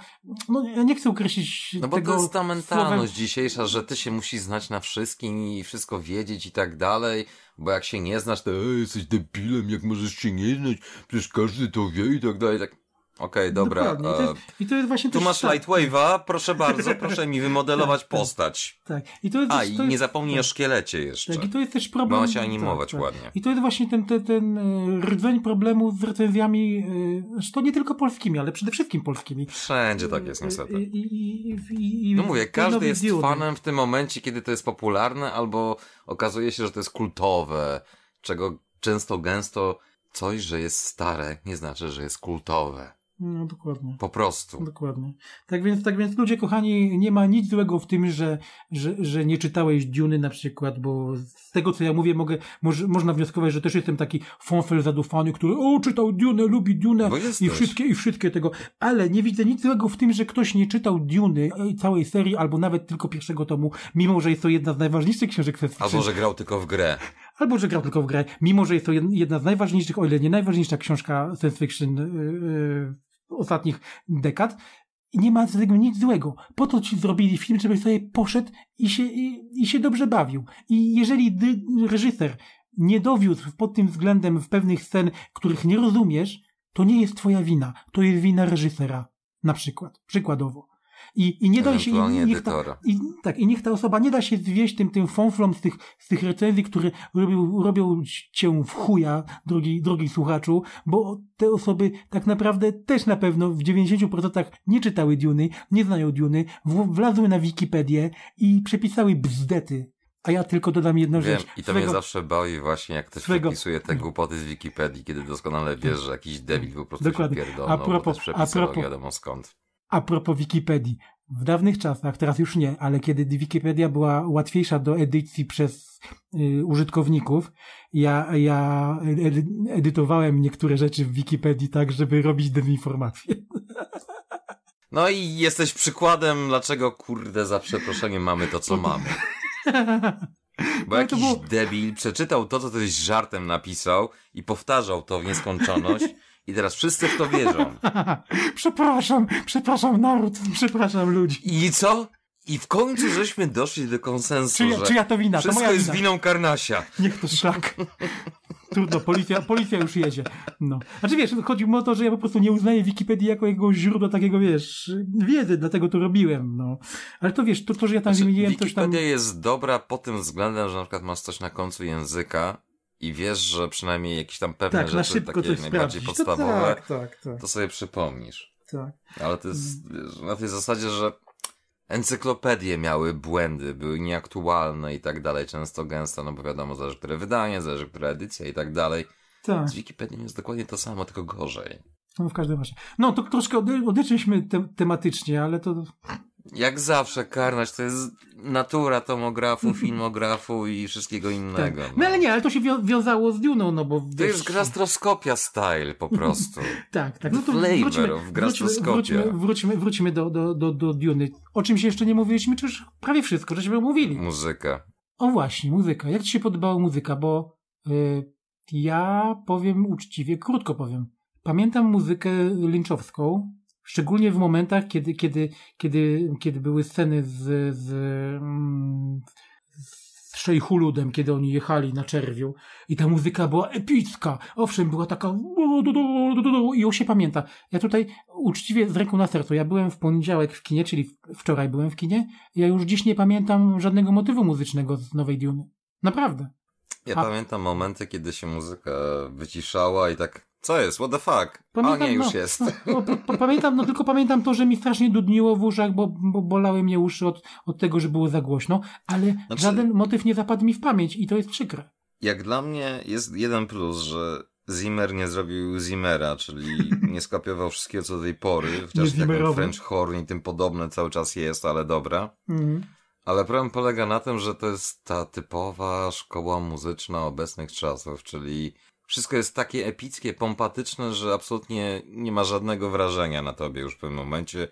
[SPEAKER 3] no ja nie chcę ukreślić No bo tego to jest ta mentalność słowem...
[SPEAKER 2] dzisiejsza, że ty się musisz znać na wszystkim i wszystko wiedzieć i tak dalej, bo jak się nie znasz, to e, jesteś debilem, jak możesz się nie znać, przecież każdy to wie i tak dalej. Tak Okej, okay, dobra. I to jest, e, i to jest właśnie tu masz Lightwave, Lightwave'a, proszę bardzo, [LAUGHS] proszę mi wymodelować tak, tak, postać.
[SPEAKER 3] Tak. I to jest, A, i to nie zapomnij tak, o
[SPEAKER 2] szkielecie jeszcze. Tak, i to
[SPEAKER 3] jest też problem... Ma się tak, animować tak, ładnie. I to jest właśnie ten, ten, ten e, rdzeń problemu z recenzjami, e, to nie tylko polskimi, ale przede wszystkim polskimi.
[SPEAKER 2] Wszędzie tak jest, niestety.
[SPEAKER 3] I,
[SPEAKER 1] i, i, i no mówię, każdy jest fanem
[SPEAKER 2] w tym momencie, kiedy to jest popularne, albo okazuje się, że to jest kultowe, czego często, gęsto coś, że jest stare, nie znaczy, że jest kultowe. No, dokładnie. Po prostu.
[SPEAKER 3] Dokładnie. Tak więc, tak więc ludzie kochani, nie ma nic złego w tym, że, że, że nie czytałeś Dziuny na przykład, bo z tego co ja mówię, mogę, moż, można wnioskować, że też jestem taki fonfel zadufany, który o, czytał Dune, lubi Dune i wszystkie, i wszystkie tego, ale nie widzę nic złego w tym, że ktoś nie czytał Duny całej serii, albo nawet tylko pierwszego tomu, mimo, że jest to jedna z najważniejszych książek. Albo, że grał
[SPEAKER 2] tylko w grę
[SPEAKER 3] albo że grał tylko w grę, mimo że jest to jedna z najważniejszych, o ile nie najważniejsza książka science fiction yy, ostatnich dekad. I nie ma z tego nic złego. Po to ci zrobili film, żebyś sobie poszedł i się, i, i się dobrze bawił. I jeżeli reżyser nie dowiódł pod tym względem w pewnych scen, których nie rozumiesz, to nie jest twoja wina. To jest wina reżysera. Na przykład. Przykładowo. I, i nie da się. I niech, ta, i, tak, I niech ta osoba nie da się zwieść tym, tym fonflom z tych, z tych recenzji, które robią, robią cię w chuja, drogi, drogi słuchaczu, bo te osoby tak naprawdę też na pewno w 90% nie czytały Duny, nie znają Duny, wlazły na Wikipedię i przepisały bzdety. A ja tylko dodam jedną Wiem, rzecz. I to swego... mnie
[SPEAKER 2] zawsze bawi właśnie, jak ktoś swego... przepisuje te głupoty z Wikipedii, kiedy doskonale wiesz, że jakiś debil po prostu Dokładnie. się a propos, bo też przepisał a propos, wiadomo skąd.
[SPEAKER 3] A propos Wikipedii. W dawnych czasach, teraz już nie, ale kiedy Wikipedia była łatwiejsza do edycji przez y, użytkowników, ja, ja edy, edytowałem niektóre rzeczy w Wikipedii tak, żeby robić dezinformację.
[SPEAKER 2] No i jesteś przykładem, dlaczego kurde za przeproszeniem mamy to, co mamy. [LAUGHS] Bo jakiś debil przeczytał to, co ktoś żartem napisał i powtarzał to w nieskończoność i teraz wszyscy w to wierzą.
[SPEAKER 3] [LAUGHS] przepraszam, przepraszam naród, przepraszam ludzi. I co? I w końcu
[SPEAKER 2] żeśmy doszli do konsensusu. Czy, ja, czy ja to wina? Wszystko to moja jest wina. winą Karnasia.
[SPEAKER 3] Niech to szlak. [LAUGHS] Trudno, policja, policja już jedzie. No. Znaczy wiesz, chodzi mi o to, że ja po prostu nie uznaję Wikipedii jako jego źródła takiego, wiesz, wiedzy, dlatego to robiłem, no. Ale to wiesz, to, to że ja tam znaczy, wymieniłem coś tam...
[SPEAKER 2] Wikipedia jest dobra pod tym względem, że na przykład masz coś na końcu języka, i wiesz, że przynajmniej jakieś tam pewne tak, rzeczy takie najbardziej podstawowe, to, tak, tak, tak. to sobie przypomnisz. Tak. Ale to jest mm. wiesz, na tej zasadzie, że encyklopedie miały błędy, były nieaktualne i tak dalej, często gęsto, no bo wiadomo, zależy które wydanie, zależy która edycja i tak dalej. Tak. Z Wikipedią jest dokładnie to samo, tylko gorzej.
[SPEAKER 3] No w każdym razie. No to troszkę odeszliśmy te tematycznie, ale to
[SPEAKER 2] jak zawsze karnać to jest natura tomografu, [LAUGHS] filmografu i wszystkiego tak. innego. Tak.
[SPEAKER 3] No ale nie, ale to się wią wiązało z Duną, no bo... Wiesz... To jest
[SPEAKER 2] grastroskopia style po [LAUGHS] prostu.
[SPEAKER 3] tak, tak. No to Flavor w grastroskopia. Wróćmy, wróćmy do, do, do, do Duny. O czym się jeszcze nie mówiliśmy, czy już prawie wszystko, żeśmy omówili.
[SPEAKER 2] Muzyka.
[SPEAKER 3] O właśnie, muzyka. Jak ci się podobała muzyka? Bo yy, ja powiem uczciwie, krótko powiem. Pamiętam muzykę linczowską, Szczególnie w momentach, kiedy, kiedy, kiedy, kiedy były sceny z, z, mm, z Szejhuludem, kiedy oni jechali na czerwiu i ta muzyka była epicka. Owszem, była taka i on się pamięta. Ja tutaj uczciwie z ręką na sercu, ja byłem w poniedziałek w kinie, czyli wczoraj byłem w kinie, ja już dziś nie pamiętam żadnego motywu muzycznego z Nowej Duny. Naprawdę.
[SPEAKER 2] Ja A... pamiętam momenty, kiedy się muzyka wyciszała i tak co jest? What the fuck? Pamiętam, o nie, już no, jest.
[SPEAKER 3] No, no, pamiętam, no tylko pamiętam to, że mi strasznie dudniło w uszach, bo, bo bolały mnie uszy od, od tego, że było za głośno, ale znaczy, żaden motyw nie zapadł mi w pamięć i to jest przykre.
[SPEAKER 2] Jak dla mnie jest jeden plus, że Zimmer nie zrobił Zimmera, czyli [LAUGHS] nie skopiował wszystkiego co do tej pory, chociaż ten tak French Horn i tym podobne cały czas jest, ale dobra. Mhm. Ale problem polega na tym, że to jest ta typowa szkoła muzyczna obecnych czasów, czyli wszystko jest takie epickie, pompatyczne, że absolutnie nie ma żadnego wrażenia na tobie już w pewnym momencie,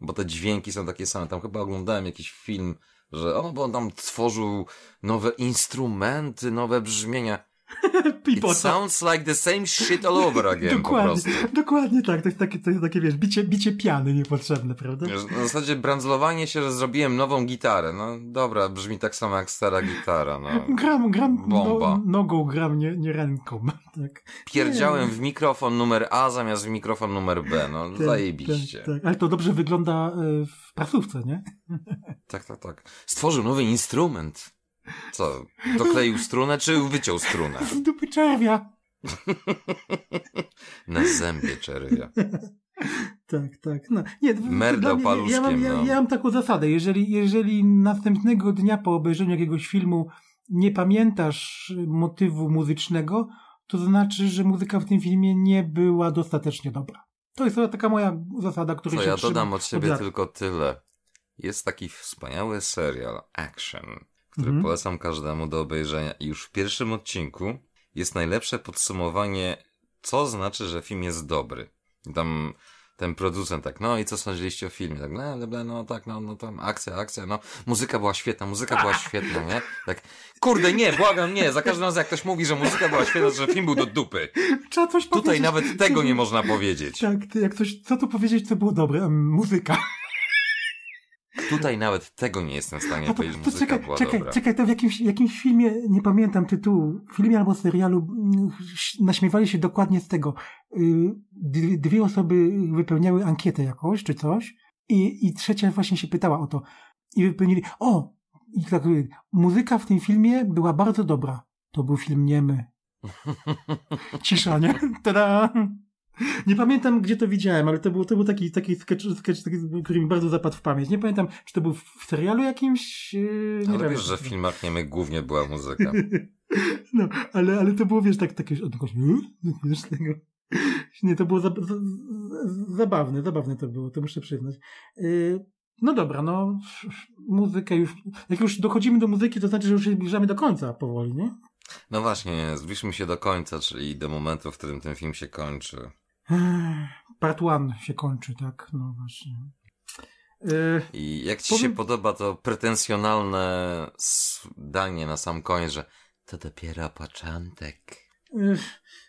[SPEAKER 2] bo te dźwięki są takie same. Tam chyba oglądałem jakiś film, że o, bo on tam tworzył nowe instrumenty, nowe brzmienia. [LAUGHS] It sounds like the same shit all over again dokładnie,
[SPEAKER 3] Dokładnie tak, to tak, jest takie, to jest takie wiesz, bicie, bicie piany niepotrzebne, prawda? Wiesz, na no
[SPEAKER 2] zasadzie brandzlowanie się, że zrobiłem nową gitarę, no dobra, brzmi tak samo jak stara gitara, no.
[SPEAKER 3] [LAUGHS] Gram, gram no, Bomba. No, nogą, gram nie, nie ręką, [LAUGHS] tak. Pierdziałem
[SPEAKER 2] w mikrofon numer A zamiast w mikrofon numer B, no tak, zajebiście. tak.
[SPEAKER 3] tak. Ale to dobrze wygląda e, w prasówce, nie?
[SPEAKER 2] Tak, tak, tak. Stworzył nowy instrument. Co, dokleił strunę, czy wyciął strunę? W
[SPEAKER 3] dupy czerwia. [LAUGHS] Na zębie
[SPEAKER 2] czerwia.
[SPEAKER 1] Tak, tak.
[SPEAKER 3] No.
[SPEAKER 2] Nie, Merda, paluszkiem. Ja mam, ja, no. ja mam
[SPEAKER 3] taką zasadę. Jeżeli, jeżeli następnego dnia po obejrzeniu jakiegoś filmu nie pamiętasz motywu muzycznego, to znaczy, że muzyka w tym filmie nie była dostatecznie dobra. To jest taka moja zasada, której Co, się ja dodam od siebie od
[SPEAKER 2] tylko tyle. Jest taki wspaniały serial, Action, który mhm. polecam każdemu do obejrzenia. I już w pierwszym odcinku jest najlepsze podsumowanie, co znaczy, że film jest dobry. I tam ten producent tak, no i co sądziliście o filmie? Tak, bla, no tak, no, no tam akcja, akcja, no muzyka była świetna, muzyka była świetna, nie? Tak, kurde, nie, błagam, nie, za każdym razem jak ktoś mówi, że muzyka była świetna, to, że film był do dupy.
[SPEAKER 3] Trzeba coś Tutaj powiedzieć. nawet tego nie można powiedzieć. Tak, jak coś, co tu powiedzieć, co było dobre? Muzyka.
[SPEAKER 2] Tutaj nawet tego nie jestem w stanie to, powiedzieć, to, to czekaj, była czekaj, dobra. Czekaj, to
[SPEAKER 3] w jakimś, jakimś filmie, nie pamiętam tytułu, filmie albo serialu mm, naśmiewali się dokładnie z tego. Y, dwie osoby wypełniały ankietę jakąś, czy coś i, i trzecia właśnie się pytała o to. I wypełnili, o, i tak, muzyka w tym filmie była bardzo dobra. To był film niemy.
[SPEAKER 1] [LAUGHS] Cisza,
[SPEAKER 3] nie? Tada! Nie pamiętam, gdzie to widziałem, ale to był, to był taki, taki sketch, sketch, który mi bardzo zapadł w pamięć. Nie pamiętam, czy to był w serialu jakimś. Yy, nie ale wiem. wiesz, że w
[SPEAKER 2] filmach my głównie była muzyka.
[SPEAKER 3] [LAUGHS] no, ale, ale to było, wiesz, tak, takie. Yy? No, wiesz, tego. Nie, to było za, za, zabawne, zabawne to było, to muszę przyznać. Yy, no dobra, no muzykę już. Jak już dochodzimy do muzyki, to znaczy, że już się zbliżamy do końca powoli, nie?
[SPEAKER 2] No właśnie, zbliżmy się do końca, czyli do momentu, w którym ten film się kończy.
[SPEAKER 3] Part one się kończy, tak? No właśnie.
[SPEAKER 2] I jak ci powiem... się podoba to pretensjonalne zdanie na sam koniec, że to dopiero początek.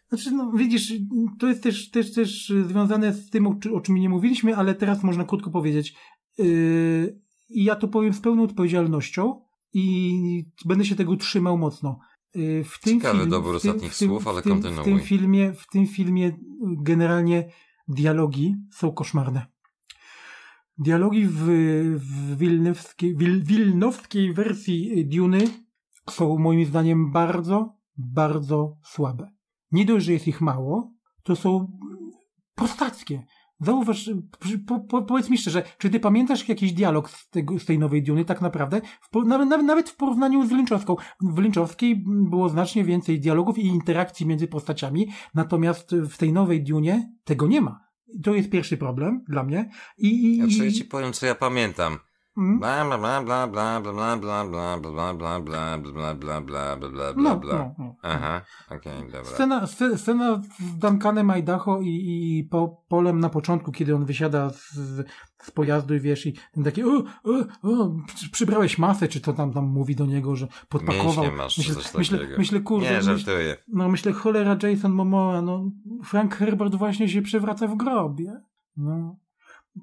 [SPEAKER 3] znaczy, no widzisz, to jest też, też, też związane z tym, o czym nie mówiliśmy, ale teraz można krótko powiedzieć. Yy, I ja to powiem z pełną odpowiedzialnością i będę się tego trzymał mocno. Y, w tym Ciekawy film, dobór tym, ostatnich tym, słów, ale w kontynuuj. W tym, filmie, w tym filmie y, generalnie dialogi są koszmarne. Dialogi w, w wilnowskiej, wil, wilnowskiej wersji y, Duny są moim zdaniem bardzo, bardzo słabe. Nie dość, że jest ich mało, to są prostackie. Zauważ, po, po, powiedz mi szczerze, czy ty pamiętasz jakiś dialog z, tego, z tej nowej Duny tak naprawdę? W, nawet, nawet, w porównaniu z Lynczowską. W Lynczowskiej było znacznie więcej dialogów i interakcji między postaciami, natomiast w tej nowej Dunie tego nie ma. To jest pierwszy problem dla mnie. I, i, znaczy, ja, ja ci
[SPEAKER 2] powiem, co ja pamiętam. Bla bla bla bla bla bla bla bla bla bla bla bla bla bla bla bla bla bla Aha, okej, dobra.
[SPEAKER 3] Scena, z Duncanem Idaho i, i po, Polem na początku, kiedy on wysiada z, z pojazdu i wiesz, i ten taki o, przybrałeś masę, czy to tam, tam mówi do niego, że podpakował. myślę, coś myślę, kurde. Nie, żartuję. No myślę, cholera Jason Momoa, no Frank Herbert właśnie się przewraca w grobie. No.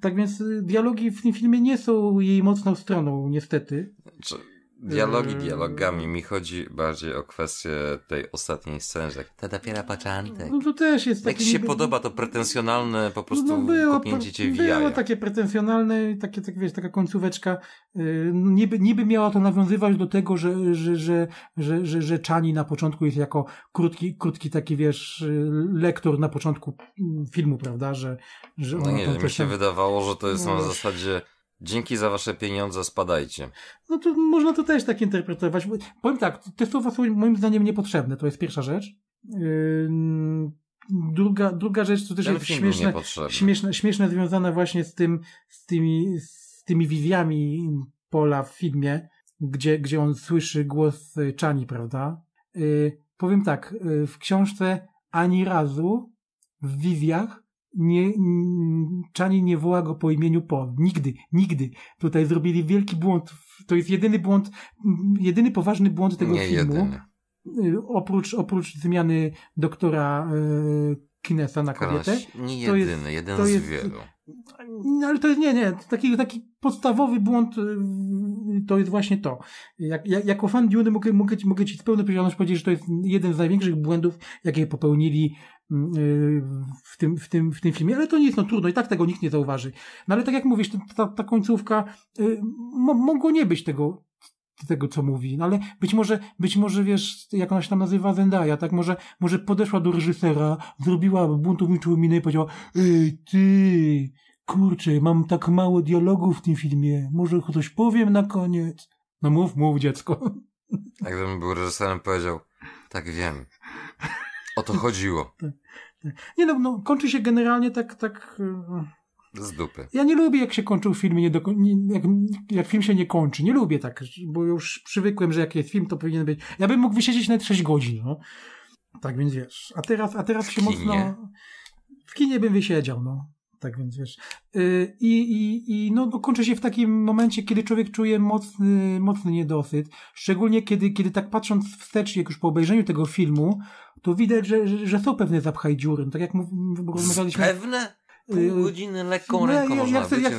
[SPEAKER 3] Tak więc y, dialogi w tym filmie nie są jej mocną stroną, niestety.
[SPEAKER 2] Czy Dialogi mm. dialogami, mi chodzi bardziej o kwestię tej ostatniej sceny, że to dopiero początek. No to też jest Jak taki... się niby... podoba to pretensjonalne po no prostu no, no było, kopnięcie cię Było jaja.
[SPEAKER 3] takie pretensjonalne, takie, tak, wiesz, taka końcóweczka. Y, no niby, niby miała to nawiązywać do tego, że, że, że, że, że, że Czani na początku jest jako krótki, krótki taki, wiesz, y, lektor na początku mm, filmu, prawda, że... że no nie wiem, mi się tam...
[SPEAKER 2] wydawało, że to jest no, na zasadzie Dzięki za wasze pieniądze, spadajcie.
[SPEAKER 3] No to można to też tak interpretować. Powiem tak, te słowa są moim zdaniem niepotrzebne, to jest pierwsza rzecz. Yy, druga, druga rzecz, to też Ten jest śmieszne, śmieszne, śmieszne związane właśnie z tym, z tymi, z tymi wizjami Pola w filmie, gdzie, gdzie on słyszy głos y, Czani, prawda? Y, powiem tak, y, w książce ani razu w wizjach nie, Czani nie woła go po imieniu Po. Nigdy, nigdy. Tutaj zrobili wielki błąd. To jest jedyny błąd, jedyny poważny błąd tego nie filmu. Jedyny. Y, oprócz, oprócz zmiany doktora y, Kinesa na kobietę. Nie jedyny, to jest, jeden to jest, z wielu. No, ale to jest, nie, nie, taki, taki podstawowy błąd y, y, to jest właśnie to. Jak, jak, jako fan Dune mogę, mogę, ci, mogę ci z pełną odpowiedzialnością powiedzieć, że to jest jeden z największych błędów, jakie popełnili mm, y, w tym, w, tym, w tym filmie, ale to nie jest no trudno i tak tego nikt nie zauważy. No ale tak jak mówisz, ta, ta końcówka, mogło nie być tego tego, co mówi. No ale być może, być może wiesz, jak ona się tam nazywa, Zendaya, tak? Może, może podeszła do reżysera, zrobiła buntowniczą minę i powiedziała, ej, ty, kurczę, mam tak mało dialogów w tym filmie, może coś powiem na koniec. No mów, mów, dziecko. [LAUGHS]
[SPEAKER 2] Jak gdybym był reżyserem, powiedział, tak wiem. O to chodziło. [LAUGHS]
[SPEAKER 3] Tak, tak. Nie no, no, kończy się generalnie tak, tak, z dupy. Ja nie lubię, jak się kończył filmy, nie do, nie, jak, jak, film się nie kończy. Nie lubię tak, bo już przywykłem, że jak jest film, to powinien być. Ja bym mógł wysiedzieć nawet 6 godzin, no. Tak więc wiesz. A teraz, a teraz się kinie. mocno. W kinie bym wysiedział, no. Tak więc wiesz. Y, I, i, i no, no, kończy się w takim momencie, kiedy człowiek czuje mocny, mocny niedosyt. Szczególnie kiedy, kiedy tak patrząc wstecz, jak już po obejrzeniu tego filmu, to widać, że, że, że są pewne zapchaj dziury. No, tak jak mówiliśmy. Pewne? pół y, godziny lekką no, ręką ja, ja chcę, ja chcę, ja chcę, ja,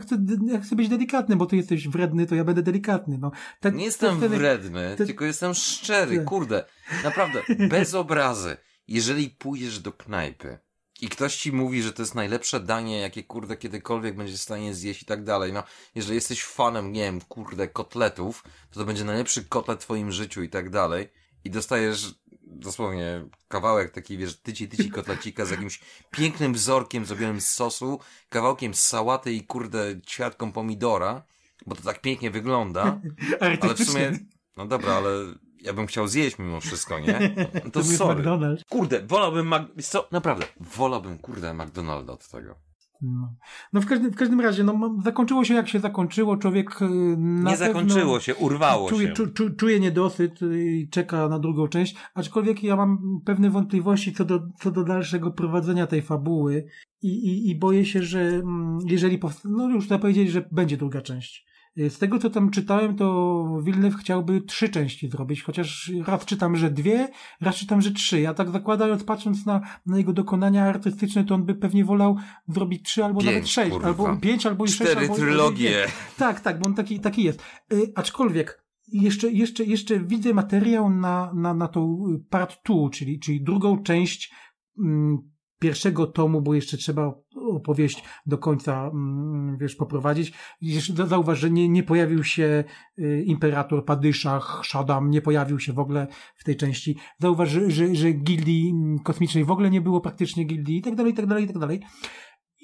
[SPEAKER 3] chcę, ja chcę być delikatny, bo ty jesteś wredny, to ja będę delikatny. No. nie jestem wredny, tylko
[SPEAKER 2] jestem szczery, kurde. Naprawdę, bez obrazy. Jeżeli pójdziesz do knajpy i ktoś ci mówi, że to jest najlepsze danie, jakie kurde kiedykolwiek będziesz w stanie zjeść i tak dalej, no, jeżeli jesteś fanem, nie wiem, kurde, kotletów, to to będzie najlepszy kotlet w twoim życiu i tak dalej i dostajesz dosłownie kawałek taki, wiesz, tyci, tyci kotlacika z jakimś pięknym wzorkiem zrobionym z sosu, kawałkiem sałaty i kurde ćwiartką pomidora, bo to tak pięknie wygląda, [LAUGHS] ale w sumie, no dobra, ale ja bym chciał zjeść mimo wszystko, nie? [LAUGHS] To, to sorry. McDonald's. Kurde, wolałbym, mag, co, naprawdę, wolałbym, kurde, McDonalda od tego.
[SPEAKER 1] No,
[SPEAKER 3] no w, każdy, w każdym razie, no, zakończyło się jak się zakończyło. Człowiek y, na Nie zakończyło się, urwało czuje, się. Czu, czuje niedosyt i czeka na drugą część. Aczkolwiek ja mam pewne wątpliwości co do, co do dalszego prowadzenia tej fabuły i, i, i boję się, że mm, jeżeli powsta- no już trzeba powiedzieć, że będzie druga część. Y, z tego, co tam czytałem, to Wilnew chciałby trzy części zrobić, chociaż raz czytam, że dwie, raz czytam, że trzy. Ja tak zakładając, patrząc na, na jego dokonania artystyczne, to on by pewnie wolał zrobić trzy albo pięć, nawet sześć, kurwa. albo pięć, albo i sześć. Cztery trylogie. [LAUGHS] tak, tak, bo on taki, taki jest. Y, aczkolwiek, jeszcze, jeszcze, jeszcze widzę materiał na, na, na tą y, part two, czyli, czyli drugą część mm, pierwszego tomu, bo jeszcze trzeba opowieść do końca, mm, wiesz, poprowadzić. Jeszcze zauważ, że nie, nie pojawił się y, imperator Padyszach, Shadam, nie pojawił się w ogóle w tej części. Zauważ, że, że, że gildii mm, kosmicznej w ogóle nie było praktycznie gildii i tak dalej, i tak dalej, i tak dalej.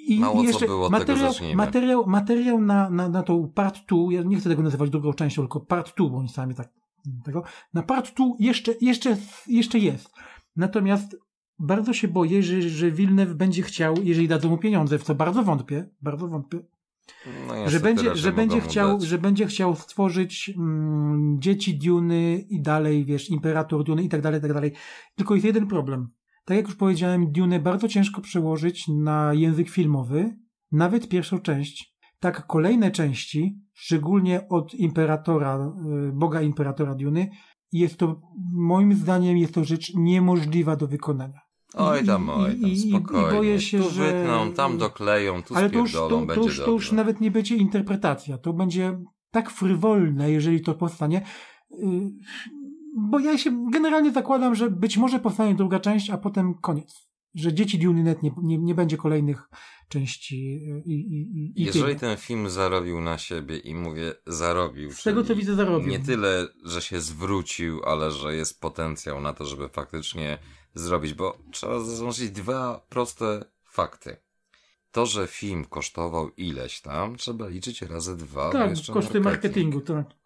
[SPEAKER 3] I Mało jeszcze co było materiał, tego materiał, materiał na, na, na tą part Two, ja nie chcę tego nazywać drugą częścią, tylko part Two, bo oni sami tak tego, na part Two jeszcze, jeszcze, jeszcze jest. Natomiast bardzo się boję, że, że Wilnew będzie chciał, jeżeli dadzą mu pieniądze, w co bardzo wątpię, bardzo wątpię, no że, będzie, że, będzie chciał, że będzie chciał stworzyć mm, dzieci Duny i dalej, wiesz, Imperator Duny i tak dalej, i tak dalej. Tylko jest jeden problem. Tak jak już powiedziałem, Duny bardzo ciężko przełożyć na język filmowy, nawet pierwszą część. Tak kolejne części, szczególnie od Imperatora, e, Boga Imperatora Duny, jest to, moim zdaniem, jest to rzecz niemożliwa do wykonania.
[SPEAKER 2] Oj tam, oj tam,
[SPEAKER 3] spokojnie. I boję się, tu że... wytną, tam dokleją, tu Ale to już, to, to, już, to już nawet nie będzie interpretacja. To będzie tak frywolne, jeżeli to powstanie. Y, bo ja się generalnie zakładam, że być może powstanie druga część, a potem koniec. Że dzieci Dune'inet nie, nie, nie będzie kolejnych części y, i, i, i
[SPEAKER 2] Jeżeli tyle. ten film zarobił na siebie i mówię zarobił. Z tego co widzę zarobił. Nie tyle, że się zwrócił, ale że jest potencjał na to, żeby faktycznie zrobić, bo trzeba zaznaczyć dwa proste fakty. To, że film kosztował ileś tam, trzeba liczyć razy dwa. Tak, jeszcze koszty marketing. marketingu, tak.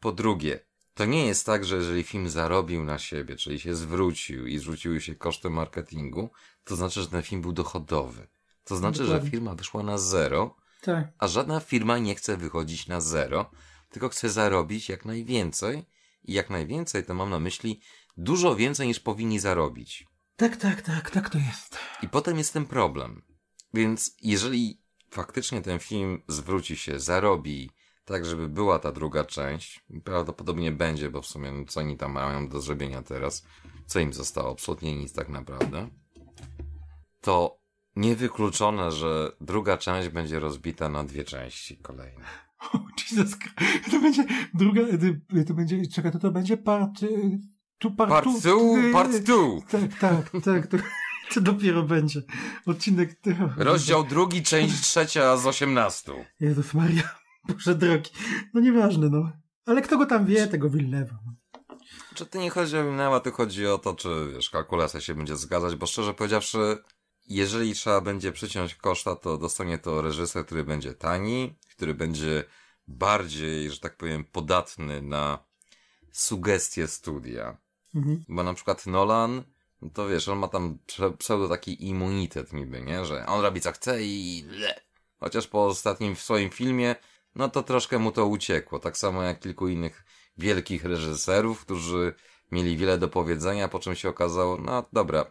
[SPEAKER 2] Po drugie, to nie jest tak, że jeżeli film zarobił na siebie, czyli się zwrócił i zwróciły się koszty marketingu, to znaczy, że ten film był dochodowy. To znaczy, Dokładnie. że firma wyszła na zero, tak. a żadna firma nie chce wychodzić na zero, tylko chce zarobić jak najwięcej. I jak najwięcej to mam na myśli dużo więcej niż powinni zarobić. Tak, tak, tak, tak to jest. I potem jest ten problem. Więc jeżeli faktycznie ten film zwróci się, zarobi, tak żeby była ta druga część, prawdopodobnie będzie, bo w sumie no, co oni tam mają do zrobienia teraz, co im zostało, absolutnie nic tak naprawdę, to niewykluczone, że druga część będzie rozbita na dwie części kolejne. [LAUGHS]
[SPEAKER 3] Oh, Jesus, to będzie druga, to będzie, czekaj, to, to będzie part y, tu part, part two, two, part two. Tak, tak, tak. To, [LAUGHS] to dopiero będzie. Odcinek. Rozdział drugi,
[SPEAKER 2] część trzecia z osiemnastu. Jezus
[SPEAKER 3] Maria, [LAUGHS] Boże drogi. No nieważne, no. Ale kto go tam wie, tego Wilnewa.
[SPEAKER 2] Czy to nie chodzi o Wilnewa, tu chodzi o to, czy wiesz, kalkulacja się będzie zgadzać, bo szczerze powiedziawszy, jeżeli trzeba będzie przyciąć koszta, to dostanie to reżyser, który będzie tani, który będzie bardziej, że tak powiem, podatny na sugestie studia. Mhm. Bo na przykład Nolan, no to wiesz, on ma tam pseudo taki immunitet niby, nie? Że on robi co chce i... Chociaż po ostatnim swoim filmie, no to troszkę mu to uciekło. Tak samo jak kilku innych wielkich reżyserów, którzy mieli wiele do powiedzenia, po czym się okazało, no dobra,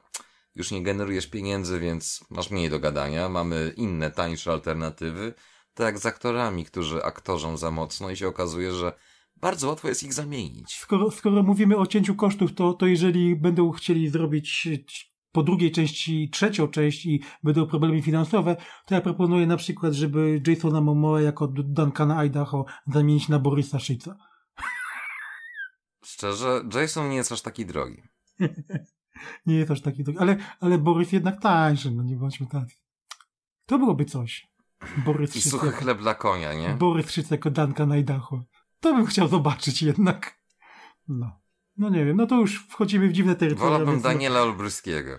[SPEAKER 2] już nie generujesz pieniędzy, więc masz mniej do gadania, mamy inne, tańsze alternatywy. Tak jak z aktorami, którzy aktorzą za mocno i się okazuje, że bardzo łatwo jest ich zamienić.
[SPEAKER 3] Skoro, skoro mówimy o cięciu kosztów, to, to jeżeli będą chcieli zrobić po drugiej części trzecią część i będą problemy finansowe, to ja proponuję na przykład, żeby Jasona Momoa jako Duncana Idaho zamienić na Borysa Szyca.
[SPEAKER 2] Szczerze, Jason nie jest aż taki drogi.
[SPEAKER 3] [LAUGHS] nie jest aż taki drogi, ale, ale Borys jednak tańszy, no nie bądźmy tacy. To byłoby coś. Borys I suchy
[SPEAKER 2] chleb dla konia, nie?
[SPEAKER 3] Borys Szyca jako na Idaho to bym chciał zobaczyć jednak. No. No nie wiem, no to już wchodzimy w dziwne terytoria. Wolałbym Daniela no,
[SPEAKER 2] Olbryskiego.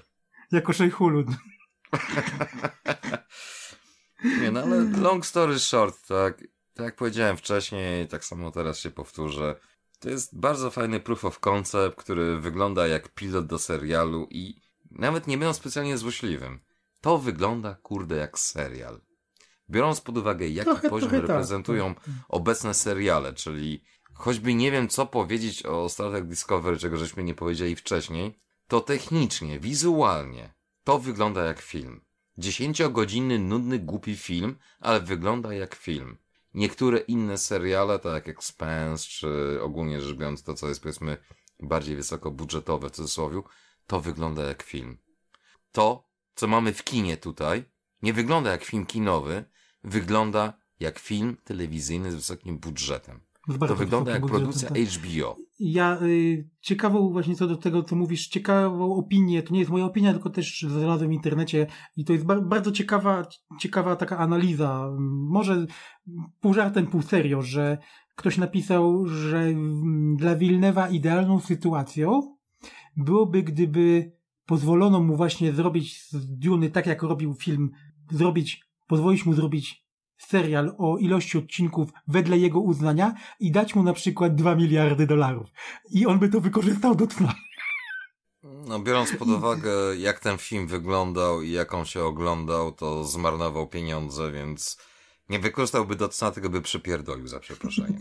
[SPEAKER 3] Jako Szejhulu.
[SPEAKER 2] [LAUGHS] nie, no ale long story short, tak. Tak jak powiedziałem wcześniej, tak samo teraz się powtórzę. To jest bardzo fajny proof of concept, który wygląda jak pilot do serialu i nawet nie będąc specjalnie złośliwym. To wygląda, kurde, jak serial biorąc pod uwagę, jaki trochę, poziom trochę tak, reprezentują tak, tak. obecne seriale, czyli choćby nie wiem, co powiedzieć o Star Trek Discovery, czego żeśmy nie powiedzieli wcześniej, to technicznie, wizualnie to wygląda jak film. Dziesięciogodzinny, nudny, głupi film, ale wygląda jak film. Niektóre inne seriale, tak jak Expense, czy ogólnie rzecz biorąc to, co jest powiedzmy bardziej wysokobudżetowe w cudzysłowie, to wygląda jak film. To, co mamy w kinie tutaj, nie wygląda jak film kinowy, wygląda jak film telewizyjny z wysokim budżetem. Z no to wygląda jak produkcja tak. HBO.
[SPEAKER 3] Ja y, ciekawą właśnie co do tego, co mówisz, ciekawą opinię, to nie jest moja opinia, tylko też znalazłem w internecie i to jest bardzo ciekawa, ciekawa taka analiza, może pół żartem, pół serio, że ktoś napisał, że dla Wilnewa idealną sytuacją byłoby, gdyby pozwolono mu właśnie zrobić z Duny tak, jak robił film, zrobić pozwolić mu zrobić serial o ilości odcinków wedle jego uznania i dać mu na przykład 2 miliardy dolarów. I on by to wykorzystał do cna.
[SPEAKER 2] No, biorąc pod uwagę, jak ten film wyglądał i jak on się oglądał, to zmarnował pieniądze, więc nie wykorzystałby do cna, tylko by przypierdolił za przeproszenie. [LAUGHS]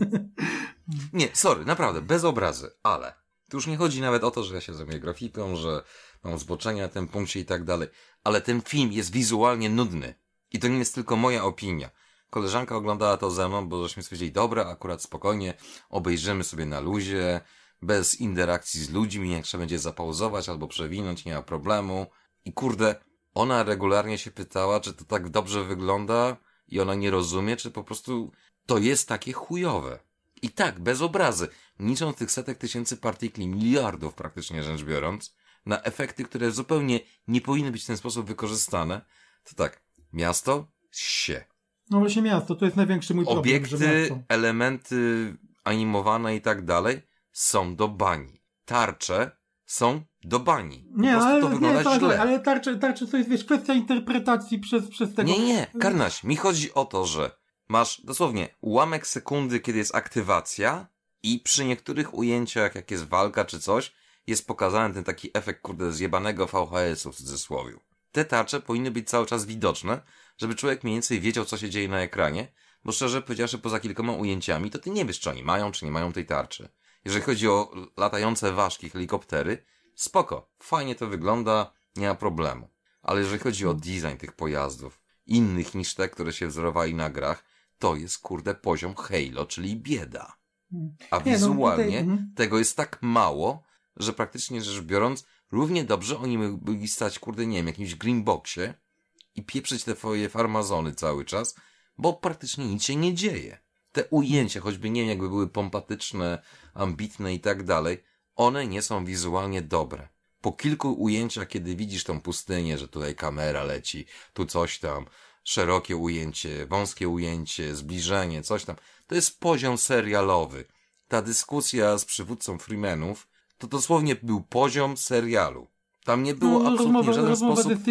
[SPEAKER 2] Nie, sorry, naprawdę, bez obrazy, ale tu już nie chodzi nawet o to, że ja się zajmuję grafiką, że mam zboczenia na tym punkcie i tak dalej, ale ten film jest wizualnie nudny. I to nie jest tylko moja opinia. Koleżanka oglądała to ze mną, bo żeśmy stwierdzili, dobra, akurat spokojnie, obejrzymy sobie na luzie, bez interakcji z ludźmi, jak trzeba będzie zapauzować albo przewinąć, nie ma problemu. I kurde, ona regularnie się pytała, czy to tak dobrze wygląda i ona nie rozumie, czy po prostu to jest takie chujowe. I tak, bez obrazy, niczą tych setek tysięcy partikli, miliardów praktycznie rzecz biorąc, na efekty, które zupełnie nie powinny być w ten sposób wykorzystane, to tak, Miasto? Sie.
[SPEAKER 3] No właśnie miasto, to jest największy mój Obiekty, problem. Obiekty,
[SPEAKER 2] elementy animowane i tak dalej są do bani. Tarcze są do bani. Nie, ale, to nie, tak, ale
[SPEAKER 3] tarcze, tarcze to jest wiesz, kwestia interpretacji przez, przez tego... Nie, nie, Karnaś,
[SPEAKER 2] mi chodzi o to, że masz dosłownie ułamek sekundy, kiedy jest aktywacja i przy niektórych ujęciach, jak jest walka czy coś, jest pokazany ten taki efekt, kurde, zjebanego VHS-u w cudzysłowie te tarcze powinny być cały czas widoczne, żeby człowiek mniej więcej wiedział, co się dzieje na ekranie, bo szczerze powiedziawszy, poza kilkoma ujęciami, to ty nie wiesz, czy oni mają, czy nie mają tej tarczy. Jeżeli chodzi o latające ważki, helikoptery, spoko, fajnie to wygląda, nie ma problemu. Ale jeżeli chodzi o design tych pojazdów, innych niż te, które się wzorowali na grach, to jest kurde poziom Halo, czyli bieda. A no, wizualnie mhm. tego jest tak mało, że praktycznie rzecz biorąc, Równie dobrze oni mogli stać, kurde, nie wiem, jakimś greenboxie i pieprzyć te swoje farmazony cały czas, bo praktycznie nic się nie dzieje. Te ujęcia, choćby nie wiem, jakby były pompatyczne, ambitne i tak dalej, one nie są wizualnie dobre. Po kilku ujęciach, kiedy widzisz tą pustynię, że tutaj kamera leci, tu coś tam, szerokie ujęcie, wąskie ujęcie, zbliżenie, coś tam, to jest poziom serialowy. Ta dyskusja z przywódcą Freemanów, to dosłownie był poziom serialu. Tam nie było no, absolutnie żadnego w żaden sposób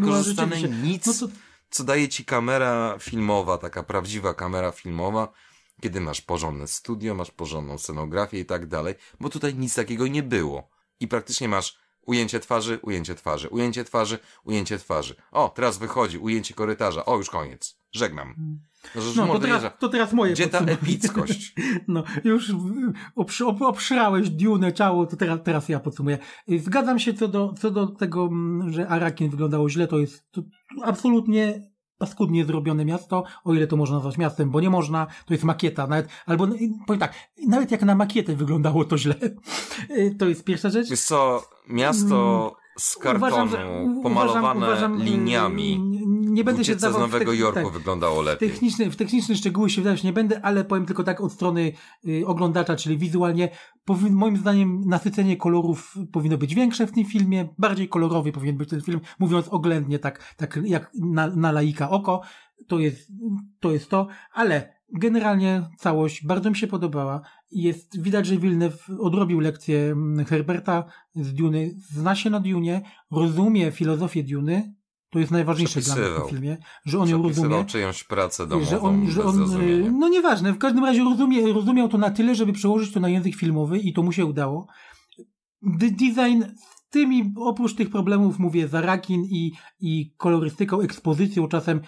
[SPEAKER 2] wykorzystane no nic, no to... co daje ci kamera filmowa, taka prawdziwa kamera filmowa, kiedy masz porządne studio, masz porządną scenografię i tak dalej, bo tutaj nic takiego nie było. I praktycznie masz ujęcie twarzy, ujęcie twarzy, ujęcie twarzy, ujęcie twarzy. O, teraz wychodzi, ujęcie korytarza, o, już koniec, żegnam. Hmm. No, no, to teraz, to
[SPEAKER 3] teraz moje Gdzie ta epickość? [LAUGHS] No, już obsz, obszrałeś Dune, ciało, to teraz, teraz ja podsumuję. Zgadzam się co do, co do tego, mm, że Arakin wyglądało źle, to jest to absolutnie paskudnie zrobione miasto, o ile to można nazwać miastem, bo nie można, to jest makieta, nawet, albo, no powiem tak, nawet jak na makietę wyglądało to źle. [LAUGHS]
[SPEAKER 2] Y, to jest pierwsza rzecz. Wiesz co, miasto z kartonu, uważam, że, pomalowane uważam, uważam, y, liniami. Y,
[SPEAKER 3] nie będę się dawał... z Nowego Jorku tak,
[SPEAKER 2] wyglądało lepiej.
[SPEAKER 3] Techniczne, w techniczne szczegóły się wydawać nie będę, ale powiem tylko tak od strony y, oglądacza, czyli wizualnie. moim zdaniem nasycenie kolorów powinno być większe w tym filmie, bardziej kolorowy powinien być ten film, mówiąc oględnie tak, tak jak na, na laika oko. To jest, to jest to, ale generalnie całość bardzo mi się podobała. Jest, widać, że Wilnew odrobił lekcję Herberta z Duny, zna się na Dunie, rozumie filozofię Duny, to jest najważniejsze dla mnie w tym filmie, że on ją rozumie. czyjąś pracę domową że on, że on, y, No nieważne, w każdym razie rozumie, rozumiał to na tyle, żeby przełożyć to na język filmowy i to mu się udało. The design z tymi, oprócz tych problemów mówię, zarakin i, i kolorystyką, ekspozycją czasem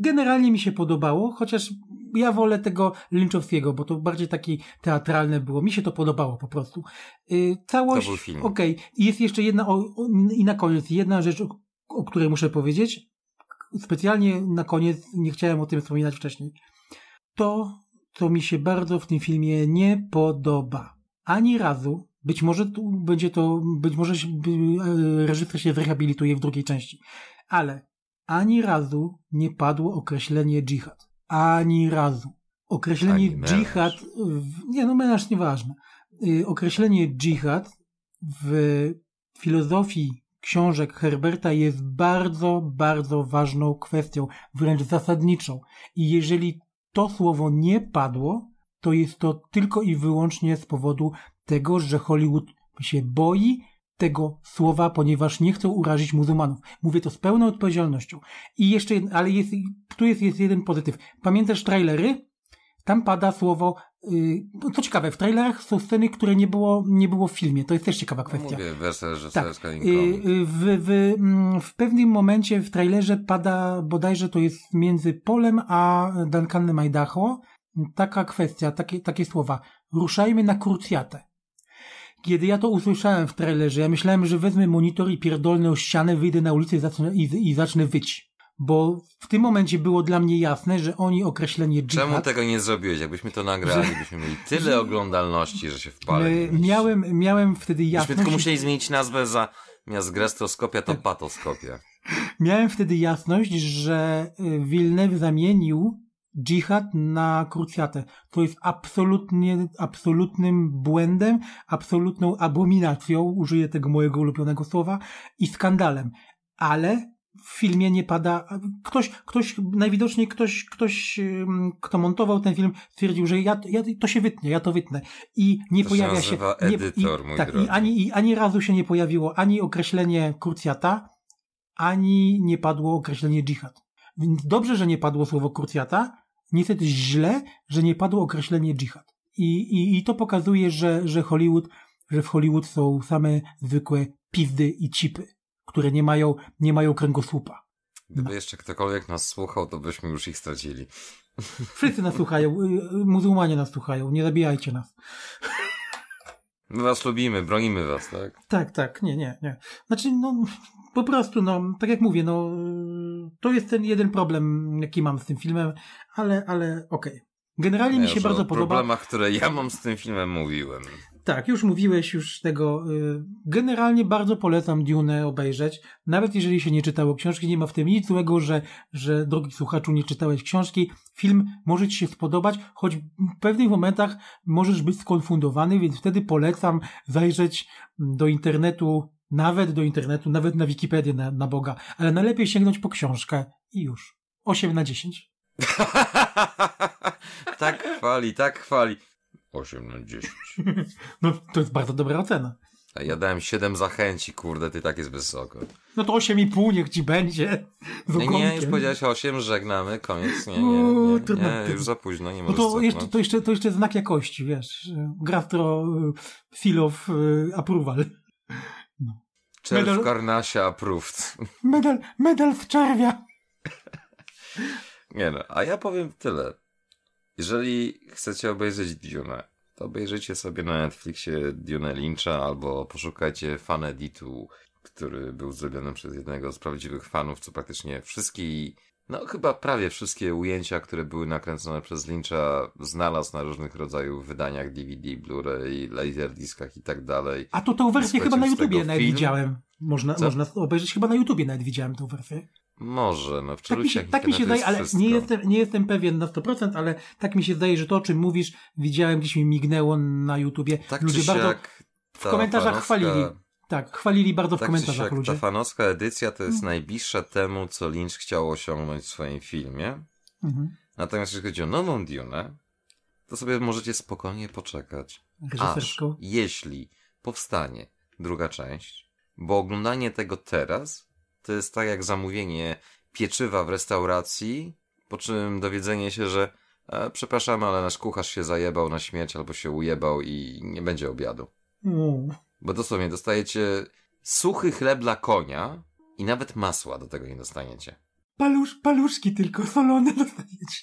[SPEAKER 3] generalnie mi się podobało, chociaż ja wolę tego Lynchowskiego, bo to bardziej takie teatralne było. Mi się to podobało po prostu. Yy, całość. To był film. Okej. Okay. I jest jeszcze jedna, o, o, i na koniec, jedna rzecz, o której muszę powiedzieć, specjalnie na koniec nie chciałem o tym wspominać wcześniej. To, co mi się bardzo w tym filmie nie podoba. Ani razu, być może tu będzie to, być może e, reżyser się zrehabilituje w drugiej części, ale ani razu nie padło określenie dżihad. Ani razu. Określenie ani dżihad, w, nie no menaż nieważne. Y, określenie dżihad w filozofii książek Herberta jest bardzo, bardzo ważną kwestią, wręcz zasadniczą. I jeżeli to słowo nie padło, to jest to tylko i wyłącznie z powodu tego, że Hollywood się boi tego słowa, ponieważ nie chcą urazić muzułmanów. Mówię to z pełną odpowiedzialnością. I jeszcze, ale jest, tu jest, jest jeden pozytyw. Pamiętasz trailery? Tam pada słowo Y, co ciekawe, w trailerach są sceny, które nie było, nie było w filmie. To jest też ciekawa no kwestia.
[SPEAKER 2] Mówię, wersja reżyserska tak. Y,
[SPEAKER 3] y, w, w, mm, w pewnym momencie w trailerze pada bodajże to jest między Polem a Duncanem Idaho taka kwestia, takie, takie słowa. Ruszajmy na krucjatę. Kiedy ja to usłyszałem w trailerze, ja myślałem, że wezmę monitor i pierdolne o ścianę, wyjdę na ulicę i zacznę, i, i zacznę wyć bo w tym momencie było dla mnie jasne, że oni określenie dżihad... Czemu
[SPEAKER 2] tego nie zrobiłeś? Jakbyśmy to nagrali, byśmy mieli tyle oglądalności, że się
[SPEAKER 3] wpali. Miałem, miałem wtedy jasność... Byśmy tylko
[SPEAKER 2] musieli zmienić nazwę za miast grestoskopia to tak. patoskopia.
[SPEAKER 3] Miałem wtedy jasność, że y, Wilnew zamienił dżihad na krucjatę. To jest absolutnie, absolutnym błędem, absolutną abominacją, użyję tego mojego ulubionego słowa, i skandalem. Ale w filmie nie pada. Ktoś, ktoś najwidoczniej ktoś, ktoś, kto montował ten film, twierdził, że ja, ja to się wytnie, ja to wytnę. I nie to pojawia się. Nie, edytor, tak, i ani, i ani razu się nie pojawiło ani określenie kurcjata, ani nie padło określenie dżihad. Dobrze, że nie padło słowo kurcjata, niestety źle, że nie padło określenie dżihad. I, i, i to pokazuje, że, że Hollywood, że w Hollywood są same zwykłe pizdy i cipy które nie mają, nie mają kręgosłupa.
[SPEAKER 2] Gdyby jeszcze ktokolwiek nas słuchał, to byśmy już ich stracili.
[SPEAKER 3] Wszyscy nas słuchają, y, y, muzułmanie nas słuchają, nie zabijajcie nas.
[SPEAKER 2] My was lubimy, bronimy was, tak? Tak,
[SPEAKER 3] tak, nie, nie, nie. Znaczy, no, po prostu, no, tak jak mówię, no, to jest ten jeden problem, jaki mam z tym filmem, ale, ale, okej. Okay. Generalnie ja mi się no, bardzo podoba. O problemach,
[SPEAKER 2] które ja mam z tym filmem mówiłem
[SPEAKER 3] tak, już mówiłeś już tego. Y, generalnie bardzo polecam Dune obejrzeć. Nawet jeżeli się nie czytało książki, nie ma w tym nic złego, że, że drogi słuchaczu, nie czytałeś książki. Film może Ci się spodobać, choć w pewnych momentach możesz być skonfundowany, więc wtedy polecam zajrzeć do internetu, nawet do internetu, nawet na Wikipedię na, na Boga, ale najlepiej sięgnąć po książkę i już. 8 na 10.
[SPEAKER 2] [LAUGHS] tak chwali, tak chwali. 8 na 10. [LAUGHS] No
[SPEAKER 3] to jest bardzo dobra ocena.
[SPEAKER 2] A ja dałem 7 zachęci, kurde, ty tak jest wysoko.
[SPEAKER 3] No to 8,5 niech ci będzie. [LAUGHS] nie, nie, już powiedziałeś
[SPEAKER 2] 8, żegnamy, koniec. Nie, nie, nie, nie, nie już za późno, nie no to jeszcze, no. to, jeszcze,
[SPEAKER 3] to jeszcze znak jakości, wiesz. Gastro, y, seal of y, approval.
[SPEAKER 2] No. Czerw medal... Karnasia approved.
[SPEAKER 3] Medal, medal w czerwia.
[SPEAKER 2] [LAUGHS] nie no, a ja powiem tyle. Jeżeli chcecie obejrzeć Dune, to obejrzyjcie sobie na Netflixie Dune Lyncha albo poszukajcie fan editu, który był zrobiony przez jednego z prawdziwych fanów, co praktycznie wszystkie, no chyba prawie wszystkie ujęcia, które były nakręcone przez Lyncha, znalazł na różnych rodzajów wydaniach DVD, Blu-ray, laserdiskach i tak dalej. A to tą wersję chyba na YouTubie nawet widziałem. Można, można
[SPEAKER 3] obejrzeć chyba na YouTubie nawet widziałem tą
[SPEAKER 2] wersję. Może, no w tak mi się, tak mi się zdaje, ale nie
[SPEAKER 3] jestem, nie jestem pewien na 100%, ale tak mi się zdaje, że to o czym mówisz, widziałem gdzieś mi mignęło na YouTubie. Tak Ludzie bardzo w komentarzach fanowska, chwalili. Tak, chwalili bardzo tak w komentarzach ludzie. Ta
[SPEAKER 2] fanowska edycja to jest hmm. najbliższa temu, co Lynch chciał osiągnąć w swoim filmie. Mhm. Natomiast jeśli chodzi o nową Dune, to sobie możecie spokojnie poczekać. Aż, jeśli powstanie druga część, bo oglądanie tego teraz to jest tak jak zamówienie pieczywa w restauracji, po czym dowiedzenie się, że e, przepraszamy, ale nasz kucharz się zajebał na śmierć albo się ujebał i nie będzie obiadu. Mm. Bo dosłownie dostajecie suchy chleb dla konia i nawet masła do tego nie dostaniecie.
[SPEAKER 3] Palusz, paluszki tylko solone [LAUGHS] dostaniecie.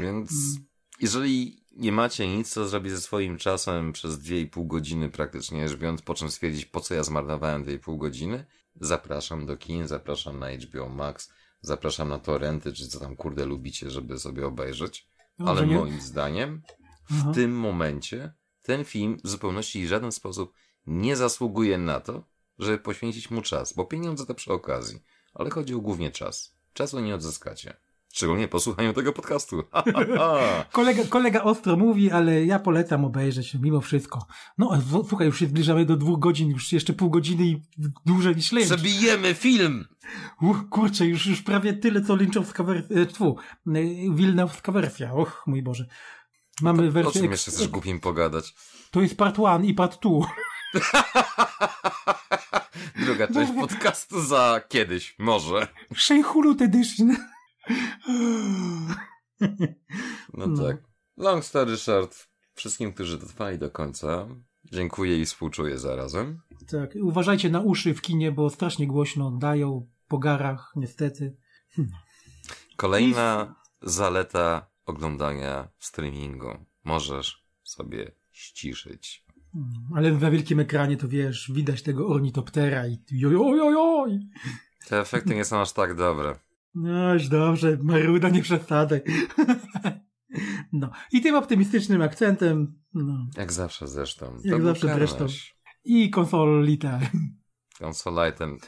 [SPEAKER 2] Więc mm. jeżeli nie macie nic, co zrobić ze swoim czasem przez dwie i pół godziny praktycznie, biorąc po czym stwierdzić, po co ja zmarnowałem dwie i pół godziny, Zapraszam do kin, zapraszam na HBO Max, zapraszam na torrenty, czy co tam kurde lubicie, żeby sobie obejrzeć. No, Ale nie... moim zdaniem w Aha. tym momencie ten film w zupełności i w żaden sposób nie zasługuje na to, żeby poświęcić mu czas, bo pieniądze to przy okazji. Ale chodzi o głównie czas. Czasu nie odzyskacie. Szczególnie po słuchaniu tego podcastu.
[SPEAKER 1] [LAUGHS]
[SPEAKER 3] kolega, kolega ostro mówi, ale ja polecam obejrzeć mimo wszystko. No słuchaj, już się zbliżamy do dwóch godzin, już jeszcze pół godziny i dłużej niż
[SPEAKER 2] Lynch. Zabijemy
[SPEAKER 3] film! Uch, kurczę, już, już prawie tyle, co Lynchowska wersja, e, tfu, e, Wilnowska wersja, och, mój Boże. Mamy wersję... O czym jeszcze chcesz
[SPEAKER 2] głupim pogadać?
[SPEAKER 3] To jest part one i part two.
[SPEAKER 2] [LAUGHS] Druga część podcastu za kiedyś, może.
[SPEAKER 3] Szejhulut edition. [LAUGHS] No,
[SPEAKER 2] tak. Long story short. Wszystkim, którzy dotrwali do końca, dziękuję i współczuję zarazem.
[SPEAKER 3] Tak, uważajcie na uszy w kinie, bo strasznie głośno dają po garach, niestety.
[SPEAKER 2] Kolejna zaleta oglądania streamingu. Możesz sobie ściszyć.
[SPEAKER 3] Mm, ale na wielkim ekranie to wiesz, widać tego ornitoptera i jojojojoj.
[SPEAKER 2] Te efekty nie są aż tak dobre.
[SPEAKER 3] Noś, dobrze, Maruda, nie przesadzaj. [LAUGHS] No. I tym optymistycznym akcentem. No.
[SPEAKER 2] Jak zawsze zresztą. Jak to zawsze zresztą.
[SPEAKER 3] I konsolita.
[SPEAKER 2] Konsolitem.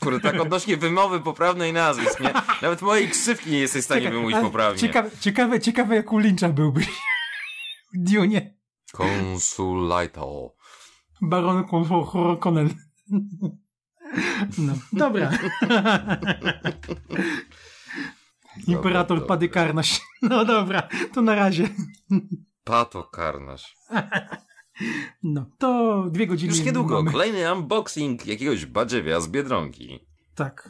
[SPEAKER 2] Kurde, tak odnośnie wymowy poprawnej nazwisk, nie? Nawet mojej krzywki nie jesteś w stanie wymówić poprawnie. Ciekawe,
[SPEAKER 3] ciekawe, ciekawe jak u Lyncha byłbyś. [LAUGHS] W Dune.
[SPEAKER 2] Konsulito.
[SPEAKER 3] Baron Conan. No, dobra. Imperator dobra, Pady Karnasz. No dobra, to na razie.
[SPEAKER 2] Pato Karnasz.
[SPEAKER 3] No, to dwie godziny. Już niedługo mamy.
[SPEAKER 2] kolejny unboxing jakiegoś badziewia z Biedronki. Tak.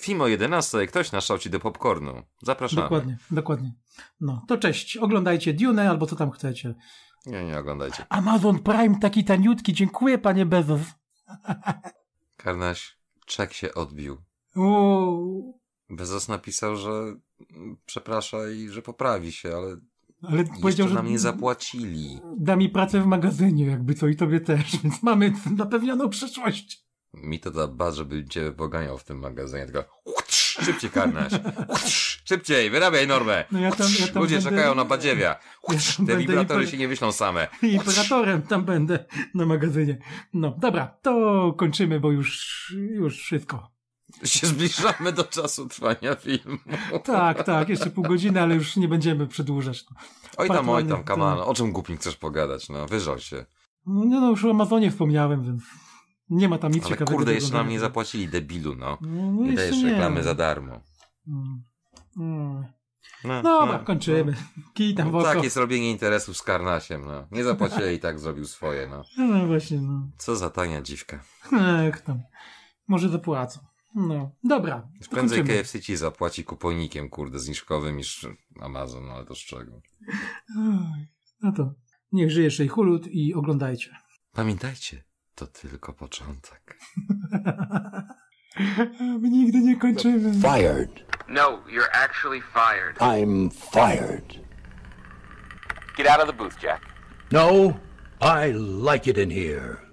[SPEAKER 2] Film o 11, ktoś naszał ci do popcornu. Zapraszamy. Dokładnie,
[SPEAKER 3] dokładnie. No, to cześć. Oglądajcie
[SPEAKER 2] Dune albo co tam
[SPEAKER 3] chcecie. Nie, nie oglądajcie. Amazon Prime taki taniutki. Dziękuję, panie Bezos. [LAUGHS]
[SPEAKER 2] Karnaś, czek się odbił.
[SPEAKER 3] Uuu.
[SPEAKER 2] Bezos napisał, że przeprasza i że poprawi się, ale, ale że nam nie zapłacili.
[SPEAKER 3] Da mi pracę w magazynie, jakby co i tobie też, więc mamy [LAUGHS] zapewnioną przyszłość.
[SPEAKER 2] Mi to da ba, żeby cię poganiał w tym magazynie, tylko Szybciej karnaś. Szybciej, wyrabiaj normę. No ja
[SPEAKER 3] tam, ja tam Ludzie będę... czekają
[SPEAKER 2] na badziewia. Ja
[SPEAKER 3] Te wibratory się nie wyślą same. I imperatorem tam będę na magazynie. No dobra, to kończymy, bo już, już wszystko
[SPEAKER 2] się zbliżamy do czasu trwania filmu. Tak, tak, jeszcze pół godziny,
[SPEAKER 3] ale już nie będziemy przedłużać.
[SPEAKER 2] Oj tam, oj tam, Kamal, to... o czym głupim chcesz pogadać, no, wyżał się.
[SPEAKER 3] No, no już o Amazonie wspomniałem, więc... Nie ma tam nic Ale ciekawego. kurde, jeszcze nam
[SPEAKER 2] nie zapłacili debilu, no. no, no nie dajesz reklamy za darmo.
[SPEAKER 1] Mm. Mm. No, no, no kończymy. No. [LAUGHS] Kij tam no,
[SPEAKER 2] interesów z Karnasiem, no. Nie zapłacili i tak zrobił swoje, no. No, no właśnie, no. Co za tania dziwka.
[SPEAKER 3] Ech, tam. Może dopłacą. No, dobra. Prędzej
[SPEAKER 2] KFC ci zapłaci kuponikiem, kurde, zniżkowym niż Amazon, no ale to z czego?
[SPEAKER 3] No to niech żyje Szejhulut i oglądajcie.
[SPEAKER 2] Pamiętajcie, To tylko początek.
[SPEAKER 3] [LAUGHS] My nigdy nie kończymy.
[SPEAKER 2] Fired. No, you're actually fired. I'm fired. Get out of the booth, Jack. No, I like it in here.